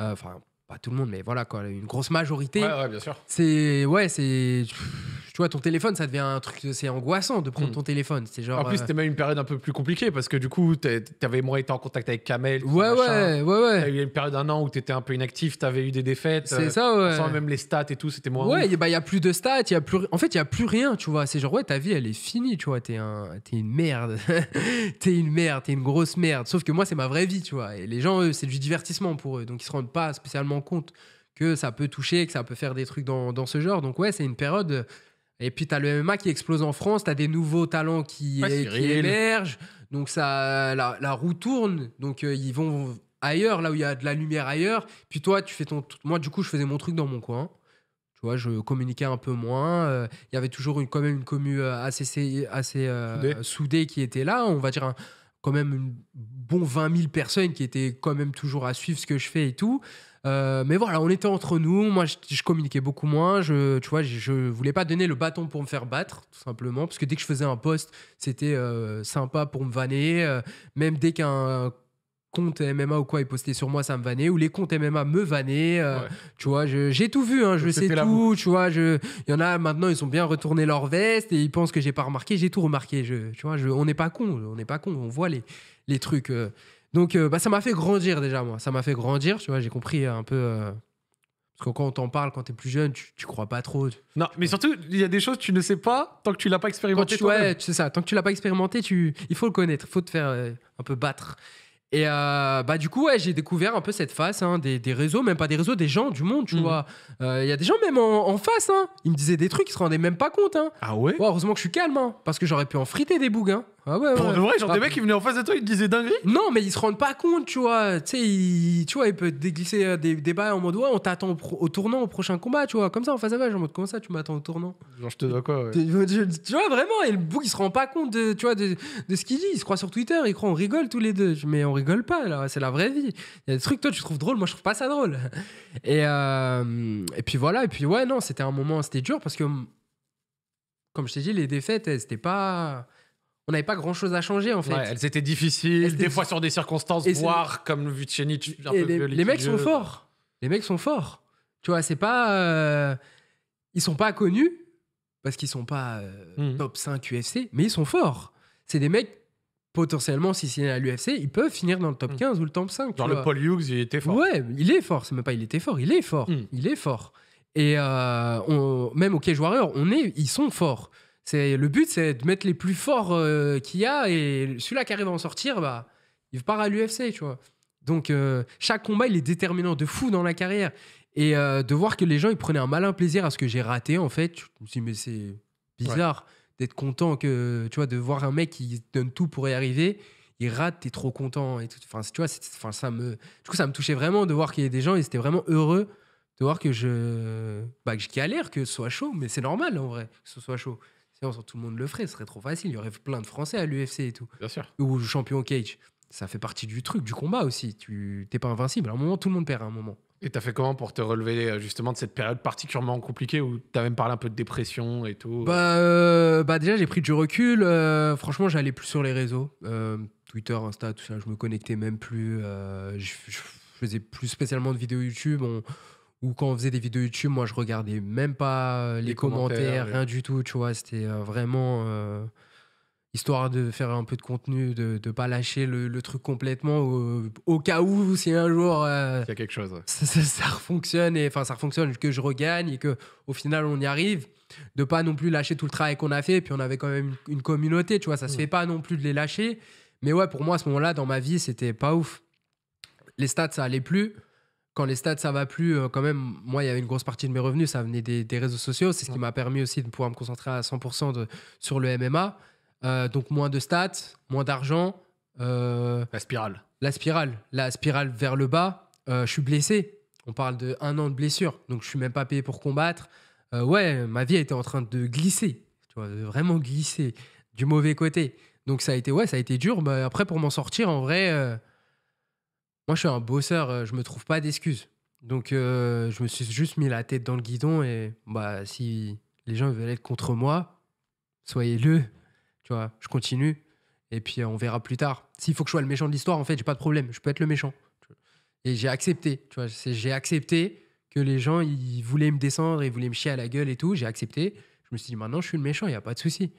Euh, enfin, pas tout le monde, mais voilà quoi, une grosse majorité. Ouais, ouais bien sûr. C'est ouais, c'est tu vois ton téléphone, ça devient un truc, c'est angoissant de prendre hmm. ton téléphone. C'est genre. En plus, euh, c'était même une période un peu plus compliquée parce que du coup, t'avais moins été en contact avec Kamel. Ouais, ouais, ouais, ouais. T'as eu une période d'un an où t'étais un peu inactif, t'avais eu des défaites. C'est euh, ça, ouais. Sans même les stats et tout, c'était moins. Ouais, il bah, y a plus de stats, y a plus... en fait, il y a plus rien, tu vois. C'est genre, ouais, ta vie, elle est finie, tu vois. T'es un... Es une merde. t'es une merde, t'es une grosse merde. Sauf que moi, c'est ma vraie vie, tu vois. Et les gens, c'est du divertissement pour eux. Donc, ils se rendent pas spécialement compte que ça peut toucher, que ça peut faire des trucs dans, dans ce genre. Donc ouais, c'est une période. Euh, et puis tu as le MMA qui explose en France, tu as des nouveaux talents qui, euh, émergent. Donc ça, la, roue tourne. Donc euh, ils vont ailleurs, là où il y a de la lumière ailleurs. Puis toi, tu fais ton. Moi, du coup, je faisais mon truc dans mon coin. Tu vois, je communiquais un peu moins. Il y avait toujours une, quand même une commu assez, assez soudée. qui était là. On va dire quand même une, bon 20 000 personnes qui étaient quand même toujours à suivre ce que je fais et tout. Euh, mais voilà, on était entre nous. Moi, je, communiquais beaucoup moins. Je, tu vois, je, voulais pas donner le bâton pour me faire battre, tout simplement, parce que dès que je faisais un post, c'était euh, sympa pour me vanner. Euh, même dès qu'un compte MMA ou quoi est posté sur moi, ça me vannait, ou les comptes MMA me vannaient. Tu vois, j'ai tout vu, hein, je, sais tout. Tu vois, il y en a maintenant, ils sont bien retourné leur veste et ils pensent que j'ai pas remarqué. J'ai tout remarqué. tu vois, je, on n'est pas con, on n'est pas con, on voit les, les trucs. Donc, euh, bah, ça m'a fait grandir déjà, moi. Ça m'a fait grandir, tu vois. J'ai compris un peu. Euh, parce que quand on t'en parle, quand t'es plus jeune, tu, tu, crois pas trop. Non, mais surtout, il y a des choses que tu ne sais pas tant que tu l'as pas expérimenté. tu, ouais, c'est ça. Tant que tu l'as pas expérimenté, tu, il faut le connaître. Il faut te faire euh, un peu battre. Et bah, du coup, ouais, j'ai découvert un peu cette face hein, des, réseaux, même pas des réseaux, des gens du monde, tu mhm. vois. Il y a des gens même en, face. Hein. Ils me disaient des trucs, ils se rendaient même pas compte. Hein. Ah ouais, Heureusement que je suis calme, parce que j'aurais pu en friter des bougins. Ah ouais, Pour de vrai, genre ah. des mecs qui venaient en face de toi, ils te disaient dinguerie. Non, mais ils se rendent pas compte, tu vois. Tu sais, ils, tu vois, ils peuvent déglisser euh, des débats en mode ouais, on t'attend au, tournant, au prochain combat, tu vois. Comme ça, en face à face, en mode comment ça, tu m'attends au tournant Genre, je te dois quoi tu, vois, vraiment, et le bouc, il se rend pas compte de, tu vois, de, de ce qu'il dit. Il se croit sur Twitter, il croit on rigole tous les deux. Mais on rigole pas, là, c'est la vraie vie. Il y a des trucs, toi, tu trouves drôle, moi, je trouve pas ça drôle. Et, euh, et puis voilà, et puis ouais, non, c'était un moment, c'était dur parce que, comme je t'ai dit, les défaites, c'était pas on n'avait pas grand chose à changer en fait. Ouais, elles étaient difficiles, des fois sur des circonstances, voire comme Vucenic. les, mecs sont forts. Les mecs sont forts. Tu vois, c'est pas. Euh, ils sont pas connus parce qu'ils sont pas euh, mhm. top 5 UFC, mais ils sont forts. C'est des mecs potentiellement, si c'est à l'UFC, ils peuvent finir dans le top 15 mhm. ou le top 5. Genre le Paul Hughes, il était fort. Ouais, il est fort. C'est même pas il était fort, il est fort. Mhm. Il est fort. Et euh, même au quai joueur, on est, ils sont forts le but, c'est de mettre les plus forts euh, qu'il y a et celui-là qui arrive à en sortir, bah, il part à l'UFC, tu vois. Donc euh, chaque combat, il est déterminant de fou dans la carrière. Et euh, de voir que les gens, ils prenaient un malin plaisir à ce que j'ai raté, en fait, je me suis mais c'est bizarre d'être content que, tu vois, de voir un mec qui donne tout pour y arriver, il rate, t'es trop content. Et tout. Enfin, tu vois, enfin, ça me, du coup, ça me touchait vraiment de voir qu'il y a des gens, ils étaient vraiment heureux de voir que je, bah, que je galère, que ce soit chaud, mais c'est normal en vrai, que ce soit chaud. Sinon, tout le monde le ferait, ce serait trop facile. Il y aurait plein de Français à l'UFC et tout. Bien sûr. Ou champion cage. Ça fait partie du truc, du combat aussi. Tu t'es pas invincible. À un moment, tout le monde perd à un moment. Et t'as fait comment pour te relever euh, justement de cette période particulièrement compliquée où t'as même parlé un peu de dépression et tout euh? Bah, euh, bah déjà j'ai pris du recul. franchement, j'allais plus sur les réseaux, Twitter, Insta, tout ça. Je me connectais même plus. Je, je, faisais plus spécialement de vidéos YouTube. On, ou quand on faisait des vidéos YouTube, moi, je regardais même pas euh, les, commentaires, rien du tout, tu vois. C'était euh, vraiment euh, histoire de faire un peu de contenu, de ne pas lâcher le, truc complètement au, cas où, si un jour. Il y a quelque chose. Ça, ça, et enfin, ça fonctionne que je regagne et que au final, on y arrive. De pas non plus lâcher tout le travail qu'on a fait, puis on avait quand même une, communauté, tu vois. Ça se mm. fait pas non plus de les lâcher. Mais ouais, pour moi, à ce moment-là, dans ma vie, c'était pas ouf. Les stats, ça allait plus quand les stats ça va plus, euh, quand même, moi il y avait une grosse partie de mes revenus, ça venait des, réseaux sociaux. C'est ce qui m'a permis aussi de pouvoir me concentrer à 100% sur le MMA. Euh, donc moins de stats, moins d'argent. Euh, la spirale. La spirale. La spirale vers le bas. je suis blessé. On parle de un an de blessure. Donc je suis même pas payé pour combattre. ouais, ma vie était en train de glisser. Tu vois, vraiment glisser du mauvais côté. Donc ça a été ouais, ça a été dur. Mais bah, après pour m'en sortir, en vrai moi, je suis un bosseur, euh, je me trouve pas d'excuses. Donc, euh, je me suis juste mis la tête dans le guidon et bah, si les gens veulent être contre moi, soyez-le. Tu vois, je continue et puis euh, on verra plus tard. S'il faut que je sois le méchant de l'histoire, en fait, j'ai pas de problème, je peux être le méchant. Et j'ai accepté, tu vois, j'ai accepté que les gens, ils voulaient me descendre, ils voulaient me chier à la gueule et tout, j'ai accepté. Je me suis dit, maintenant, je suis le méchant, il n'y a pas de souci.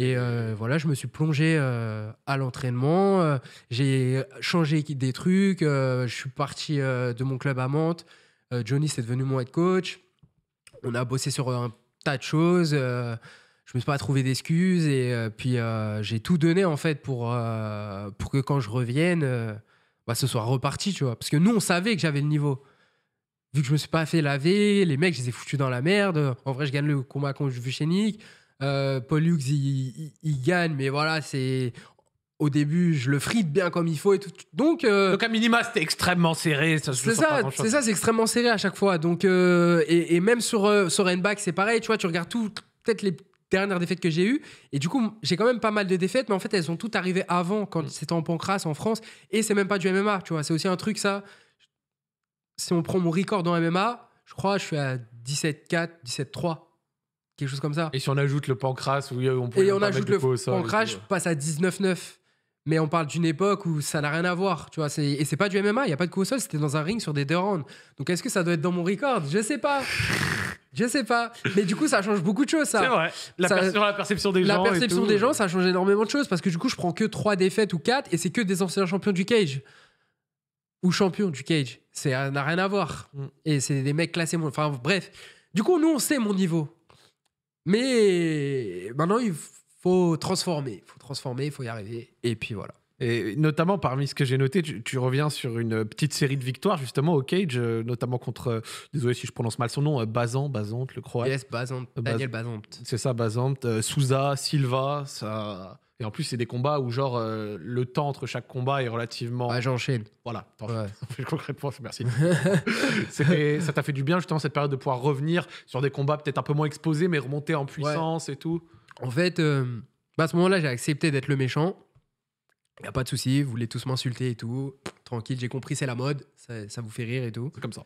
Et euh, voilà, je me suis plongé euh, à l'entraînement. Euh, j'ai changé des trucs. je suis parti de mon club à Mantes. Johnny, c'est devenu mon head coach. On a bossé sur un tas de choses. je ne me suis pas trouvé d'excuses. Et puis, j'ai tout donné, en fait, pour, pour que quand je revienne, bah, ce soit reparti, tu vois. Parce que nous, on savait que j'avais le niveau. Vu que je me suis pas fait laver, les mecs, je les ai foutus dans la merde. En vrai, je gagne le combat contre Vuchénique. Paul euh, Pollux, il, gagne, mais voilà, c'est. Au début, je le frite bien comme il faut et tout. Donc, euh, donc à minima, c'était extrêmement serré. c'est ça, c'est ça, c'est extrêmement serré à chaque fois. Donc, euh, et, même sur sur N-Back, c'est pareil. Tu vois, tu regardes tout, peut-être les dernières défaites que j'ai eues. Et du coup, j'ai quand même pas mal de défaites, mais en fait, elles sont toutes arrivées avant, quand mm. c'était en Pancras, en France. Et c'est même pas du MMA, tu vois. C'est aussi un truc, ça. Si on prend mon record dans MMA, je crois, je suis à 17-4, 17-3 quelque chose comme ça. Et si on ajoute le pancras, où on peut. Et on ajoute le pancras, passe à 19-9. Mais on parle d'une époque où ça n'a rien à voir, tu vois. Et c'est pas du MMA, il y a pas de coup au sol, c'était dans un ring sur des deux rounds. Donc est-ce que ça doit être dans mon record Je sais pas. Je sais pas. Mais du coup, ça change beaucoup de choses, ça. C'est vrai. La, perception, des gens. La perception des gens, ça change énormément de choses parce que du coup, je prends que trois défaites ou 4 et c'est que des anciens champions du cage. Ou champions du cage. Ça euh, n'a rien à voir. Mm. Et c'est des mecs classés. Enfin, bref. Du coup, nous, on sait mon niveau. Mais maintenant, il faut transformer. Il faut transformer, il faut y arriver. Et puis voilà. Et notamment parmi ce que j'ai noté, tu, reviens sur une petite série de victoires justement au Cage, euh, notamment contre, euh, désolé si je prononce mal son nom, euh, Bazant, Bazant, le croate. Yes, Bazant, Daniel Bazant. C'est ça, Bazant. Souza, Silva, ça. Et en plus, c'est des combats où, genre, euh, le temps entre chaque combat est relativement. Ah, j'enchaîne. Voilà, ouais. concrètement, merci. ça t'a fait du bien, justement, cette période de pouvoir revenir sur des combats peut-être un peu moins exposés, mais remonter en puissance et tout En fait, euh, bah, à ce moment-là, j'ai accepté d'être le méchant. Il Y a pas de souci, vous voulez tous m'insulter et tout. Tranquille, j'ai compris, c'est la mode, ça, ça, vous fait rire et tout. C'est comme ça.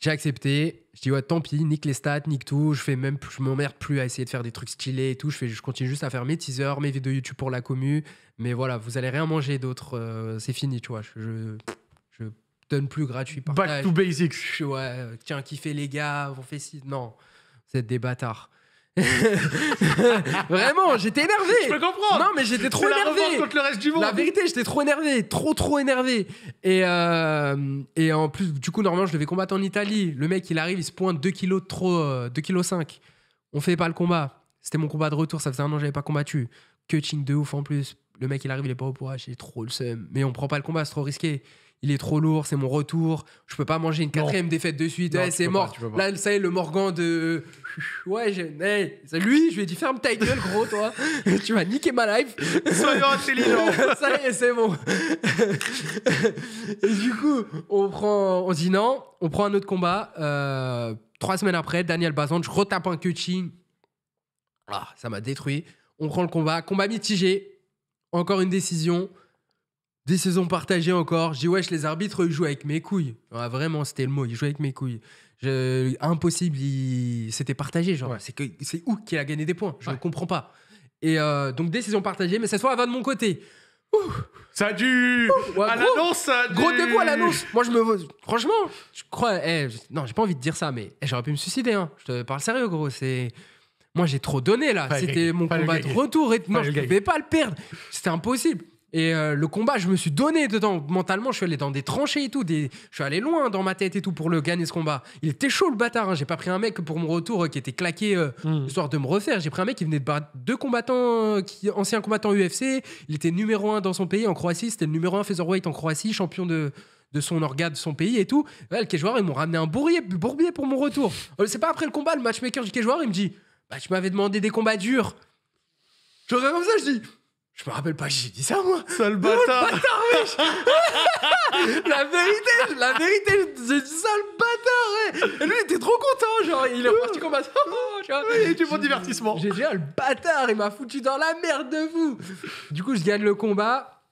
J'ai accepté. Je dis ouais, tant pis, nique les stats, nique tout. Je fais même, je m'emmerde plus à essayer de faire des trucs stylés et tout. Je fais, je continue juste à faire mes teasers, mes vidéos YouTube pour la commu. Mais voilà, vous allez rien manger d'autre. Euh, c'est fini, tu vois. Je, je, donne plus gratuit. Partage. Back to basics. ouais, euh, tiens, kiffez les gars, on fait si. Non, vous êtes des bâtards. Vraiment, j'étais énervé. Je peux comprendre. Non, mais j'étais trop énervé. La contre le reste du monde. La vérité, j'étais trop énervé, trop trop énervé. Et euh, et en plus, du coup, normalement, je devais combattre en Italie. Le mec, il arrive, il se pointe 2 kilos de trop, euh, kilos 5. On fait pas le combat. C'était mon combat de retour. Ça faisait un an que j'avais pas combattu. Coaching de ouf en plus. Le mec, il arrive, il est pas au poids. J'ai trop le seum. Mais on prend pas le combat, c'est trop risqué il est trop lourd, c'est mon retour, je peux pas manger une quatrième défaite de suite, c'est mort. Là, ça y est, le Morgan de. Ouais, c'est lui, je lui ai dit ferme ta gueule, gros, toi, tu vas niquer ma life. Soyez intelligents. ça y est, c'est bon. Et du coup, on, prend, on dit non, on prend un autre combat. Euh, trois semaines après, Daniel Bazan, je retape un coaching. Ah, ça m'a détruit. On prend le combat, combat mitigé, encore une décision. Des saisons partagées encore. Je dis, wesh, les arbitres, ils jouent avec mes couilles. Ah, vraiment, c'était le mot, ils jouent avec mes couilles. Impossible, c'était partagé. c'est, que... où qu'il a gagné des points Je ne comprends pas. Et euh, donc, décision partagée mais cette fois, elle va de mon côté. Ça a dû, À l'annonce, ça Gros dégoût à l'annonce Moi, je me. Franchement, je crois. Eh, non, j'ai pas envie de dire ça, mais eh, j'aurais pu me suicider. Hein. Je te parle sérieux, gros. C'est. Moi, j'ai trop donné là. C'était mon combat de retour. Et... Non, je ne pouvais pas le perdre. C'était impossible. Et euh, le combat, je me suis donné dedans. Mentalement, je suis allé dans des tranchées et tout. Des... Je suis allé loin dans ma tête et tout pour le gagner ce combat. Il était chaud le bâtard. Hein. J'ai pas pris un mec pour mon retour euh, qui était claqué euh, hmm. histoire de me refaire. J'ai pris un mec qui venait de deux combattants, qui... anciens combattants UFC. Il était numéro un dans son pays en Croatie. C'était le numéro un featherweight en Croatie, champion de, de son organe, de son pays et tout. le Kéjouar, ils m'ont ramené un bourrier, bourbier pour mon retour. C'est pas après le combat, le matchmaker du Kéjouar, il me dit bah, tu m'avais demandé des combats durs. Je regarde comme ça, je dis je me rappelle pas j'ai dit ça, moi. Sale bâtard. bâtard la vérité, la vérité, j'ai dit ça, le bâtard. Ouais. Et lui, il était trop content. Genre, il est reparti comme ça. tu vois. du bon divertissement. J'ai dit, ah, le bâtard, il m'a foutu dans la merde de vous. Du coup, je gagne le combat.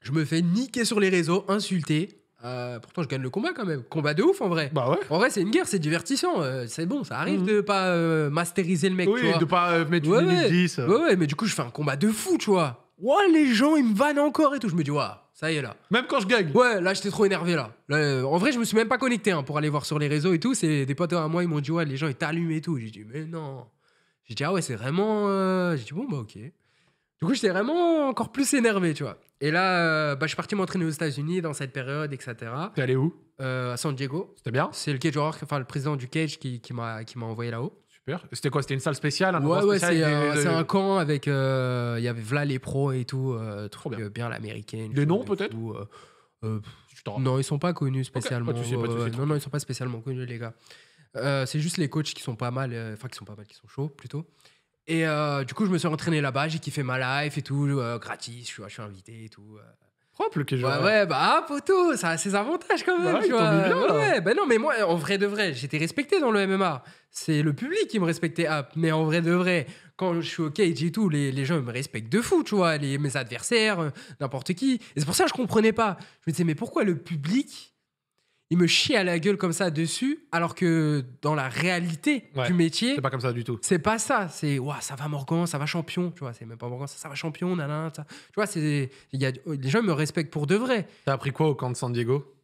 Je me fais niquer sur les réseaux, insulter. Euh, pourtant, je gagne le combat quand même. Combat de ouf en vrai. Bah ouais. En vrai, c'est une guerre, c'est divertissant. Euh, c'est bon, ça arrive mhm. de pas euh, masteriser le mec. Oui, tu vois. de pas mettre une ouais, 10. ouais, ouais, mais du coup, je fais un combat de fou, tu vois ouais, les gens, ils me vannent encore et tout. Je me dis, ouais, ça y est là. Même quand je gagne. Ouais, là, j'étais trop énervé là. Euh, en vrai, je me suis même pas connecté hein, pour aller voir sur les réseaux et tout. C'est des potes à moi, ils m'ont dit, ouais, les gens, ils t'allument et tout. J'ai dit, mais non. J'ai dit, ah ouais, c'est vraiment. Euh, j'ai dit, bon, bah, ok. Du coup, j'étais vraiment encore plus énervé, tu vois. Et là, euh, bah, je suis parti m'entraîner aux États-Unis dans cette période, etc. T'es allé où À San Diego. C'était bien. C'est le cage enfin, le président du cage qui, qui m'a envoyé là-haut. C'était quoi C'était une salle spéciale Ouais, c'est un, camp avec. Euh, il y avait Vla les pros et tout. Euh, trop bien. Euh, bien l'américaine. Les noms peut-être Non, ils sont pas connus spécialement. non, non, ils sont pas spécialement connus, les gars. c'est juste les coachs qui sont pas mal, enfin qui sont pas mal, qui sont chauds plutôt. Et du coup, je me suis entraîné là-bas, j'ai kiffé ma life et tout, gratis, je suis, je suis invité et tout propre ouais, bah ah, ça a ses avantages quand même. Bah tu vois. ouais, bah non, mais moi, en vrai de vrai, j'étais respecté dans le MMA. C'est le public qui me respectait. Ah, mais en vrai de vrai, quand je suis au cage et tout, les, les gens me respectent de fou, tu vois, mes adversaires, euh, n'importe qui. Et c'est pour ça que je comprenais pas. Je me disais, mais pourquoi le public il me chie à la gueule comme ça dessus, alors que dans la réalité du métier, c'est pas comme ça du tout. C'est pas ça. C'est ouais, ça va Morgan, ça va champion. Tu vois, c'est même pas Morgan, ça, va champion, nanana. Tu vois, c'est y a, les gens me respectent pour de vrai. T'as appris quoi au camp de San Diego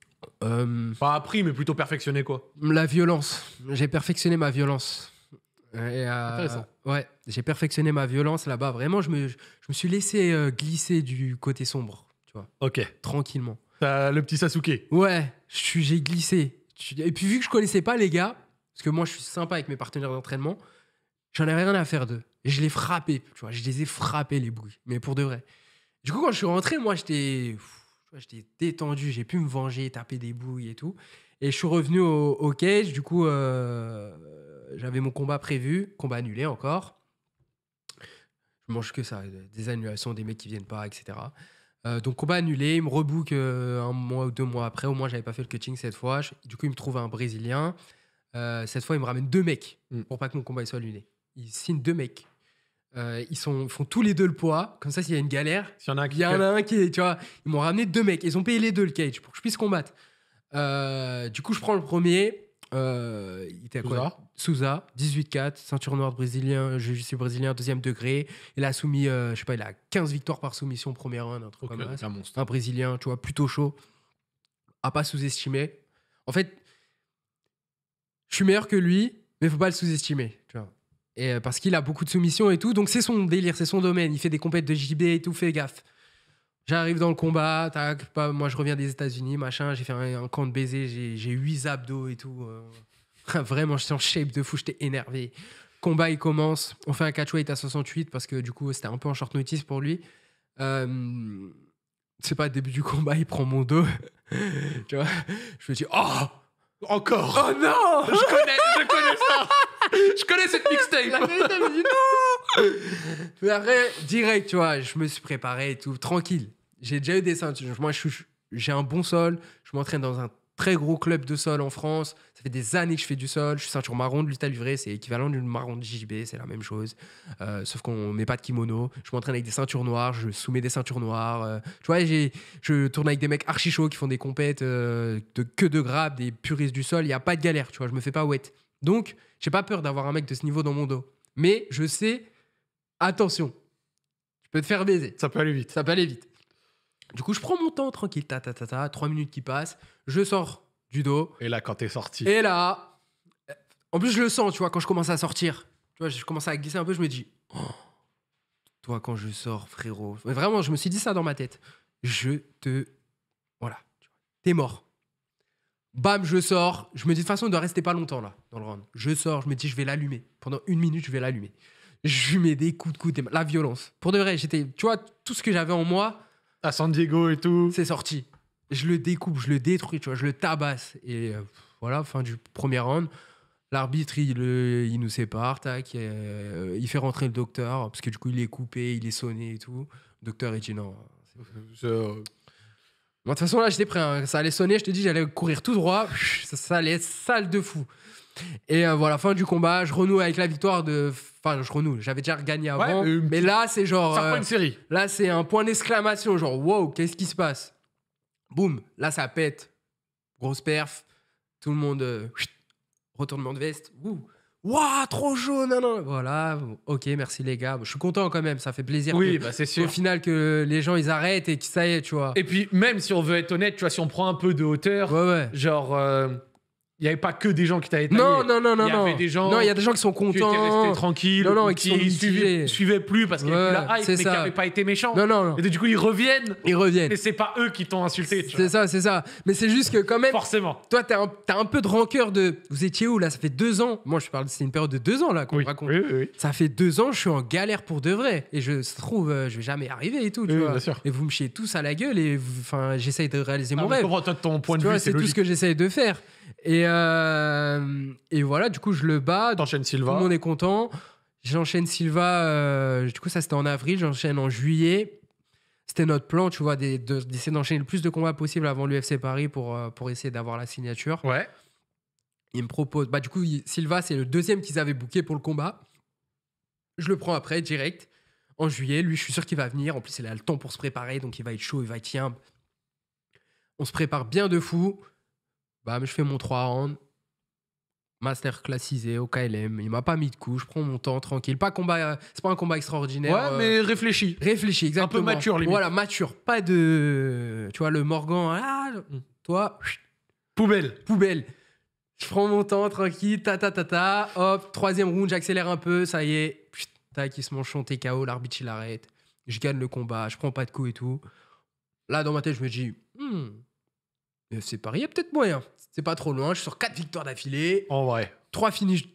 euh, Pas appris, mais plutôt perfectionné quoi La violence. J'ai perfectionné ma violence. Euh, Intéressant. Ouais, j'ai perfectionné ma violence là-bas. Vraiment, je me, me suis laissé euh, glisser du côté sombre, tu vois. Ok. Tranquillement. T'as le petit Sasuke. Ouais, j'ai glissé. Et puis vu que je connaissais pas les gars, parce que moi je suis sympa avec mes partenaires d'entraînement, j'en avais rien à faire d'eux. Et Je les frappais, tu vois, je les ai frappés les bouilles, mais pour de vrai. Du coup, quand je suis rentré, moi j'étais j'étais détendu, j'ai pu me venger, taper des bouilles et tout. Et je suis revenu au, cage, du coup, euh, j'avais mon combat prévu, combat annulé encore. Je mange que ça, des annulations, des mecs qui viennent pas, etc. Euh, donc combat annulé, il me rebook euh, un mois ou deux mois après, au moins j'avais pas fait le coaching cette fois. du coup il me trouve un Brésilien. Euh, cette fois il me ramène deux mecs mm. pour pas que mon combat soit annulé. Il signe deux mecs. ils sont, font tous les deux le poids, comme ça s'il y a une galère, il y en a un qui, y en a un qui tu vois, ils m'ont ramené deux mecs, ils ont payé les deux le cage pour que je puisse combattre. du coup je prends le premier, euh, il était à Souza, 18-4, ceinture noire brésilien, je suis brésilien, deuxième degré. Il a soumis, euh, je sais pas, il a 15 victoires par soumission premier round, un truc comme ça. Un, brésilien, tu vois, plutôt chaud. À pas sous-estimer. En fait, je suis meilleur que lui, mais faut pas le sous-estimer, Et euh, parce qu'il a beaucoup de soumissions et tout, donc c'est son délire, c'est son domaine. Il fait des compètes de JB et tout, fais gaffe. J'arrive dans le combat, tac, moi je reviens des États-Unis, machin, j'ai fait un, camp de baiser, j'ai huit abdos et tout. Euh, vraiment, je suis en shape de fou, j'étais énervé. Combat, il commence. On fait un catch weight à 68 parce que du coup, c'était un peu en short notice pour lui. Euh, c'est pas le début du combat, il prend mon dos. tu vois, je me dis, oh, encore. Oh non, je connais, je connais ça. Je connais cette mixtape. La non. Mais après, direct, tu vois, je me suis préparé et tout, tranquille. J'ai déjà eu des ceintures. Moi, j'ai un bon sol. Je m'entraîne dans un très gros club de sol en France. Ça fait des années que je fais du sol. Je suis ceinture marron de l'Utah C'est équivalent d'une marron de JJB. C'est la même chose. Euh, sauf qu'on met pas de kimono. Je m'entraîne avec des ceintures noires. Je soumets des ceintures noires. Euh, tu vois, je tourne avec des mecs archi chauds qui font des compètes euh, de queue de grappe des puristes du sol. Il n'y a pas de galère. Tu vois, je me fais pas wet. Donc, j'ai pas peur d'avoir un mec de ce niveau dans mon dos. Mais je sais attention, tu peux te faire baiser. Ça peut aller vite. Ça peut aller vite. Du coup, je prends mon temps tranquille, ta ta ta ta, trois minutes qui passent, je sors du dos. Et là, quand t'es sorti. Et là, en plus, je le sens, tu vois, quand je commence à sortir, tu vois, je commence à glisser un peu, je me dis, oh, toi, quand je sors, frérot, vraiment, je me suis dit ça dans ma tête, je te. Voilà, t'es mort. Bam, je sors. Je me dis de toute façon, ne doit rester pas longtemps là, dans le round. Je sors, je me dis, je vais l'allumer. Pendant une minute, je vais l'allumer je lui mets des coups de coude, la violence. Pour de vrai, j'étais, tu vois, tout ce que j'avais en moi. À San Diego et tout. C'est sorti. Je le découpe, je le détruis, tu vois, je le tabasse. Et euh, voilà, fin du premier round. L'arbitre, il, euh, il, nous sépare, tac, euh, il fait rentrer le docteur, parce que du coup, il est coupé, il est sonné et tout. Le docteur, il dit non. De toute façon, là, j'étais prêt. Hein. Ça allait sonner, je te dis, j'allais courir tout droit. Ça, ça allait être sale de fou. Et euh, voilà, fin du combat, je renoue avec la victoire de. Enfin, je renoue, j'avais déjà gagné avant. Euh, mais là, c'est genre. Ça euh, une série. Là, c'est un point d'exclamation, genre, wow, qu'est-ce qui se passe Boum, là, ça pète. Grosse perf. Tout le monde. retournement de veste. Ouh. trop chaud, non, non. Voilà, ok, merci les gars. Je suis content quand même, ça fait plaisir. Oui, bah c'est sûr. Au final, que les gens ils arrêtent et que ça y est, tu vois. Et puis, même si on veut être honnête, tu vois, si on prend un peu de hauteur, genre il n'y avait pas que des gens qui t'avaient taillé. Non, non, non, non. Il y avait des gens. Non, il y a des gens qui sont contents. Qui étaient restés tranquilles. qui, suivaient, plus parce que ouais, la hype, mais qui n'avaient pas été méchants. Non, Et du coup, ils reviennent. Ils reviennent. et c'est pas eux qui t'ont insulté. C'est ça, c'est ça. Mais c'est juste que quand même. Forcément. Toi, t'as un, as un peu de rancœur de. Vous étiez où là Ça fait deux ans. Moi, je parle. C'est une période de deux ans là qu'on raconte. ça fait deux ans, je suis en galère pour de vrai. Et je trouve, euh, je vais jamais arriver et tout. Tu vois. Et vous me chiez tous à la gueule et enfin, j'essaye de réaliser mon rêve. Ton point c'est tout ce que j'essaye de faire. Et euh, et, voilà, du coup, je le bats. T'enchaînes Silva. Tout le monde est content. J'enchaîne Silva. Euh, du coup, ça, c'était en avril. J'enchaîne en juillet. C'était notre plan, tu vois, d'essayer d'enchaîner le plus de combats possible avant l'UFC Paris pour, euh, pour essayer d'avoir la signature. Ouais. Il me propose. Bah, du coup, Silva, c'est le deuxième qu'ils avaient booké pour le combat. Je le prends après, direct, en juillet. Lui, je suis sûr qu'il va venir. En plus, il a le temps pour se préparer, donc il va être chaud, il va être tiens. On se prépare bien de fou. Bah, je fais mon 3 rounds. Master classisé au KLM, il m'a pas mis de coup, je prends mon temps tranquille, pas combat, euh, c'est pas un combat extraordinaire. Ouais, mais réfléchi. Euh, réfléchi, exactement. Un peu mature, Voilà, mature, pas de, tu vois, le Morgan, ah, toi, poubelle, poubelle. Je prends mon temps tranquille, ta ta ta ta, hop, troisième round, j'accélère un peu, ça y est, tac, il se mange t'es KO, l'arbitre il arrête, je gagne le combat, je prends pas de coup et tout. Là, dans ma tête, je me dis, hmm, c'est a peut-être moyen. C'est pas trop loin. Je suis sur quatre victoires d'affilée. En vrai. Trois finishes.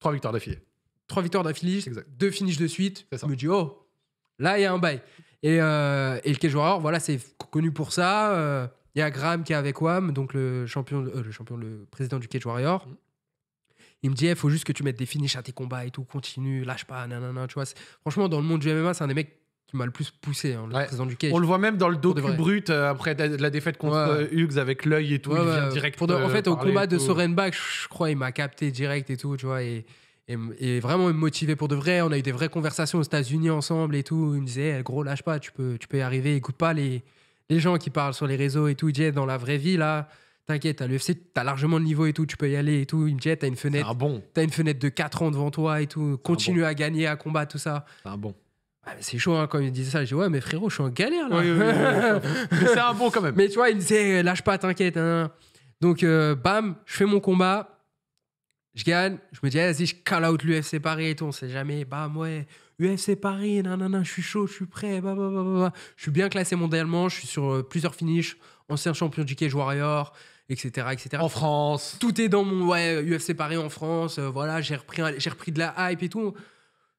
trois victoires d'affilée. Trois victoires d'affilée. Deux finishes de suite. Je me dit, oh, là, il y a un bail. Et, euh, le cage warrior, voilà, c'est connu pour ça. Il euh, y a Graham qui est avec WAM, donc le champion, euh, le champion, le président du cage warrior. Mm. Il me dit, il eh, faut juste que tu mettes des finishes à tes combats et tout, continue, lâche pas, nanana, tu vois. Franchement, dans le monde du MMA, c'est un des mecs qui m'a le plus poussé, hein, le président du Cage. On le voit même dans le dos brut euh, après la défaite contre euh, Hughes avec l'œil et tout. direct. en euh, fait, au combat de Sorenbach, je crois, il m'a capté direct et tout, tu vois. Et, et, et vraiment motivé pour de vrai. On a eu des vraies conversations aux États-Unis ensemble et tout. Il me disait, gros, lâche pas, tu peux, tu peux y arriver. Écoute pas les, les gens qui parlent sur les réseaux et tout. Il disait, dans la vraie vie, là, t'inquiète, à l'UFC, t'as largement le niveau et tout, tu peux y aller et tout. Il me disait, t'as une fenêtre. une fenêtre de 4 ans devant toi et tout. Continue à gagner, à combattre, tout ça. un bon. Ah, c'est chaud hein, quand il disait ça. J'ai dit, ouais, mais frérot, je suis en galère là. c'est un bon quand même. Mais tu vois, il disait, euh, lâche pas, t'inquiète. Hein. Donc, euh, bam, je fais mon combat. Je gagne. Je me dis, eh, vas-y, je call out l'UFC Paris et tout. On sait jamais. Bam, ouais. UFC Paris, nanana, je suis chaud, je suis prêt. je suis bien classé mondialement. Je suis sur euh, plusieurs finishes. Ancien champion du Cage Warrior. Etc, etc. En France. Tout est dans mon ouais, UFC Paris en France. voilà, j'ai repris, j'ai repris de la hype et tout.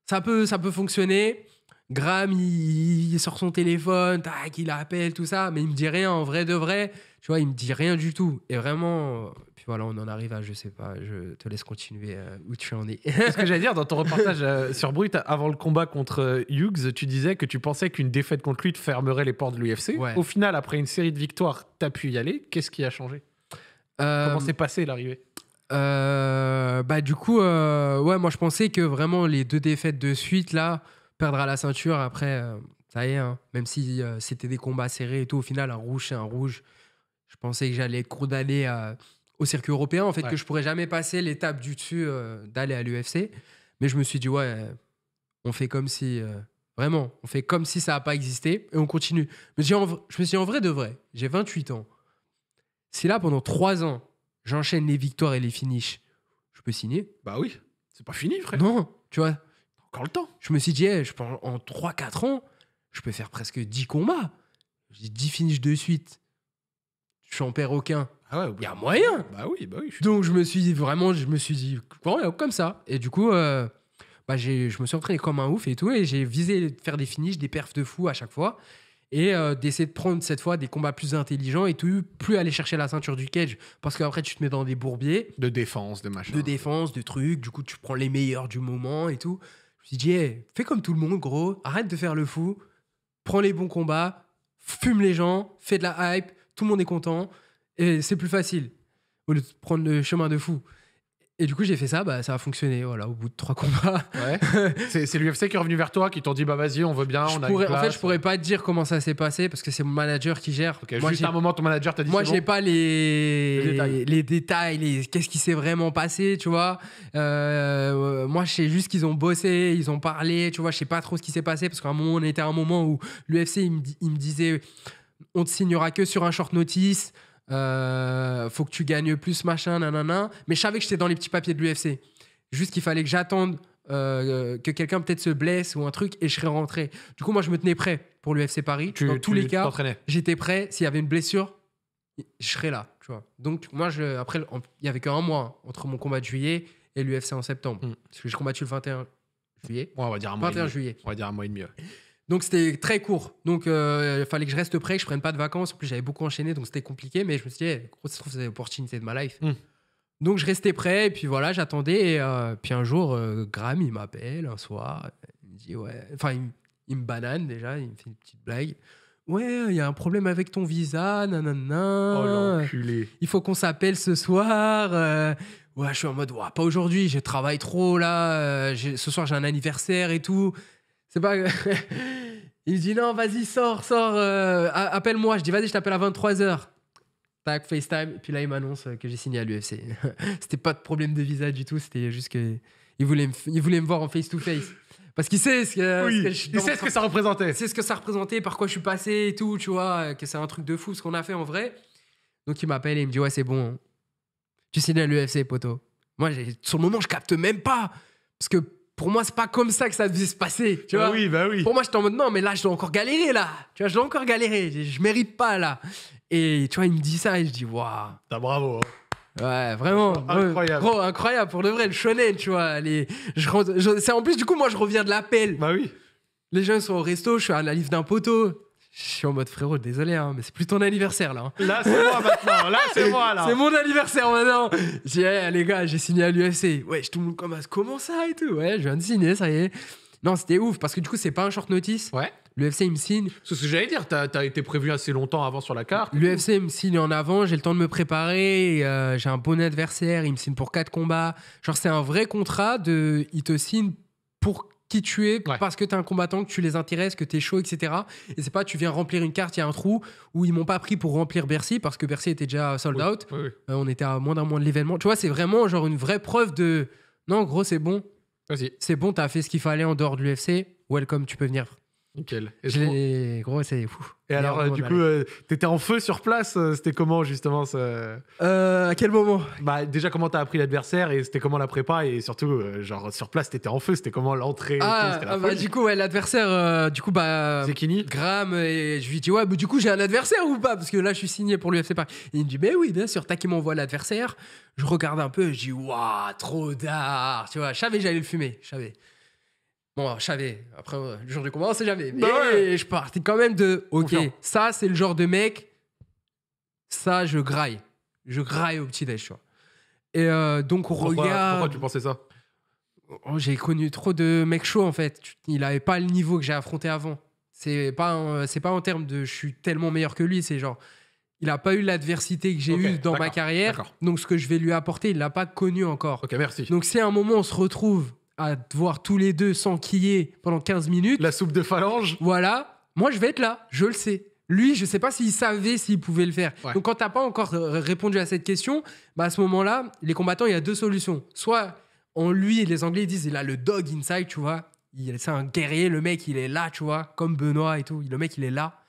Ça peut, ça peut fonctionner. Graham, il, sort son téléphone, tac, il appelle, tout ça, mais il me dit rien en vrai de vrai. Tu vois, il me dit rien du tout. Et vraiment, euh, puis voilà, on en arrive à, je sais pas, je te laisse continuer euh, où tu en es. Ce que j'allais dire dans ton reportage euh, sur Brut, avant le combat contre Hughes, tu disais que tu pensais qu'une défaite contre lui te fermerait les portes de l'UFC. Au final, après une série de victoires, tu as pu y aller. Qu'est-ce qui a changé Comment s'est passé l'arrivée bah du coup ouais moi je pensais que vraiment les deux défaites de suite là Perdra la ceinture après, euh, ça y est, hein. même si euh, c'était des combats serrés et tout, au final, un rouge, c'est un rouge. Je pensais que j'allais être condamné euh, au circuit européen, en fait, que je pourrais jamais passer l'étape du dessus d'aller à l'UFC. Mais je me suis dit, ouais, on fait comme si. vraiment, on fait comme si ça n'a pas existé et on continue. Mais je me suis dit, en vrai de vrai, j'ai 28 ans. Si là, pendant 3 ans, j'enchaîne les victoires et les finishes, je peux signer Bah oui, c'est pas fini, frère. Non, tu vois. Quand le temps. Je me suis dit, eh, je pense, en 3-4 ans, je peux faire presque 10 combats. J'ai 10 finishes de suite. Je n'en perds aucun. Ah Il y a moyen. Bah oui, bah oui. Je Donc je me suis dit, vraiment, je me suis dit, comme ça. Et du coup, euh, bah, je me suis entraîné comme un ouf et tout. Et j'ai visé de faire des finishes, des perfs de fou à chaque fois. Et euh, d'essayer de prendre cette fois des combats plus intelligents et tout, plus aller chercher la ceinture du cage. Parce qu'après, tu te mets dans des bourbiers. De défense, de machin. De défense, de trucs. Du coup, tu prends les meilleurs du moment et tout. Je me dit, fais comme tout le monde, gros, arrête de faire le fou, prends les bons combats, fume les gens, fais de la hype, tout le monde est content, et c'est plus facile, au lieu de prendre le chemin de fou. Et du coup, j'ai fait ça, bah, ça a fonctionné. Voilà, au bout de trois combats. c'est l'UFC qui est revenu vers toi, qui t'ont dit, bah vas-y, on veut bien, on a pourrais, En fait, je pourrais pas te dire comment ça s'est passé parce que c'est mon manager qui gère. moi, juste un moment, ton manager t'a dit. Moi, j'ai pas les, les détails, les, qu'est-ce qui s'est vraiment passé, tu vois. Euh, moi, je sais juste qu'ils ont bossé, ils ont parlé, tu vois. Je sais pas trop ce qui s'est passé parce qu'à un moment, on était à un moment où l'UFC, il, me disait, on te signera que sur un short notice. Euh, faut que tu gagnes plus, machin, nanana. Mais je savais que j'étais dans les petits papiers de l'UFC. Juste qu'il fallait que j'attende euh, euh, que quelqu'un peut-être se blesse ou un truc et je serais rentré. Du coup, moi, je me tenais prêt pour l'UFC Paris. dans tous les cas, j'étais prêt. S'il y avait une blessure, je serais là, tu vois. Donc, moi, je, après, il y avait qu'un mois entre mon combat de juillet et l'UFC en septembre. Mm. Parce que j'ai combattu le 21 juillet. on va dire un mois 21 juillet. On va dire un mois et demi. Donc c'était très court. Donc euh, il fallait que je reste prêt, que je prenne pas de vacances. En plus, j'avais beaucoup enchaîné, donc c'était compliqué. Mais je me suis dit, eh, gros, ça se trouve, c'est l'opportunité de ma life. Hmm. Donc je restais prêt, et puis voilà, j'attendais. Et euh, puis un jour, euh, Graham, il m'appelle un soir. Il me dit, ouais. Enfin, il, me banane déjà, il me fait une petite blague. Ouais, il y a un problème avec ton visa, nanana. Oh l'enculé. Il faut qu'on s'appelle ce soir. ouais, je suis en mode, ouais, pas aujourd'hui, je travaille trop là. ce soir, j'ai un anniversaire et tout. C'est pas. il me dit non, vas-y, sors, sors, euh, appelle-moi. Je dis vas-y, je t'appelle à 23h. Tac, FaceTime. Puis là, il m'annonce euh, que j'ai signé à l'UFC. c'était pas de problème de visa du tout, c'était juste que. voulait, me, voulait me voir en face-to-face. Parce qu'il sait ce que, ce que sait ce que ça représentait. Il sait ce que ça représentait, par quoi je suis passé et tout, tu vois, euh, que c'est un truc de fou ce qu'on a fait en vrai. Donc il m'appelle et il me dit Ouais, c'est bon, tu signes à l'UFC, poteau. Moi, sur le moment, je capte même pas. Parce que pour moi, c'est pas comme ça que ça devait se passer. Tu bah vois oui, bah oui. Pour moi, j'étais en mode non, mais là, je dois encore galérer là. Tu vois, je dois encore galérer. Je, mérite pas là. Et tu vois, il me dit ça et je dis waouh. T'as bah, bravo. Hein. Ouais, vraiment. Incroyable. Bro, incroyable. Pour de vrai, le shonen, tu vois. Les... Je, C'est en plus, du coup, moi, je reviens de l'appel. Bah oui. Les gens sont au resto, je suis à la livre d'un poteau. Je suis en mode frérot, désolé, hein, mais c'est plus ton anniversaire là. Hein. Là, c'est moi maintenant. Là, c'est moi là. C'est mon anniversaire maintenant. J'ai hey, les gars, j'ai signé à l'UFC. Ouais, tout le monde commence. Comment ça et tout. Ouais, je viens de signer, ça y est. Non, c'était ouf parce que du coup, c'est pas un short notice. Ouais. L'UFC, il me signe. C'est ce que j'allais dire. T'as as été prévu assez longtemps avant sur la carte. L'UFC me signe en avant. J'ai le temps de me préparer. Euh, j'ai un bon adversaire. Il me signe pour 4 combats. Genre, c'est un vrai contrat de. Il te signe pour qui tu es parce que tu un combattant, que tu les intéresses, que tu es chaud, etc. Et c'est pas tu viens remplir une carte, il y a un trou où ils m'ont pas pris pour remplir Bercy parce que Bercy était déjà sold out. Euh, on était à moins d'un mois de l'événement. Tu vois, c'est vraiment genre une vraie preuve de non, gros, c'est bon. C'est bon, t'as fait ce qu'il fallait en dehors de l'UFC. Welcome, tu peux venir. Nickel. Et gros, c'est fou. Et alors, euh, du coup, euh, t'étais en feu sur place. Euh, c'était comment, justement ça... À quel moment Bah, déjà, comment t'as appris l'adversaire et c'était comment la prépa et surtout, genre, sur place, t'étais en feu. C'était comment l'entrée ah, ah, bah, du coup, ouais, l'adversaire, du coup, bah. Zekini Graham, et je lui dis, ouais, mais du coup, j'ai un adversaire ou pas Parce que là, je suis signé pour l'UFC Paris. Et il me dit, mais oui, bien sûr, T'as qui m'envoie l'adversaire. Je regarde un peu, je dis, waouh, trop d'art. Tu vois, je savais, j'allais le fumer. Je savais. Bon, je savais, après euh, le jour du combat, on sait jamais. Bah Mais je partais quand même de OK, ça, c'est le genre de mec, ça, je graille. Je graille au petit déj, tu vois. Et euh, donc, on regarde. Pourquoi tu pensais ça oh, J'ai connu trop de mecs chauds, en fait. Il avait pas le niveau que j'ai affronté avant. C'est pas, euh, c'est pas en termes de je suis tellement meilleur que lui, c'est genre. Il n'a pas eu l'adversité que j'ai eu eue dans ma carrière. Donc, ce que je vais lui apporter, il ne l'a pas connu encore. Ok, merci. Donc, c'est un moment, où on se retrouve à voir tous les deux s'enquiller pendant 15 minutes. La soupe de phalange. Voilà. Moi, je vais être là. Je le sais. Lui, je ne sais pas s'il savait s'il pouvait le faire. Donc, quand tu n'as pas encore répondu à cette question, bah, à ce moment-là, les combattants, il y a deux solutions. Soit en lui, les Anglais disent, il a le dog inside, tu vois. C'est un guerrier, le mec, il est là, tu vois, comme Benoît et tout. Le mec, il est là.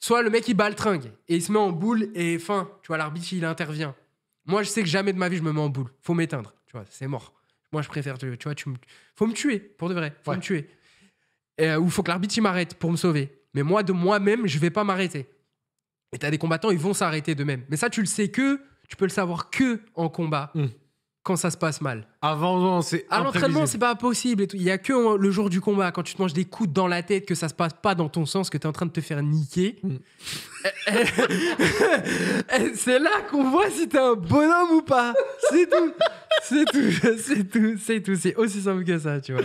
Soit le mec, il bat le tringue et il se met en boule et fin, tu vois, l'arbitre, il intervient. Moi, je sais que jamais de ma vie, je me mets en boule. Faut m'éteindre, tu vois, c'est mort. Moi, je préfère, tu, vois, tu me... faut me tuer, pour de vrai. Faut me tuer. Ou euh, ou faut que l'arbitre m'arrête pour me sauver. Mais moi, de moi-même, je vais pas m'arrêter. Et t'as des combattants, ils vont s'arrêter de même. Mais ça, tu le sais que, tu peux le savoir que en combat. Hum quand ça se passe mal. Avant, c'est À l'entraînement, c'est pas possible. Et tout. Il y a que le jour du combat, quand tu te manges des coups dans la tête, que ça se passe pas dans ton sens, que tu es en train de te faire niquer. Mm. c'est là qu'on voit si tu es un bonhomme ou pas. C'est tout. C'est tout, c'est tout, c'est tout. C'est aussi simple que ça, tu vois.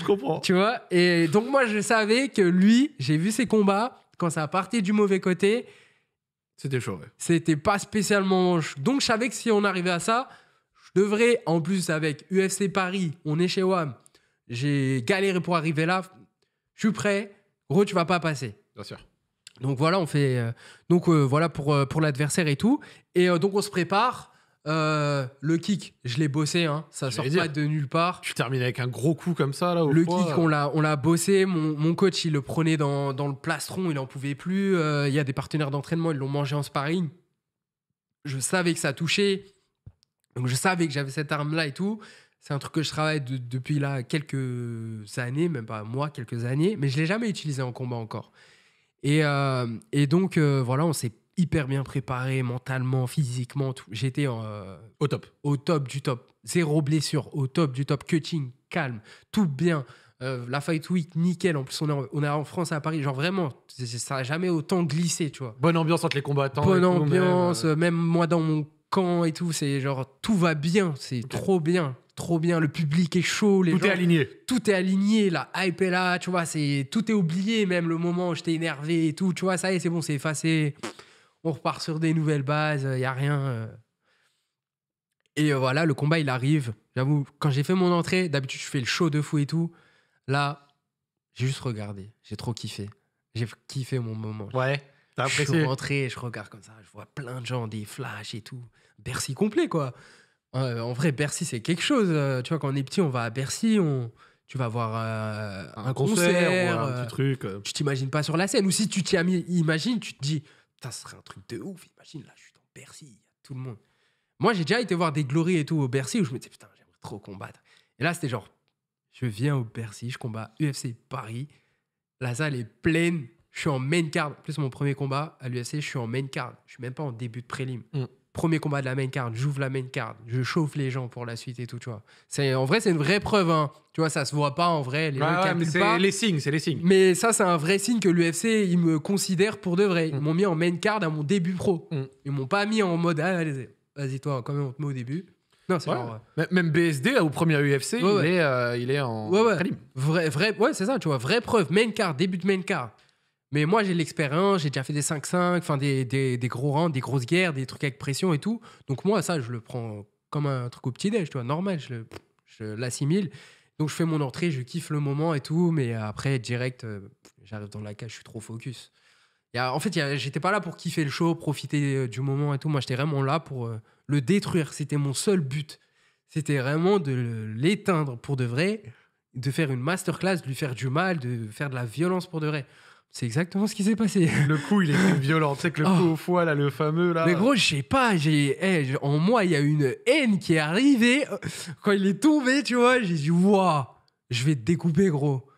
Je comprends. Tu vois Et donc, moi, je savais que lui, j'ai vu ses combats, quand ça partait du mauvais côté. C'était chaud, C'était pas spécialement. Donc, je savais que si on arrivait à ça, je devrais, en plus, avec UFC Paris, on est chez WAM, j'ai galéré pour arriver là, je suis prêt, gros, tu vas pas passer. Bien sûr. Donc voilà, on fait. Euh, donc euh, voilà pour, euh, pour l'adversaire et tout. Et donc on se prépare. le kick, je l'ai bossé, hein. ça sort pas de nulle part. Tu termines avec un gros coup comme ça là. le kick, on l'a on l'a bossé. Mon, coach, il le prenait dans, dans le plastron, il en pouvait plus. Il y a des partenaires d'entraînement, ils l'ont mangé en sparring. Je savais que ça touchait. Donc je savais que j'avais cette arme-là et tout. C'est un truc que je travaille depuis là quelques années, même pas moi, quelques années, mais je ne l'ai jamais utilisé en combat encore. Et, euh, donc, euh, voilà, on s'est hyper bien préparé mentalement, physiquement. J'étais euh, au top. Au top du top. Zéro blessure, au top du top. Cutting, calme, tout bien. la fight week, nickel. En plus, on est en, on est en France, à Paris. Genre vraiment, ça n'a jamais autant glissé, tu vois. Bonne ambiance entre les combattants. Bonne ambiance, même moi dans mon quand et tout. C'est genre, tout va bien, c'est trop bien, trop bien. Le public est chaud, les tout est aligné. Tout est aligné, la hype est là, tu vois. C'est, tout est oublié, même le moment où j'étais énervé et tout, tu vois. Ça y est, c'est bon, c'est effacé. On repart sur des nouvelles bases, il euh, n'y a rien. Euh. Et euh, voilà, le combat, il arrive. J'avoue, quand j'ai fait mon entrée, d'habitude, je fais le show de fou et tout. Là, j'ai juste regardé, j'ai trop kiffé. J'ai kiffé mon moment. Ouais. Je suis rentré, je regarde comme ça, je vois plein de gens, des flashs et tout. Bercy complet, quoi. en vrai, Bercy, c'est quelque chose. Euh, tu vois, quand on est petit, on va à Bercy, on... tu vas voir euh, un, concert, ou un euh, petit truc. Tu t'imagines pas sur la scène. Ou si tu t'y imagines, tu te dis, ça serait un truc de ouf. Imagine, là, je suis dans Bercy, il y a tout le monde. Moi, j'ai déjà été voir des glories et tout au Bercy où je me disais, putain, j'aimerais trop combattre. Et là, c'était genre, je viens au Bercy, je combats UFC Paris. La salle est pleine je suis en main card. En plus, mon premier combat à l'UFC, je suis en main card. Je suis même pas en début de prélim. Mm. Premier combat de la main card, j'ouvre la main card, je chauffe les gens pour la suite et tout, tu vois. en vrai, c'est une vraie preuve, hein. Tu vois, ça se voit pas en vrai. Les les signes, c'est les signes. Mais ça, c'est un vrai signe que l'UFC, ils me considèrent pour de vrai. Ils mm. m'ont mis en main card à mon début pro. Ils mm. Ils m'ont pas mis en mode, ah, allez-y, vas-y toi, quand même, on te met au début. Non, c'est euh, Même BSD, au premier UFC, euh, il, Est, en ouais, Vrai, vrai, ouais, c'est ça, tu vois. Vraie preuve, main card, début de main card. Mais moi, j'ai l'expérience, j'ai déjà fait des 5-5, enfin des, gros rangs, des grosses guerres, des trucs avec pression et tout. Donc moi, ça, je le prends comme un truc au petit-déj, normal, je, le, l'assimile. Donc je fais mon entrée, je kiffe le moment et tout, mais après, direct, euh, j'arrive dans la cage, je suis trop focus. Y en fait, j'étais pas là pour kiffer le show, profiter euh, du moment et tout. Moi, j'étais vraiment là pour euh, le détruire. C'était mon seul but. C'était vraiment de l'éteindre pour de vrai, de faire une masterclass, de lui faire du mal, de faire de la violence pour de vrai. C'est exactement ce qui s'est passé. Le coup, il est violent. Tu sais que le ah. coup au foie, là, le fameux, là. Mais gros, je sais pas. J'ai, eh, en moi, il y a une haine qui est arrivée. Euh, quand il est tombé, tu vois, j'ai dit, waouh, je vais te découper, gros.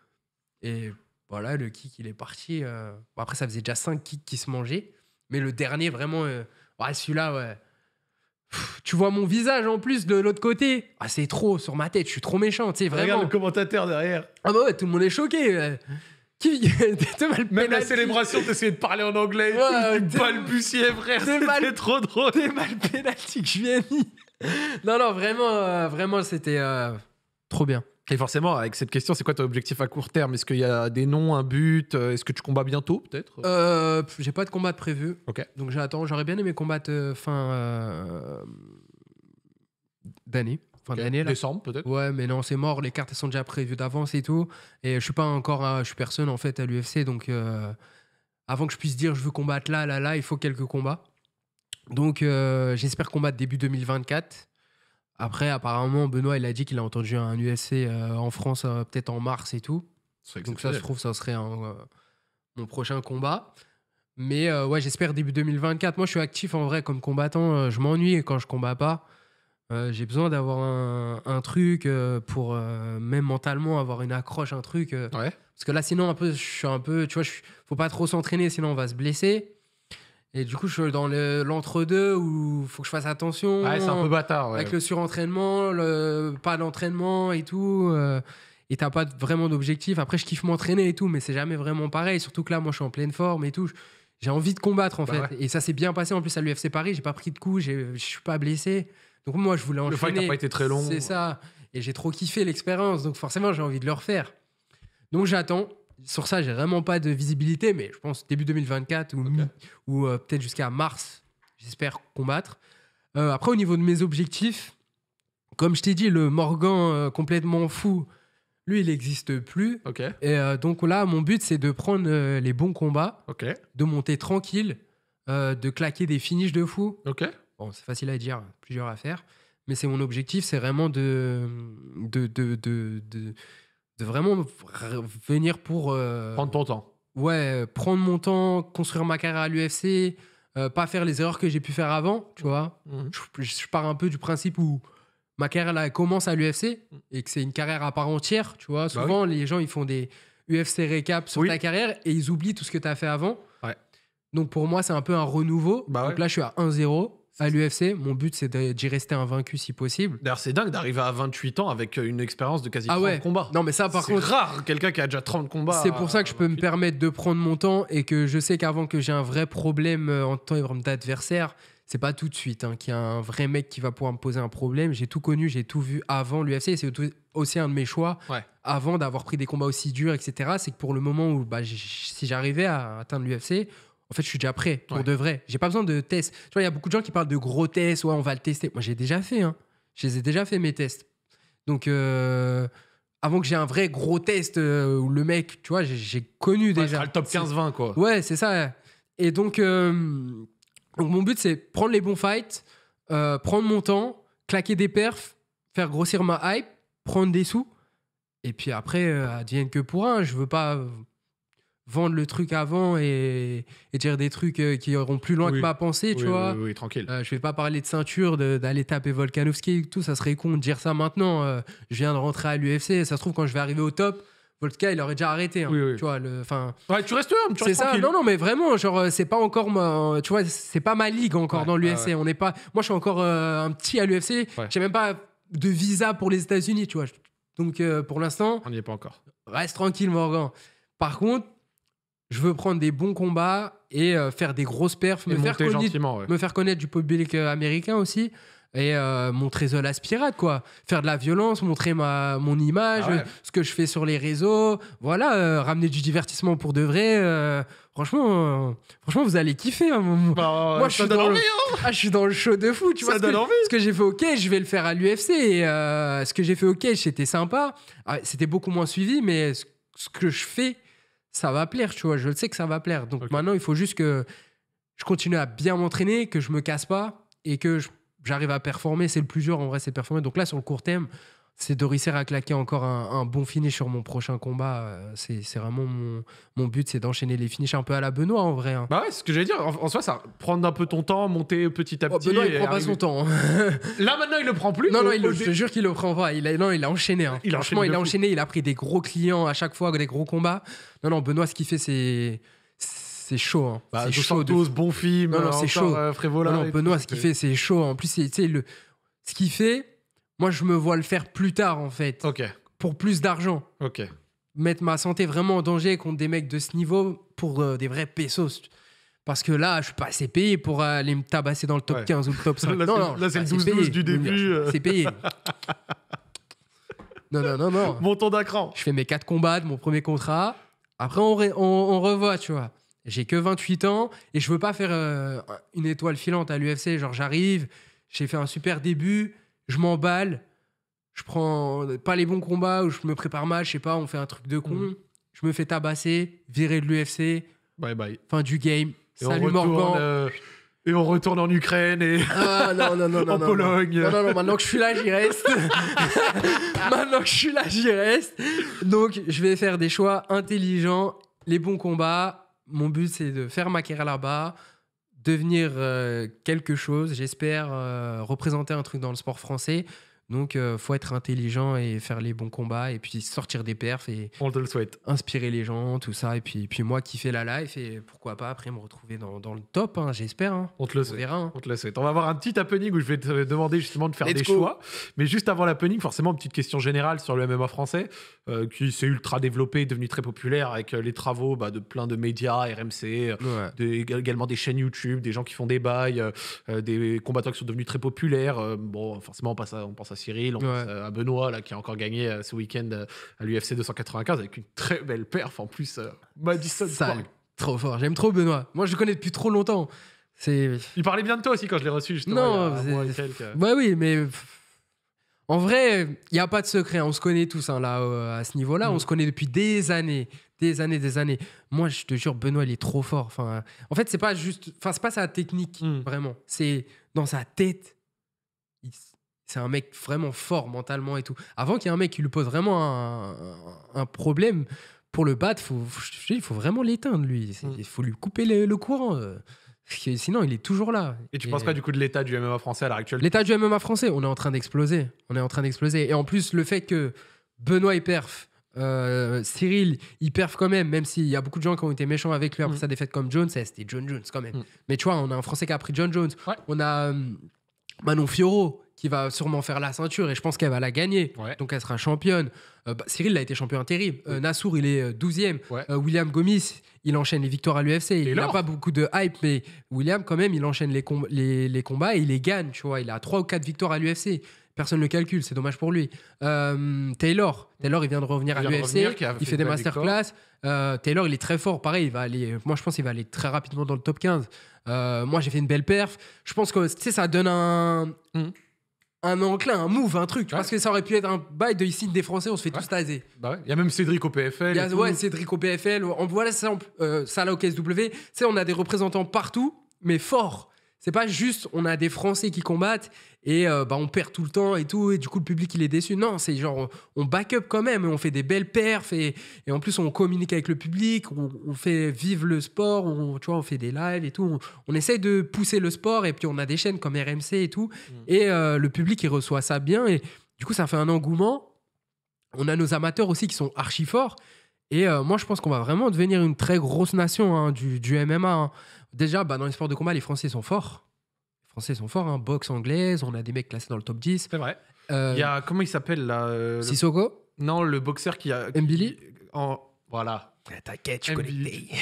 Et voilà, le kick, il est parti. Euh. après, ça faisait déjà 5 kicks qui se mangeaient. Mais le dernier, vraiment, euh, celui-là, tu vois mon visage en plus de l'autre côté. Ah, c'est trop sur ma tête, je suis trop méchant, tu vraiment. Regarde le commentateur derrière. Ah bah tout le monde est choqué. Mais Même la célébration, t'essayais de parler en anglais, ouais, frère, c'était trop drôle. Des mal pénalty je viens Non, non, vraiment, euh, vraiment, c'était euh, trop bien. Et forcément, avec cette question, c'est quoi ton objectif à court terme Est-ce qu'il y a des noms, un but euh, Est-ce que tu combats bientôt, peut-être J'ai pas de combat prévu. Donc j'attends. J'aurais bien aimé combattre fin d'année fin d'année. Décembre peut-être Ouais, mais non, c'est mort, les cartes elles sont déjà prévues d'avance et tout. Et je suis pas encore, euh, je suis personne en fait à l'UFC, donc euh, avant que je puisse dire je veux combattre là, là, là, il faut quelques combats. Donc euh, j'espère combattre début 2024. Après, apparemment, Benoît, il a dit qu'il a entendu un UFC en France peut-être en mars et tout. Donc ça, je trouve, ça serait mon prochain combat. Mais ouais, j'espère début 2024. Moi, je suis actif en vrai comme combattant. je m'ennuie quand je combats pas. Euh, j'ai besoin d'avoir un, truc euh, pour euh, même mentalement avoir une accroche, un truc. Parce que là, sinon, un peu, je suis un peu, tu vois, je faut pas trop s'entraîner, sinon on va se blesser. Et du coup, je suis dans l'entre-deux où faut que je fasse attention. Ouais, c'est un peu bâtard. Avec le surentraînement, le pas d'entraînement et tout. Et et t'as pas vraiment d'objectif. Après, je kiffe m'entraîner et tout, mais c'est jamais vraiment pareil. Surtout que là, moi, je suis en pleine forme et tout. J'ai envie de combattre, en bah fait. Et ça s'est bien passé en plus à l'UFC Paris. J'ai pas pris de coups, je je suis pas blessé. Donc moi, je voulais enchaîner. Le fight n'a pas été très long. C'est ça. Et j'ai trop kiffé l'expérience. Donc forcément, j'ai envie de le refaire. Donc j'attends. Sur ça, j'ai vraiment pas de visibilité, mais je pense début 2024 ou, euh, peut-être jusqu'à mars, j'espère combattre. Euh, après, au niveau de mes objectifs, comme je t'ai dit, le Morgan euh, complètement fou, lui, il n'existe plus. OK. Et donc là, mon but, c'est de prendre les bons combats, OK. de monter tranquille, de claquer des finishes de fou. OK. Bon, c'est facile à dire, plusieurs à faire, mais c'est mon objectif, c'est vraiment de de, de, de, vraiment venir pour... Euh, prendre ton temps. Ouais, prendre mon temps, construire ma carrière à l'UFC, euh, pas faire les erreurs que j'ai pu faire avant, tu vois. Mhm. Je, pars un peu du principe où ma carrière commence à l'UFC mhm. et que c'est une carrière à part entière, tu vois. Bah Souvent, les gens, ils font des UFC récap sur ta carrière et ils oublient tout ce que tu as fait avant. Ouais. Donc pour moi, c'est un peu un renouveau. Bah Donc là, je suis à 1-0 à l'UFC. Mon but, c'est d'y rester invaincu si possible. D'ailleurs, c'est dingue d'arriver à 28 ans avec euh, une expérience de quasi 30 ah combats. Non, mais ça, par contre. C'est rare, quelqu'un qui a déjà 30 combats. C'est pour ça que je peux me permettre de prendre mon temps et que je sais qu'avant que j'ai un vrai problème euh, en tant d'adversaire, c'est pas tout de suite hein, qu'il y a un vrai mec qui va pouvoir me poser un problème. J'ai tout connu, j'ai tout vu avant l'UFC. C'est aussi un de mes choix avant d'avoir pris des combats aussi durs, etc. C'est que pour le moment où, bah, si j'arrivais à atteindre l'UFC, en fait, je suis déjà prêt pour de vrai. J'ai pas besoin de tests. Tu vois, il y a beaucoup de gens qui parlent de gros tests. Ouais, on va le tester. Moi, j'ai déjà fait. Hein. Je les ai déjà fait mes tests. Donc, euh, avant que j'ai un vrai gros test euh, où le mec, tu vois, j'ai connu ouais, déjà. le top 15-20, quoi. Ouais, c'est ça. Et donc, euh, donc mon but, c'est prendre les bons fights, prendre mon temps, claquer des perfs, faire grossir ma hype, prendre des sous. Et puis après, advienne que pour un. Hein. Je veux pas vendre le truc avant et, dire des trucs euh, qui iront plus loin que ma pensée, tu vois. Oui, tranquille. Euh, je vais pas parler de ceinture, d'aller taper Volkanovski et tout, ça serait con de dire ça maintenant. Euh, je viens de rentrer à l'UFC, ça se trouve quand je vais arriver au top, Volka, il aurait déjà arrêté. Hein, tu vois, le, tu restes tu ça. Non, non, mais vraiment, genre, c'est pas encore ma, tu vois, c'est pas ma ligue encore dans l'UFC. On n'est pas, moi, je suis encore un petit à l'UFC. J'ai même pas de visa pour les États-Unis, tu vois. Donc, pour l'instant, on n'y est pas encore. Reste tranquille, Morgan. Par contre, je veux prendre des bons combats et euh, faire des grosses perfs, me faire, connaître du public euh, américain aussi et euh, montrer The Last quoi. Faire de la violence, montrer ma, mon image, ah ce que je fais sur les réseaux. Voilà, ramener du divertissement pour de vrai. franchement, franchement, vous allez kiffer. un hein, moment. Moi, je suis, dans le... show de fou. Tu vois, ce, que, j'ai fait au je vais le faire à l'UFC. ce que j'ai fait au Cage, c'était sympa. Ah, c'était beaucoup moins suivi, mais ce que je fais ça va plaire, tu vois. Je le sais que ça va plaire. Donc maintenant, il faut juste que je continue à bien m'entraîner, que je me casse pas et que j'arrive à performer. C'est le plus dur en vrai, c'est performer. Donc là, sur le court terme, c'est Dorisser à claquer encore un, bon finish sur mon prochain combat. Euh, c'est, vraiment mon, but, c'est d'enchaîner les finishes un peu à la Benoît en vrai. Hein. Bah ce que j'allais dire. En, soi, ça prendre un peu ton temps, monter petit à oh, petit. Benoît, il prend pas son temps. Hein. Là maintenant, il le prend plus. Non, non, il je te jure qu'il le prend pas. Il a, non, il a enchaîné. Hein. Il a enchaîné. Il a pris des gros clients à chaque fois, des gros combats. Non, non, Benoît, ce qu'il fait, c'est. C'est chaud, bah, c'est chaud. bon film. Non, euh, c'est chaud. Euh, non, Benoît, ce qu'il fait, c'est chaud. En plus, c'est, le... ce qu'il fait, moi, je me vois le faire plus tard, en fait. Ok. Pour plus d'argent. Ok. Mettre ma santé vraiment en danger contre des mecs de ce niveau pour euh, des vrais pesos. Parce que là, je suis pas assez payé pour aller me tabasser dans le top 15 ou le top 5. là, non, non, là, c'est le 12-12 bah, du début. Bah, euh. C'est payé. non, non, non, non. Montant d'un Je fais mes quatre combats de mon premier contrat. Après, on, revoit, tu vois. J'ai que 28 ans et je veux pas faire euh, une étoile filante à l'UFC. Genre, j'arrive, j'ai fait un super début je m'emballe, je prends pas les bons combats ou je me prépare mal, je sais pas, on fait un truc de con, mhm. je me fais tabasser, virer de l'UFC. Bye bye. Fin du game. Et Salut Morgan. Euh, et on retourne en Ukraine et ah, non, non, en Pologne. Non, non, non, maintenant que je suis là, j'y reste. maintenant que je suis là, j'y reste. Donc, je vais faire des choix intelligents, les bons combats. Mon but, c'est de faire ma carrière là-bas, devenir euh, quelque chose, j'espère euh, représenter un truc dans le sport français. Donc, il euh, faut être intelligent et faire les bons combats et puis sortir des perfs et on te le souhaite. Inspirer les gens, tout ça. Et puis, puis moi qui fais la life et pourquoi pas après me retrouver dans, dans le top, hein, j'espère. Hein. On te le souhaite. Verra, hein. On te le souhaite. On va avoir un petit happening où je vais te demander justement de faire des choix. Mais juste avant l'happening, forcément, une petite question générale sur le MMA français euh, qui s'est ultra développé, devenu très populaire avec euh, les travaux bah, de plein de médias, RMC, également des chaînes YouTube, des gens qui font des bails, des combattants qui sont devenus très populaires. bon, forcément, on pense à, on pense à Cyril, on euh, à Benoît là, qui a encore gagné euh, ce week-end euh, à l'UFC 295 avec une très belle perf en plus. Madison Sale. Trop fort, j'aime trop Benoît. Moi je le connais depuis trop longtemps. Il parlait bien de toi aussi quand je l'ai reçu justement. Non, ouais, oui, mais en vrai, il n'y a pas de secret. On se connaît tous hein, là, à ce niveau-là. Mm. On se connaît depuis des années, des années, des années. Moi, je te jure, Benoît, il est trop fort. Enfin, en fait, c'est pas juste. Enfin, c'est pas sa technique mm. vraiment. C'est dans sa tête. Il c'est un mec vraiment fort mentalement et tout. Avant qu'il y ait un mec qui lui pose vraiment un, problème, pour le battre, faut, il faut vraiment l'éteindre, lui. Mm. Il faut lui couper le, courant. Euh. sinon, il est toujours là. Et tu ne penses pas du coup de l'état du MMA français à l'heure actuelle L'état du MMA français, on est en train d'exploser. On est en train d'exploser. Et en plus, le fait que Benoît y perf, euh, Cyril, il perf quand même, même s'il y a beaucoup de gens qui ont été méchants avec lui après mm. sa défaite comme Jones, eh, c'était John Jones quand même. Mm. Mais tu vois, on a un Français qui a pris John Jones. On a euh, Manon Fioro qui va sûrement faire la ceinture et je pense qu'elle va la gagner. Donc elle sera championne. Euh, bah, Cyril a été champion terrible. Euh, Nassour, il est 12e. Euh, William Gomis, il enchaîne les victoires à l'UFC. Il n'a pas beaucoup de hype, mais William, quand même, il enchaîne les, combats et il les gagne. Tu vois, il a trois ou quatre victoires à l'UFC. Personne ne le calcule, c'est dommage pour lui. Taylor, Taylor, il vient de revenir à l'UFC. Il, fait des masterclass. Taylor, il est très fort. Pareil, il va aller, moi, je pense qu'il va aller très rapidement dans le top 15. moi, j'ai fait une belle perf. Je pense que ça donne un. Hum un enclin, un move, un truc. Parce que ça aurait pu être un bail de ici des Français, on se fait tous taser. Bah Il y a même Cédric au PFL. ouais, Cédric au PFL. On voit l'exemple, euh, là au KSW. Tu on a des représentants partout, mais forts. C'est pas juste on a des Français qui combattent et euh, bah, on perd tout le temps et tout, et du coup le public il est déçu. Non, c'est genre on, back up quand même, on fait des belles perfs et, et, en plus on communique avec le public, on, fait vivre le sport, on, tu vois, on fait des lives et tout. On, essaye de pousser le sport et puis on a des chaînes comme RMC et tout. Mm. Et euh, le public il reçoit ça bien et du coup ça fait un engouement. On a nos amateurs aussi qui sont archi forts. Et euh, moi, je pense qu'on va vraiment devenir une très grosse nation hein, du, du, MMA. Hein. Déjà, bah, dans les sports de combat, les Français sont forts. Les Français sont forts, hein. boxe anglaise, on a des mecs classés dans le top 10. C'est vrai. Euh, il y a, comment il s'appelle là euh, Non, le boxeur qui a. Mbili en... Voilà. T'inquiète, je connais.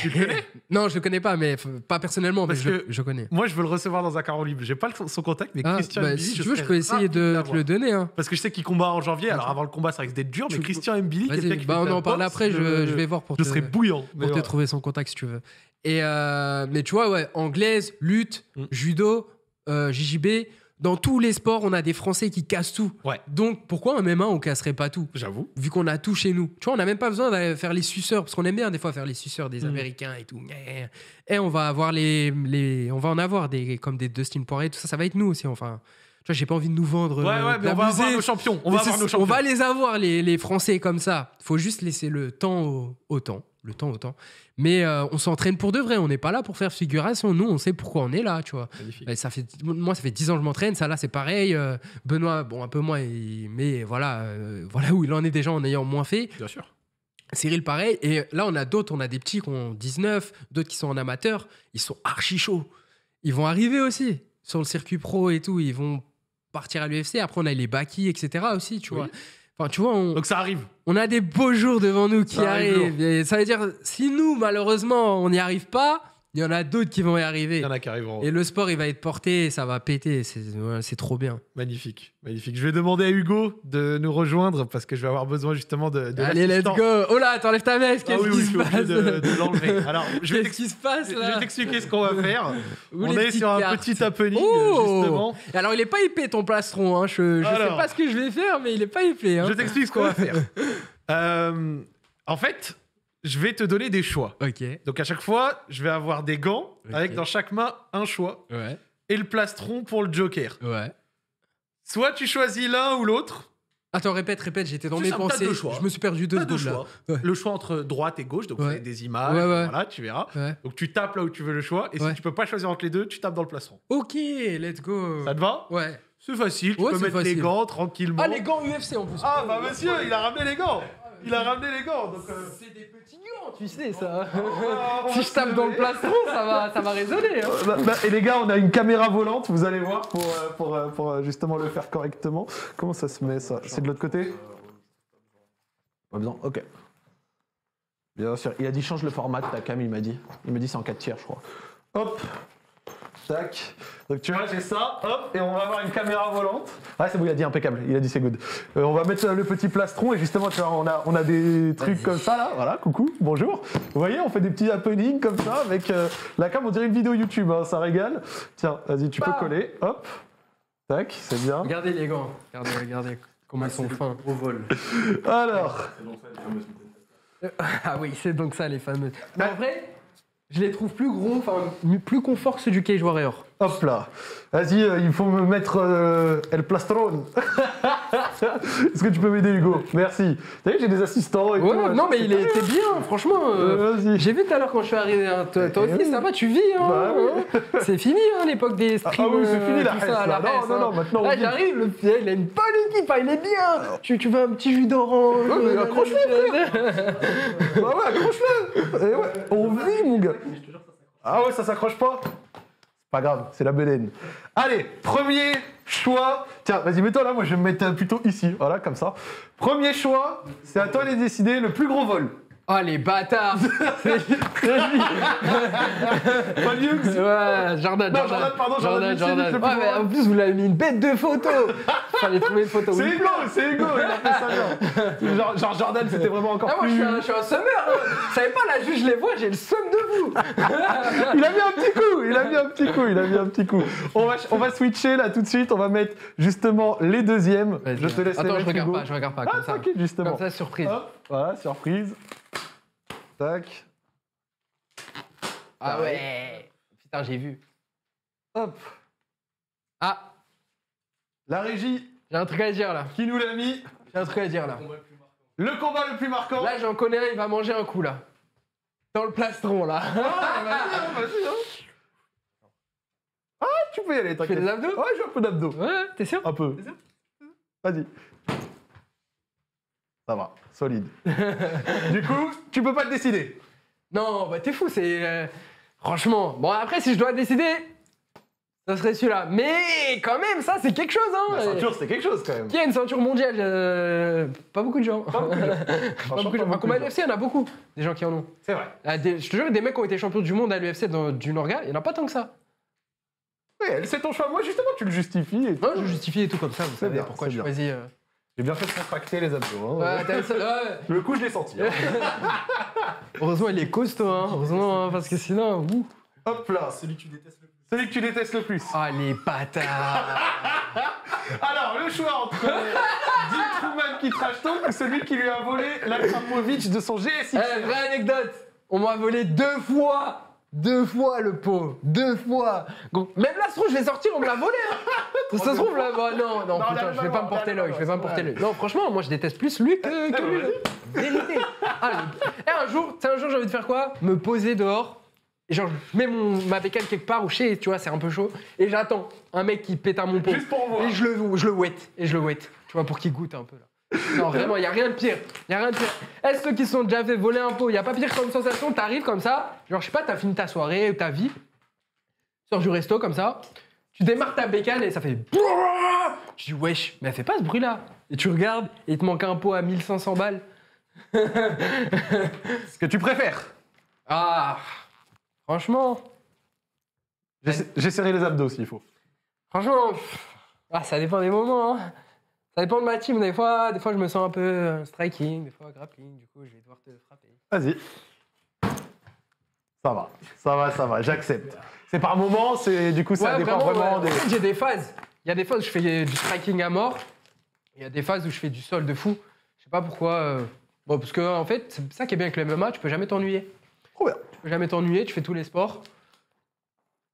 Tu connais Non, je le connais pas, mais pas personnellement, Parce que je, connais. Moi, je veux le recevoir dans un carreau libre. J'ai pas son contact, mais ah, Christian bah, Mbili, Si tu veux, je peux essayer de te le donner. Hein. Parce que je sais qu'il combat en janvier, alors avant le combat, ça risque d'être dur, mais Christian Mbili, bah, on en parle après, je, vais voir pour te. bouillant. Pour te trouver son contact si tu veux. Et euh, mais tu vois, ouais, anglaise, lutte, mm. judo, euh, JJB. Dans tous les sports, on a des Français qui cassent tout. Ouais. Donc pourquoi en même on casserait pas tout J'avoue. Vu qu'on a tout chez nous. Tu vois, on n'a même pas besoin d'aller faire les suceurs parce qu'on aime bien des fois faire les suceurs des mm. Américains et tout. Et on va avoir les, les, on va en avoir des comme des Dustin Poirier, tout ça. Ça va être nous aussi. Enfin, tu vois, j'ai pas envie de nous vendre. Ouais, ouais, euh, mais on va avoir nos champions. On va, on va les avoir les, Français comme ça. Faut juste laisser le temps au temps le temps autant Mais euh, on s'entraîne pour de vrai, on n'est pas là pour faire figuration. Nous, on sait pourquoi on est là, tu vois. Ben, ça fait, moi, ça fait 10 ans que je m'entraîne, ça là, c'est pareil. Euh, Benoît, bon, un peu moins, mais voilà, euh, voilà où il en est déjà en ayant moins fait. Bien sûr. Cyril, pareil. Et là, on a d'autres, on a des petits qui ont 19, d'autres qui sont en amateur, ils sont archi chauds. Ils vont arriver aussi sur le circuit pro et tout, ils vont partir à l'UFC. Après, on a les Baki, etc. aussi, tu vois. Enfin, tu vois, on, Donc ça arrive. On a des beaux jours devant nous qui arrivent. ça veut dire, si nous, malheureusement, on n'y arrive pas, il y en a d'autres qui vont y arriver. Il y en a qui arriveront. Et le sport, il va être porté, et ça va péter. C'est trop bien. Magnifique, magnifique. Je vais demander à Hugo de nous rejoindre parce que je vais avoir besoin justement de. de Allez, let's go. Oh là, t'enlèves ta veste. Ah qu'est-ce oui, oui, de, l'enlever. Alors, je vais qui se passe là Je vais t'expliquer ce qu'on va faire. On est sur un petit happening oh justement. Alors, il est pas épais ton plastron. Hein. Je, je sais pas ce que je vais faire, mais il est pas épais. Hein. Je t'explique ce qu'on va faire. Euh, en fait, je vais te donner des choix. Ok. Donc à chaque fois, je vais avoir des gants avec dans chaque main un choix. Ouais. Et le plastron pour le Joker. Ouais. Soit tu choisis l'un ou l'autre. Attends, répète, répète, j'étais dans mes pensées. choix. Je me suis perdu de deux choix. Le choix entre droite et gauche, donc des images, ouais, voilà, tu verras. Donc tu tapes là où tu veux le choix, et si tu peux pas choisir entre les deux, tu tapes dans le plastron. Ok, let's go. Ça te va Ouais. C'est facile, tu peux mettre les gants tranquillement. Ah, les gants UFC en plus. Ah, bah monsieur, il a ramené les gants. Il a ramené les gants. Euh, c'est des petits tu sais ça. Ah, si je tape dans le plastron, ça va, ça résonner. Hein. Euh, bah, bah, et les gars, on a une caméra volante, vous allez voir, pour, euh, euh, justement le faire correctement. Comment ça se met ça C'est de l'autre côté Pas besoin, ok. Bien sûr, il a dit change le format de ta cam, il m'a dit. Il m'a dit c'est en 4 tiers, je crois. Hop Tac. Donc tu vois, j'ai ça, hop, et on va avoir une caméra volante. Ouais ah, c'est bon, il a dit impeccable, il a dit c'est good. Euh, on va mettre euh, le petit plastron, et justement, tu vois, on a, on a des trucs comme ça, là. Voilà, coucou, bonjour. Vous voyez, on fait des petits happenings comme ça, avec euh, la cam, on dirait une vidéo YouTube, hein, ça régale. Tiens, vas-y, tu peux bah. coller, hop. Tac, c'est bien. Regardez les gants, regardez, regardez comment ils sont fins. Au vol. Alors. ah oui, c'est donc ça les fameux. Mais en vrai, je les trouve plus gros, enfin, plus confort que ceux du Cage Warrior. Hop là. Vas-y, euh, il faut me mettre le euh, El Plastron. Est-ce que tu peux m'aider, Hugo Merci. T'as vu, j'ai des assistants et ouais, tout, Non, euh, mais il était bien, franchement. j'ai vu tout à l'heure quand je suis arrivé. Hein, eh toi, aussi, ça va, tu vis. Hein, bah C'est fini, hein l'époque des ah, ah streams. Ah, oui, c'est fini, la, non, non, hein. non, maintenant. Là, j'arrive, le il a une bonne équipe, hein, il est bien. Tu, veux un petit jus d'orange Accroche-le, Bah ouais, accroche-le. on vit, mon gars. Ah ouais, ça s'accroche pas pas grave, c'est la Belen. Allez, premier choix. Tiens, vas-y, mets-toi là, moi je vais me mettre plutôt ici. Voilà, comme ça. Premier choix, c'est à toi de décider le plus gros vol. Oh les bâtards Pas mieux Ouais, Jordan, Non, Jordan, pardon, Jordan, Jordan. Jordan. en plus, vous l'avez mis une bête de photos Fallait trouver une photo. C'est Hugo, c'est Hugo, il a fait ça bien. Genre, Jordan, c'était vraiment encore Ah, moi, je suis un, je suis summer Vous savez pas, juste je les vois, j'ai le seum de vous Il a mis un petit coup, il a mis un petit coup, il a mis un petit coup. On va, on va switcher là tout de suite, on va mettre justement les deuxièmes. Je te laisse Attends, je regarde pas, je regarde pas, ah, comme Ah, ça. justement. Comme ça, surprise. Voilà, surprise. Tac. Ah ouais Putain, j'ai vu. Hop. Ah La régie J'ai un truc à dire là. qui nous l'a mis. J'ai un truc à dire là. Le combat le plus marquant. Là, j'en connais un, il va manger un coup là. Dans le plastron là. Ah, bah, vas-y, hein, vas-y, hein. Ah, tu peux y aller, Tu fais des abdos Ouais, j'ai un peu d'abdos. Ouais, t'es sûr Un peu. Vas-y. Ça va, solide. du coup, tu peux pas te décider. Non, bah t'es fou, c'est. Euh, franchement. Bon, après, si je dois décider, ça serait celui-là. Mais quand même, ça, c'est quelque chose, hein. La ceinture, c'est quelque chose quand même. Qui a une ceinture mondiale euh, Pas beaucoup de gens. Pas beaucoup de gens. Franchement, pas bah, il y en a beaucoup, des gens qui en ont. C'est vrai. Ah, je te jure, des mecs qui ont été champions du monde à l'UFC dans- du Norga, il y en a pas tant que ça. c'est ton choix. Moi, justement, tu le justifies. Et tout. je justifie et tout comme ça, vous savez pourquoi je choisis. Euh, j'ai bien fait de contracter les abdos. Hein. Le coup, je l'ai senti. Hein. Heureusement, il est costaud, hein. Heureusement, parce que sinon, Hop là, celui que tu détestes le plus. Celui que tu détestes le plus. Ah, les patates. Alors, le choix entre Dick Truman qui trash talk ou celui qui lui a volé l'Akrapovic de son GSI. Eh, vraie anecdote On m'a volé deux fois deux fois le pot, deux fois. même là, ça se trouve, je vais sortir, on me l'a volé. Hein. ça se trouve là, bas non, non, putain, je vais pas me porter l'œil, je vais pas me porter l'œil. Non, franchement, moi, je déteste plus lui que, lui. Allez. Et eh, un jour, un jour, j'ai envie de faire quoi Me poser dehors. Genre, je mets mon, ma bécane quelque part ou chez, tu vois, c'est un peu chaud. Et j'attends un mec qui pète à mon pot. Et je le, je le Et je le wet. Tu vois, pour qu'il goûte un peu là. Non, vraiment, il n'y a rien de pire. rien de pire. Est-ce ceux qui se sont déjà fait voler un pot Il n'y a pas pire comme sensation. T'arrives comme ça, genre, je sais pas, t'as fini ta soirée ou ta vie, sors du resto comme ça, tu démarres ta bécane et ça fait. Je dis, wesh, mais elle fait pas ce bruit-là. Et tu regardes et il te manque un pot à 1500 balles. ce que tu préfères. Ah, franchement. J'ai serré les abdos s'il faut. Franchement, ah, ça dépend des moments. Hein. Ça dépend de ma team, des fois, des fois je me sens un peu euh, striking, des fois grappling, du coup je vais devoir te frapper. Vas-y. Ça va, ça va, ça va, j'accepte. C'est par moment, c'est du coup ça dépend vraiment, des. J'ai des phases. Il y a des phases où je fais du striking à mort. Il y a des phases où je fais du sol de fou. Je sais pas pourquoi. Euh. Bon, parce que en fait, c'est ça qui est bien avec le MMA, tu peux jamais t'ennuyer. Trop bien. Tu peux jamais t'ennuyer, tu fais tous les sports.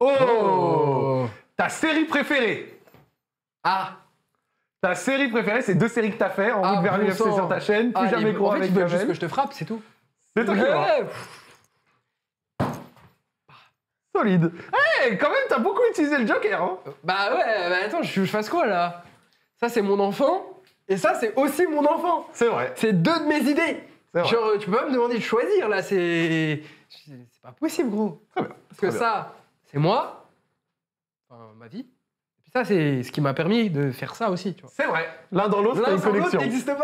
oh, oh. Ta série préférée Ah ta série préférée, c'est deux séries que t'as fait en ah, route vers sur ta chaîne, plus ah, jamais il- avec juste que je te frappe, c'est tout. C'est tout. Solide. Eh, quand même, t'as beaucoup utilisé le Joker, hein euh, Bah ouais, bah attends, je, je fasse quoi là Ça c'est mon enfant, et ça c'est aussi mon enfant. C'est vrai. C'est deux de mes idées. C'est vrai. tu peux pas me demander de choisir là, c'est. C'est pas possible, gros. Parce que ça, c'est moi, enfin, ma vie, ça, c'est ce qui m'a permis de faire ça aussi. Tu vois. C'est vrai. L'un dans l'autre, t'as une connexion.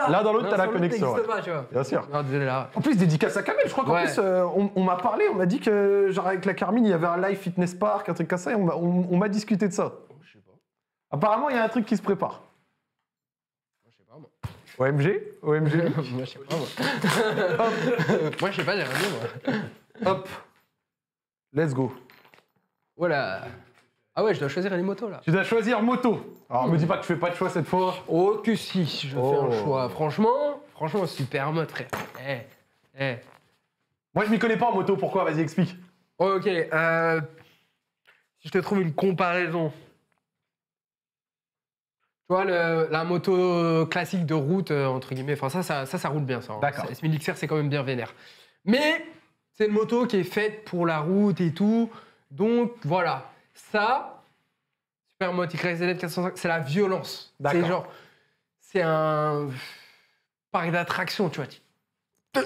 L'un dans l'autre, t'as la connexion. tu Bien sûr. là. En plus, dédicace à Kamel. Je crois qu'en plus, euh, on, m'a parlé, on m'a dit que, genre, avec la Carmine, il y avait un live fitness park, un truc comme ça, et on m'a, discuté de ça. je sais pas. Apparemment, il y a un truc qui se prépare. Je sais pas, OMG OMG Moi, je sais pas, moi. je sais pas, j'ai rien moi. Hop. Let's go. Voilà. Ah ouais, je dois choisir les motos là. Tu dois choisir moto. Alors me dis pas que tu fais pas de choix cette fois. Oh que si, je fais un oh. choix. Franchement, franchement, super moto. Eh, eh, Moi, je m'y connais pas en moto, pourquoi Vas-y, explique. Oh, ok, euh, si je te trouve une comparaison. Tu vois, la moto classique de route, euh, entre guillemets, enfin ça, ça, ça, roule bien ça. Hein. D'accord. XR, c'est quand même bien vénère. Mais c'est une moto qui est faite pour la route et tout. Donc voilà, ça, Super Motic 405, c'est la violence. C'est genre, c'est un parc d'attraction, tu vois.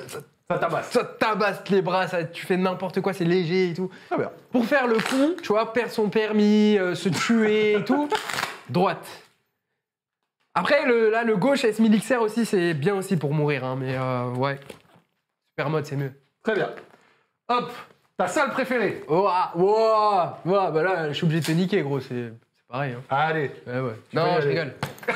Ça, tabasse. Ça tabasse les bras, ça, tu fais n'importe quoi, c'est léger et tout. Très bien. Pour faire le coup, tu vois, perdre son permis, euh, se tuer et tout, droite. Après, le, là, le gauche, S1000XR aussi, c'est bien aussi pour mourir, hein, mais euh, ouais. Super mode, c'est mieux. Très bien. Hop, ta salle préférée Ouah, oh, ah, oh, ouah, ouah, bah là, je suis obligé de te niquer, gros, c'est pareil. hein. Ah, allez, Ouais, ouais. Non, je rigole.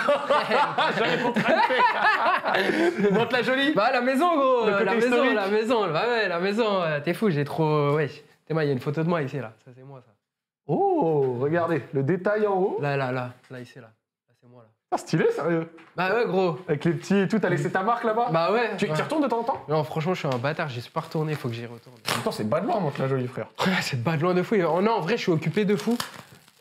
J'arrive pour faire! Montre la jolie Bah, la maison, gros Le La maison, la maison, bah ouais, la maison, t'es fou, j'ai trop. Ouais, t'es moi, il y a une photo de moi ici, là. Ça, c'est moi, ça. Oh, regardez, le détail en haut. Là, là, là, là, ici, là. Ah, stylé, sérieux Bah ouais, gros. Avec les petits et tout, t'as laissé ta marque là-bas Bah ouais. Tu y retournes de temps en temps Non, franchement, je suis un bâtard, j'y suis pas retourné, faut que j'y retourne. Attends, c'est bas de loin, Mantes, là, joli frère. c'est bas de loin de fou. non, en vrai, je suis occupé de fou.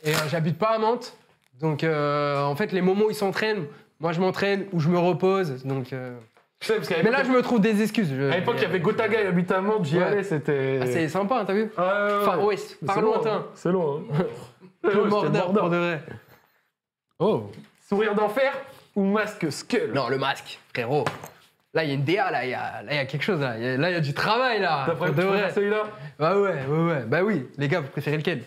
Et euh, j'habite pas à Mantes. Donc, euh, en fait, les moments où ils s'entraînent, moi je m'entraîne ou je me repose. Donc. Euh... Sais, parce mais là, je me trouve des excuses. À l'époque, il y avait Gotaga, il habitait à Mantes, j'y allais, c'était. Ah, c'est sympa, hein, t'as vu Enfin, ouais, par lointain. C'est loin. Hein. Claude de Oh Sourire d'enfer ou masque skull Non, le masque, frérot. Là, il y a une DA, là, il y, a- là, il y a quelque chose, là. Là, il y a du travail, là. T'as préféré celui-là Bah ouais, ouais, ouais. Bah oui, les gars, vous préférez lequel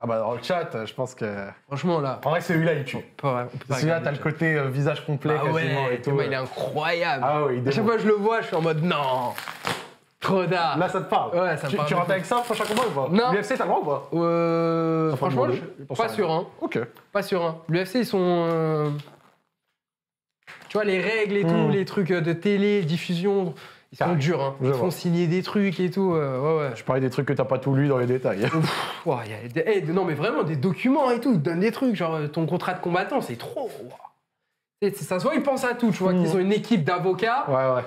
Ah bah dans le chat, je pense que. Franchement, là. En vrai, celui-là, il tue. pas- vrai. Celui-là, t'as le côté euh, visage complet bah quasiment et tout. Euh. il est incroyable. Ah ouais, il À chaque fois que je le vois, je suis en mode non. Trop tard. Là, ça te parle. Ouais, ça tu, parle. Tu rentres avec ça, prochain combat ou pas Non. L'UFC, ça le rend ou pas euh, Franchement, je, pas sûr. Hein. Ok. Pas sûr. Hein. L'UFC, ils sont. Euh, tu vois, les règles et tout, hmm. les trucs euh, de télé, diffusion. Ils sont durs, hein. ils font signer des trucs et tout. ouais, ouais. Je parlais des trucs que t'as pas tout lu dans les détails. Eh, non, mais vraiment, des documents et tout, ils donnent des trucs. Genre, ton contrat de combattant, c'est trop. ça se voit, ils pensent à tout. Tu vois qu'ils hmm. ont une équipe d'avocats. Ouais, ouais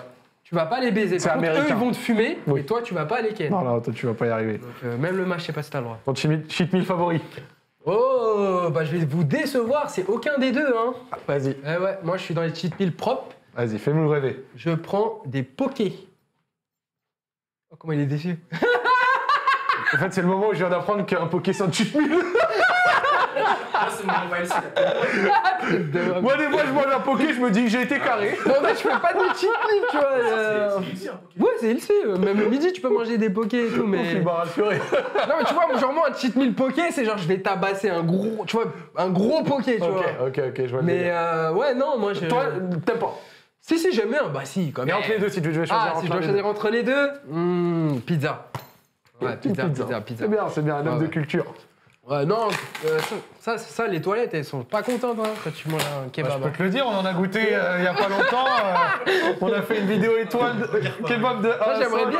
tu vas pas les baiser. C'est eux, ils vont te fumer, Et toi, tu vas pas les ken. Non, non, toi, tu vas pas y arriver. Euh, même le match, je pas si t'as le droit. Ton cheat meal favori. Oh, bah je vais vous décevoir, c'est aucun des deux. Hein. Ah, vas-y, eh ouais, moi, je suis dans les cheat meals propres. vas-y, fais moi le rêver. Je prends des pokés. Oh, comment il est déçu En fait, c'est le moment où je viens d'apprendre qu'un poké c'est un cheat meal. Moi, des fois, je mange un poké, je me dis que j'ai été carré. Non, mais je fais pas de cheat meal, tu vois. Euh. Ouais, c'est ilsé. Euh, même le midi, tu peux manger des pokés et tout, mais. Je suis Non, mais tu vois, genre, moi, un cheat meal poké, c'est genre, je vais tabasser un gros, tu vois, un gros poké, tu vois. Ok, ok, je vois Mais euh, ouais, non, moi, je. Toi, t'aimes pas si, si, j'aime bien. Bah, si, quand même. Et entre les deux, si tu veux choisir entre ah, si je dois les choisir deux. entre les deux, hmm, pizza. Ouais, pizza, pizza, C'est bien, c'est bien, un homme de culture. Ouais, non, ça, ça, les toilettes, elles sont pas contentes hein, quand tu manges un kebab. Bah, je peux hein. te le dire, on en a goûté euh, il n'y y a pas longtemps. Euh, on a fait une vidéo étoile de, kebab de. Ah, j'aimerais bien.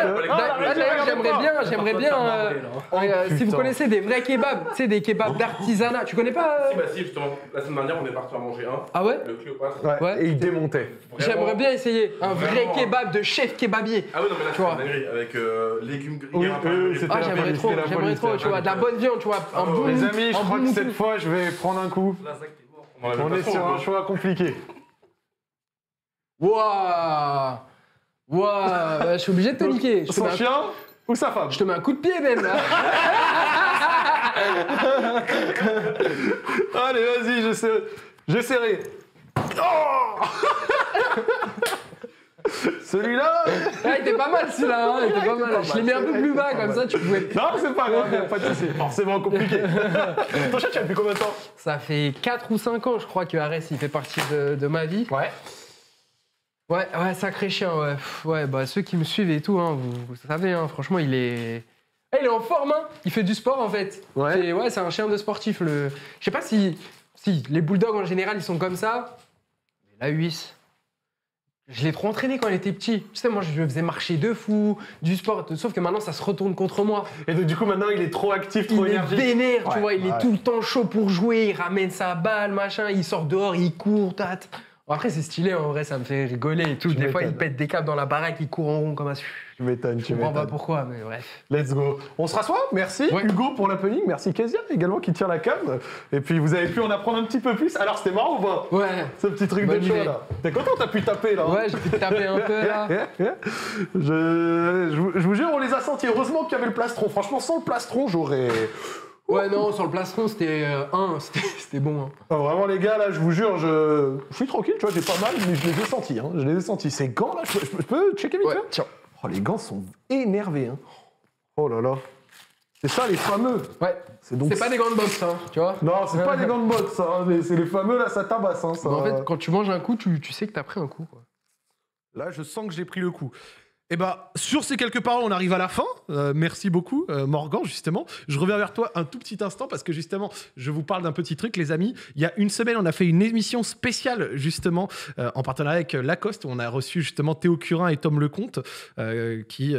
j'aimerais bien, j'aimerais euh, oh, bien. si vous connaissez des vrais kebabs, tu sais, des kebabs d'artisanat, tu connais pas Si, bah si, justement. La semaine dernière, on est parti en manger un. Ah ouais Le Cléopâtre. Ouais. Et il démontait. J'aimerais bien essayer un vrai kebab de chef kebabier. Ah oui, non, mais là, tu vois. Avec légumes grillés. Ah, j'aimerais trop, j'aimerais trop, tu vois. De la bonne viande, tu vois. Un ah bon. Les amis, je crois que cette fois, je vais prendre un coup. On est sur hein. un choix compliqué. Waouh Waouh bah, Je suis obligé de te niquer. Son chien ou sa femme Je te mets un coup de pied, même Allez, vas-y, Je J'essaierai. Oh Celui-là ouais, ah, Il était pas mal celui-là, hein, il était pas mal. Je l'ai mis un peu plus bas, comme ça tu pouvais. Non, c'est pas grave, pas de c'est forcément compliqué. Ton chat, tu as depuis combien de temps Ça fait 4 ou 5 ans, je crois, que Arès, il fait partie de, ma vie. Ouais. Ouais, ouais, sacré chien, ouais. bah ceux qui me suivent et tout, hein, vous, savez, hein, franchement, il est. Eh, il est en forme, hein Il fait du sport en fait. Ouais. Ouais, c'est un chien de sportif. Le... Je sais pas si. Si, les bulldogs en général, ils sont comme ça. Mais la huisse je l'ai trop entraîné quand il était petit. Tu sais, moi, je faisais marcher de fou, du sport, sauf que maintenant, ça se retourne contre moi. Et donc, du coup, maintenant, il est trop actif, trop énergique. Il est vénère, tu vois, il est tout le temps chaud pour jouer, il ramène sa balle, machin, il sort dehors, il court, tat. après, c'est stylé, en vrai, ça me fait rigoler et tout. des fois, il pète des câbles dans la baraque, il court en rond comme un... Tu m'étonnes, tu m'étonnes. pourquoi, mais bref. Let's go. On se rassoit, merci Hugo pour l'opening, merci Kezia également qui tient la cam. Et puis vous avez pu en apprendre un petit peu plus. Alors c'était marrant ou pas Ouais. Ce petit truc de show là. T'es content, t'as pu taper là hein? Ouais, j'ai pu taper un peu là. je, je, vous jure, on les a sentis. Heureusement qu'il y avait le plastron. Franchement, sans le plastron, j'aurais. Ouais, non, sans le plastron, c'était 1, euh, c'était bon. Hein. Ah, vraiment, les gars, là, je vous jure, je, suis tranquille, tu vois, j'ai pas mal, mais je les ai sentis. Hein, je les ai sentis. c'est gants, là, je, peux checker vite tiens. Oh, les gants sont énervés. Hein. Oh là là. C'est ça les fameux. Ouais. C'est donc. C'est pas des gants de boxe, hein, tu vois. Non, c'est pas des gants de boxe, hein. c'est les fameux là, ça tabasse. Hein, ça... en fait, quand tu manges un coup, tu, sais que t'as pris un coup. Là, je sens que j'ai pris le coup. Et eh bien, sur ces quelques paroles, on arrive à la fin. Euh, merci beaucoup, euh, Morgan, justement. Je reviens vers toi un tout petit instant parce que, justement, je vous parle d'un petit truc, les amis. Il y a une semaine, on a fait une émission spéciale, justement, euh, en partenariat avec Lacoste. Où on a reçu, justement, Théo Curin et Tom Lecomte, qui,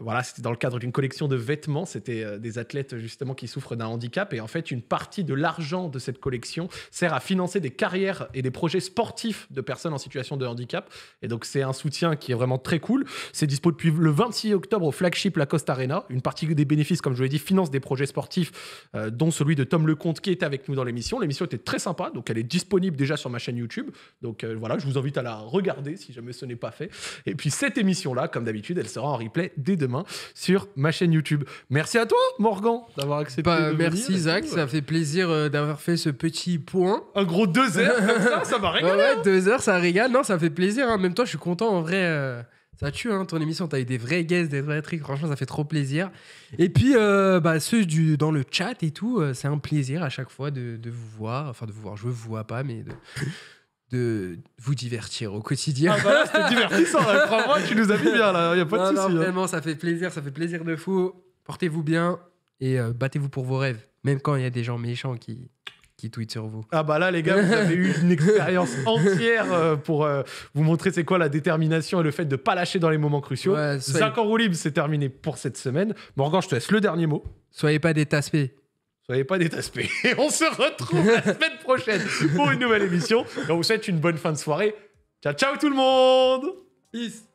voilà, c'était dans le cadre d'une collection de vêtements. C'était des athlètes, justement, qui souffrent d'un handicap. Et en fait, une partie de l'argent de cette collection sert à financer des carrières et des projets sportifs de personnes en situation de handicap. Et donc, c'est un soutien qui est vraiment très cool. C'est dispo depuis le 26 octobre au flagship Lacoste Arena. Une partie des bénéfices, comme je vous l'ai dit, finance des projets sportifs, euh, dont celui de Tom Lecomte qui était avec nous dans l'émission. L'émission était très sympa, donc elle est disponible déjà sur ma chaîne YouTube. Donc euh, voilà, je vous invite à la regarder si jamais ce n'est pas fait. Et puis cette émission-là, comme d'habitude, elle sera en replay dès demain sur ma chaîne YouTube. Merci à toi, Morgan, d'avoir accepté. Bah, merci, Zach. Ça fait plaisir euh, d'avoir fait ce petit point. Un gros deux heures, comme ça, ça m'a régalé. Ouais, ouais, hein. deux heures, ça régale. Non, ça fait plaisir. En hein. même temps, je suis content en vrai. Ça tue, hein, ton émission. T'as eu des vrais guests, des vrais trucs. Franchement, ça fait trop plaisir. Et puis, euh, bah, ceux dans le chat et tout, euh, c'est un plaisir à chaque fois de, vous voir. Enfin, de vous voir. Je vous vois pas, mais de, vous divertir au quotidien. Ah bah c'était divertissant. Crois-moi, tu nous as mis bien, là. Y a pas de souci. Vraiment, hein. ça fait plaisir. Ça fait plaisir de fou. Portez-vous bien et euh, battez-vous pour vos rêves. Même quand il y a des gens méchants qui, tweet sur vous. Ah bah là les gars, vous avez eu une expérience entière euh, pour euh, vous montrer c'est quoi la détermination et le fait de ne pas lâcher dans les moments cruciaux. Ouais, soyez... 5 libre, c'est terminé pour cette semaine. Morgan, je te laisse le dernier mot. Soyez pas détaspés. Soyez pas détaspés. Et on se retrouve la semaine prochaine pour une nouvelle émission. on vous souhaite une bonne fin de soirée. Ciao ciao tout le monde. Peace.